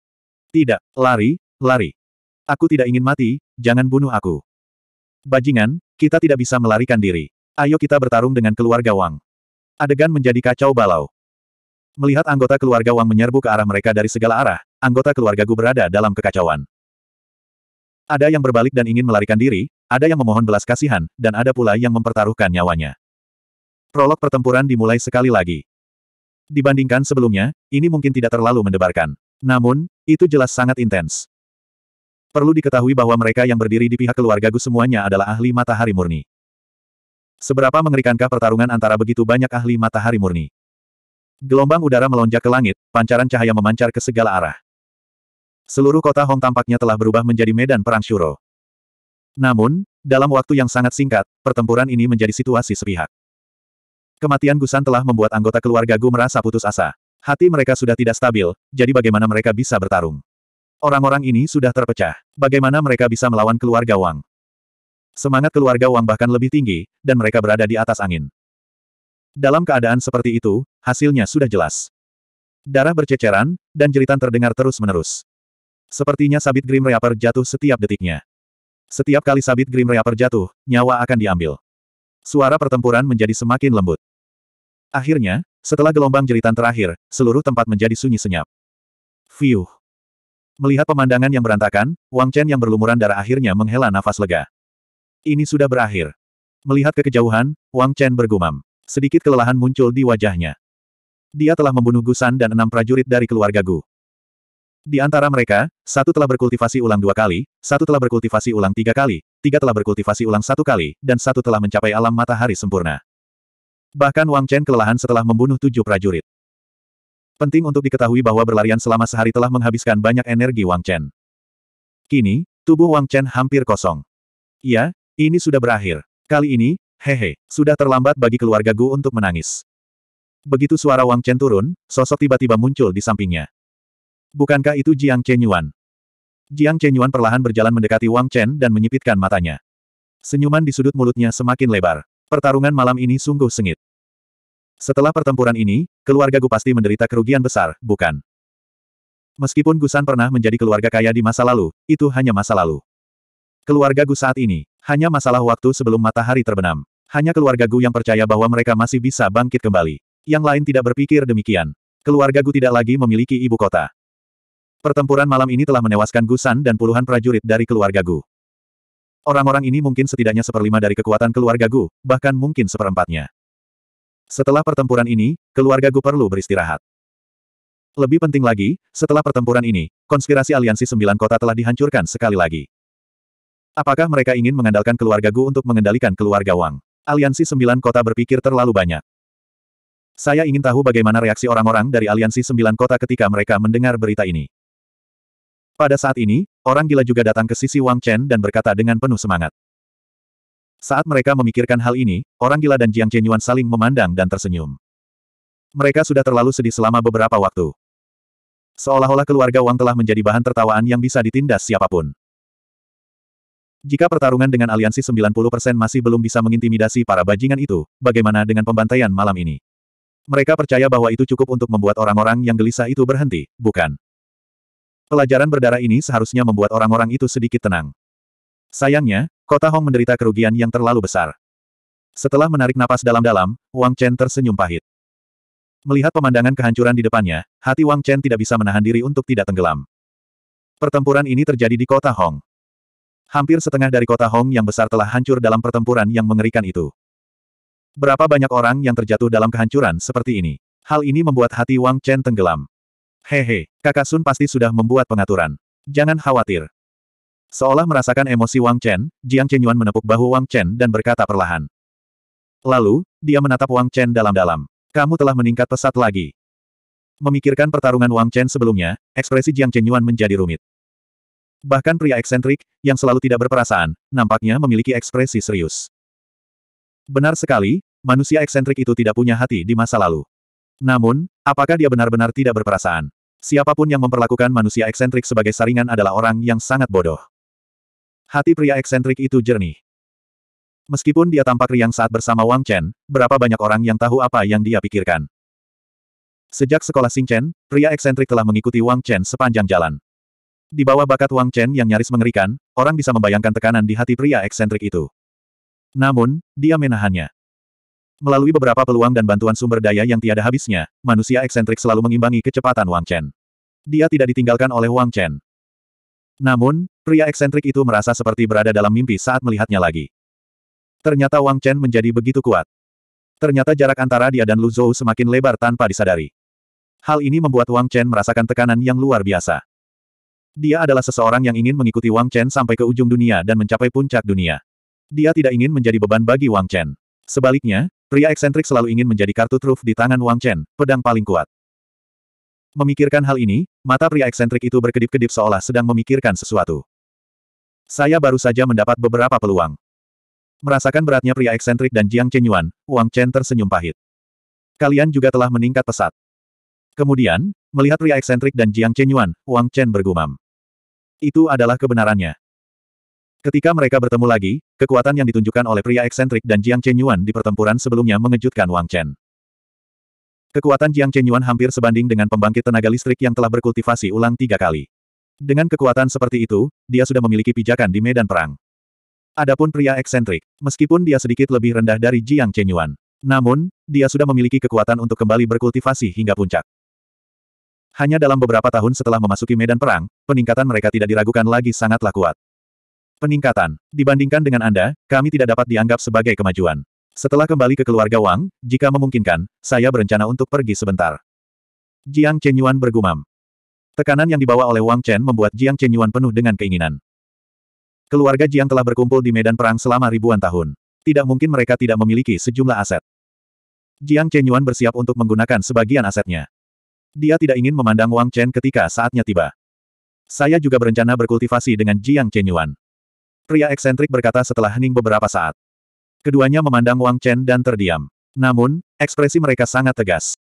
Tidak, lari, lari. Aku tidak ingin mati, jangan bunuh aku. Bajingan, kita tidak bisa melarikan diri. Ayo kita bertarung dengan keluarga Wang. Adegan menjadi kacau balau. Melihat anggota keluarga Wang menyerbu ke arah mereka dari segala arah, anggota keluarga Gu berada dalam kekacauan. Ada yang berbalik dan ingin melarikan diri, ada yang memohon belas kasihan, dan ada pula yang mempertaruhkan nyawanya. Prolog pertempuran dimulai sekali lagi. Dibandingkan sebelumnya, ini mungkin tidak terlalu mendebarkan. Namun, itu jelas sangat intens. Perlu diketahui bahwa mereka yang berdiri di pihak keluarga Gus semuanya adalah ahli matahari murni. Seberapa mengerikankah pertarungan antara begitu banyak ahli matahari murni? Gelombang udara melonjak ke langit, pancaran cahaya memancar ke segala arah. Seluruh kota Hong tampaknya telah berubah menjadi medan perang Shuro. Namun, dalam waktu yang sangat singkat, pertempuran ini menjadi situasi sepihak. Kematian Gusan telah membuat anggota keluarga Gu merasa putus asa. Hati mereka sudah tidak stabil, jadi bagaimana mereka bisa bertarung? Orang-orang ini sudah terpecah. Bagaimana mereka bisa melawan keluarga Wang? Semangat keluarga Wang bahkan lebih tinggi, dan mereka berada di atas angin. Dalam keadaan seperti itu, hasilnya sudah jelas. Darah berceceran, dan jeritan terdengar terus-menerus. Sepertinya sabit Grim Reaper jatuh setiap detiknya. Setiap kali sabit Grim Reaper jatuh, nyawa akan diambil. Suara pertempuran menjadi semakin lembut. Akhirnya, setelah gelombang jeritan terakhir, seluruh tempat menjadi sunyi senyap. Fiuh. Melihat pemandangan yang berantakan, Wang Chen yang berlumuran darah akhirnya menghela nafas lega. Ini sudah berakhir. Melihat ke kejauhan, Wang Chen bergumam. Sedikit kelelahan muncul di wajahnya. Dia telah membunuh Gusan dan enam prajurit dari keluarga Gu. Di antara mereka, satu telah berkultivasi ulang dua kali, satu telah berkultivasi ulang tiga kali, tiga telah berkultivasi ulang satu kali, dan satu telah mencapai alam matahari sempurna. Bahkan Wang Chen kelelahan setelah membunuh tujuh prajurit. Penting untuk diketahui bahwa berlarian selama sehari telah menghabiskan banyak energi Wang Chen. Kini, tubuh Wang Chen hampir kosong. Ya, ini sudah berakhir. Kali ini, hehe, sudah terlambat bagi keluarga Gu untuk menangis. Begitu suara Wang Chen turun, sosok tiba-tiba muncul di sampingnya. Bukankah itu Jiang Chenyuan? Jiang Chenyuan perlahan berjalan mendekati Wang Chen dan menyipitkan matanya. Senyuman di sudut mulutnya semakin lebar. Pertarungan malam ini sungguh sengit. Setelah pertempuran ini, keluarga Gu pasti menderita kerugian besar, bukan? Meskipun Gusan pernah menjadi keluarga kaya di masa lalu, itu hanya masa lalu. Keluarga Gu saat ini, hanya masalah waktu sebelum matahari terbenam. Hanya keluarga Gu yang percaya bahwa mereka masih bisa bangkit kembali. Yang lain tidak berpikir demikian. Keluarga Gu tidak lagi memiliki ibu kota. Pertempuran malam ini telah menewaskan Gusan dan puluhan prajurit dari keluarga Gu. Orang-orang ini mungkin setidaknya seperlima dari kekuatan keluarga Gu, bahkan mungkin seperempatnya. Setelah pertempuran ini, keluarga Gu perlu beristirahat. Lebih penting lagi, setelah pertempuran ini, konspirasi aliansi sembilan kota telah dihancurkan sekali lagi. Apakah mereka ingin mengandalkan keluarga Gu untuk mengendalikan keluarga Wang? Aliansi sembilan kota berpikir terlalu banyak. Saya ingin tahu bagaimana reaksi orang-orang dari aliansi sembilan kota ketika mereka mendengar berita ini. Pada saat ini, orang gila juga datang ke sisi Wang Chen dan berkata dengan penuh semangat. Saat mereka memikirkan hal ini, orang gila dan Jiang Zhenyuan saling memandang dan tersenyum. Mereka sudah terlalu sedih selama beberapa waktu. Seolah-olah keluarga Wang telah menjadi bahan tertawaan yang bisa ditindas siapapun. Jika pertarungan dengan aliansi 90% masih belum bisa mengintimidasi para bajingan itu, bagaimana dengan pembantaian malam ini? Mereka percaya bahwa itu cukup untuk membuat orang-orang yang gelisah itu berhenti, bukan? Pelajaran berdarah ini seharusnya membuat orang-orang itu sedikit tenang. Sayangnya, kota Hong menderita kerugian yang terlalu besar. Setelah menarik napas dalam-dalam, Wang Chen tersenyum pahit. Melihat pemandangan kehancuran di depannya, hati Wang Chen tidak bisa menahan diri untuk tidak tenggelam. Pertempuran ini terjadi di kota Hong. Hampir setengah dari kota Hong yang besar telah hancur dalam pertempuran yang mengerikan itu. Berapa banyak orang yang terjatuh dalam kehancuran seperti ini? Hal ini membuat hati Wang Chen tenggelam. Hehe, kakak Sun pasti sudah membuat pengaturan. Jangan khawatir. Seolah merasakan emosi Wang Chen, Jiang Chenyuan menepuk bahu Wang Chen dan berkata perlahan. Lalu, dia menatap Wang Chen dalam-dalam. Kamu telah meningkat pesat lagi. Memikirkan pertarungan Wang Chen sebelumnya, ekspresi Jiang Chenyuan menjadi rumit. Bahkan pria eksentrik, yang selalu tidak berperasaan, nampaknya memiliki ekspresi serius. Benar sekali, manusia eksentrik itu tidak punya hati di masa lalu. Namun, apakah dia benar-benar tidak berperasaan? Siapapun yang memperlakukan manusia eksentrik sebagai saringan adalah orang yang sangat bodoh. Hati pria eksentrik itu jernih. Meskipun dia tampak riang saat bersama Wang Chen, berapa banyak orang yang tahu apa yang dia pikirkan. Sejak sekolah Sing Chen, pria eksentrik telah mengikuti Wang Chen sepanjang jalan. Di bawah bakat Wang Chen yang nyaris mengerikan, orang bisa membayangkan tekanan di hati pria eksentrik itu. Namun, dia menahannya. Melalui beberapa peluang dan bantuan sumber daya yang tiada habisnya, manusia eksentrik selalu mengimbangi kecepatan Wang Chen. Dia tidak ditinggalkan oleh Wang Chen. Namun, Pria eksentrik itu merasa seperti berada dalam mimpi saat melihatnya lagi. Ternyata Wang Chen menjadi begitu kuat. Ternyata jarak antara dia dan Lu Zhou semakin lebar tanpa disadari. Hal ini membuat Wang Chen merasakan tekanan yang luar biasa. Dia adalah seseorang yang ingin mengikuti Wang Chen sampai ke ujung dunia dan mencapai puncak dunia. Dia tidak ingin menjadi beban bagi Wang Chen. Sebaliknya, pria eksentrik selalu ingin menjadi kartu truf di tangan Wang Chen, pedang paling kuat. Memikirkan hal ini, mata pria eksentrik itu berkedip-kedip seolah sedang memikirkan sesuatu. Saya baru saja mendapat beberapa peluang. Merasakan beratnya pria eksentrik dan Jiang Chenyuan, Wang Chen tersenyum pahit. Kalian juga telah meningkat pesat. Kemudian, melihat pria eksentrik dan Jiang Chenyuan, Wang Chen bergumam. Itu adalah kebenarannya. Ketika mereka bertemu lagi, kekuatan yang ditunjukkan oleh pria eksentrik dan Jiang Chenyuan di pertempuran sebelumnya mengejutkan Wang Chen. Kekuatan Jiang Chenyuan hampir sebanding dengan pembangkit tenaga listrik yang telah berkultivasi ulang tiga kali. Dengan kekuatan seperti itu, dia sudah memiliki pijakan di medan perang. Adapun pria eksentrik, meskipun dia sedikit lebih rendah dari Jiang Chenyuan, namun, dia sudah memiliki kekuatan untuk kembali berkultivasi hingga puncak. Hanya dalam beberapa tahun setelah memasuki medan perang, peningkatan mereka tidak diragukan lagi sangatlah kuat. Peningkatan, dibandingkan dengan Anda, kami tidak dapat dianggap sebagai kemajuan. Setelah kembali ke keluarga Wang, jika memungkinkan, saya berencana untuk pergi sebentar. Jiang Chenyuan bergumam. Tekanan yang dibawa oleh Wang Chen membuat Jiang Chen Yuan penuh dengan keinginan. Keluarga Jiang telah berkumpul di medan perang selama ribuan tahun. Tidak mungkin mereka tidak memiliki sejumlah aset. Jiang Chen Yuan bersiap untuk menggunakan sebagian asetnya. Dia tidak ingin memandang Wang Chen ketika saatnya tiba. Saya juga berencana berkultivasi dengan Jiang Chen Yuan. Pria eksentrik berkata setelah hening beberapa saat. Keduanya memandang Wang Chen dan terdiam. Namun, ekspresi mereka sangat tegas.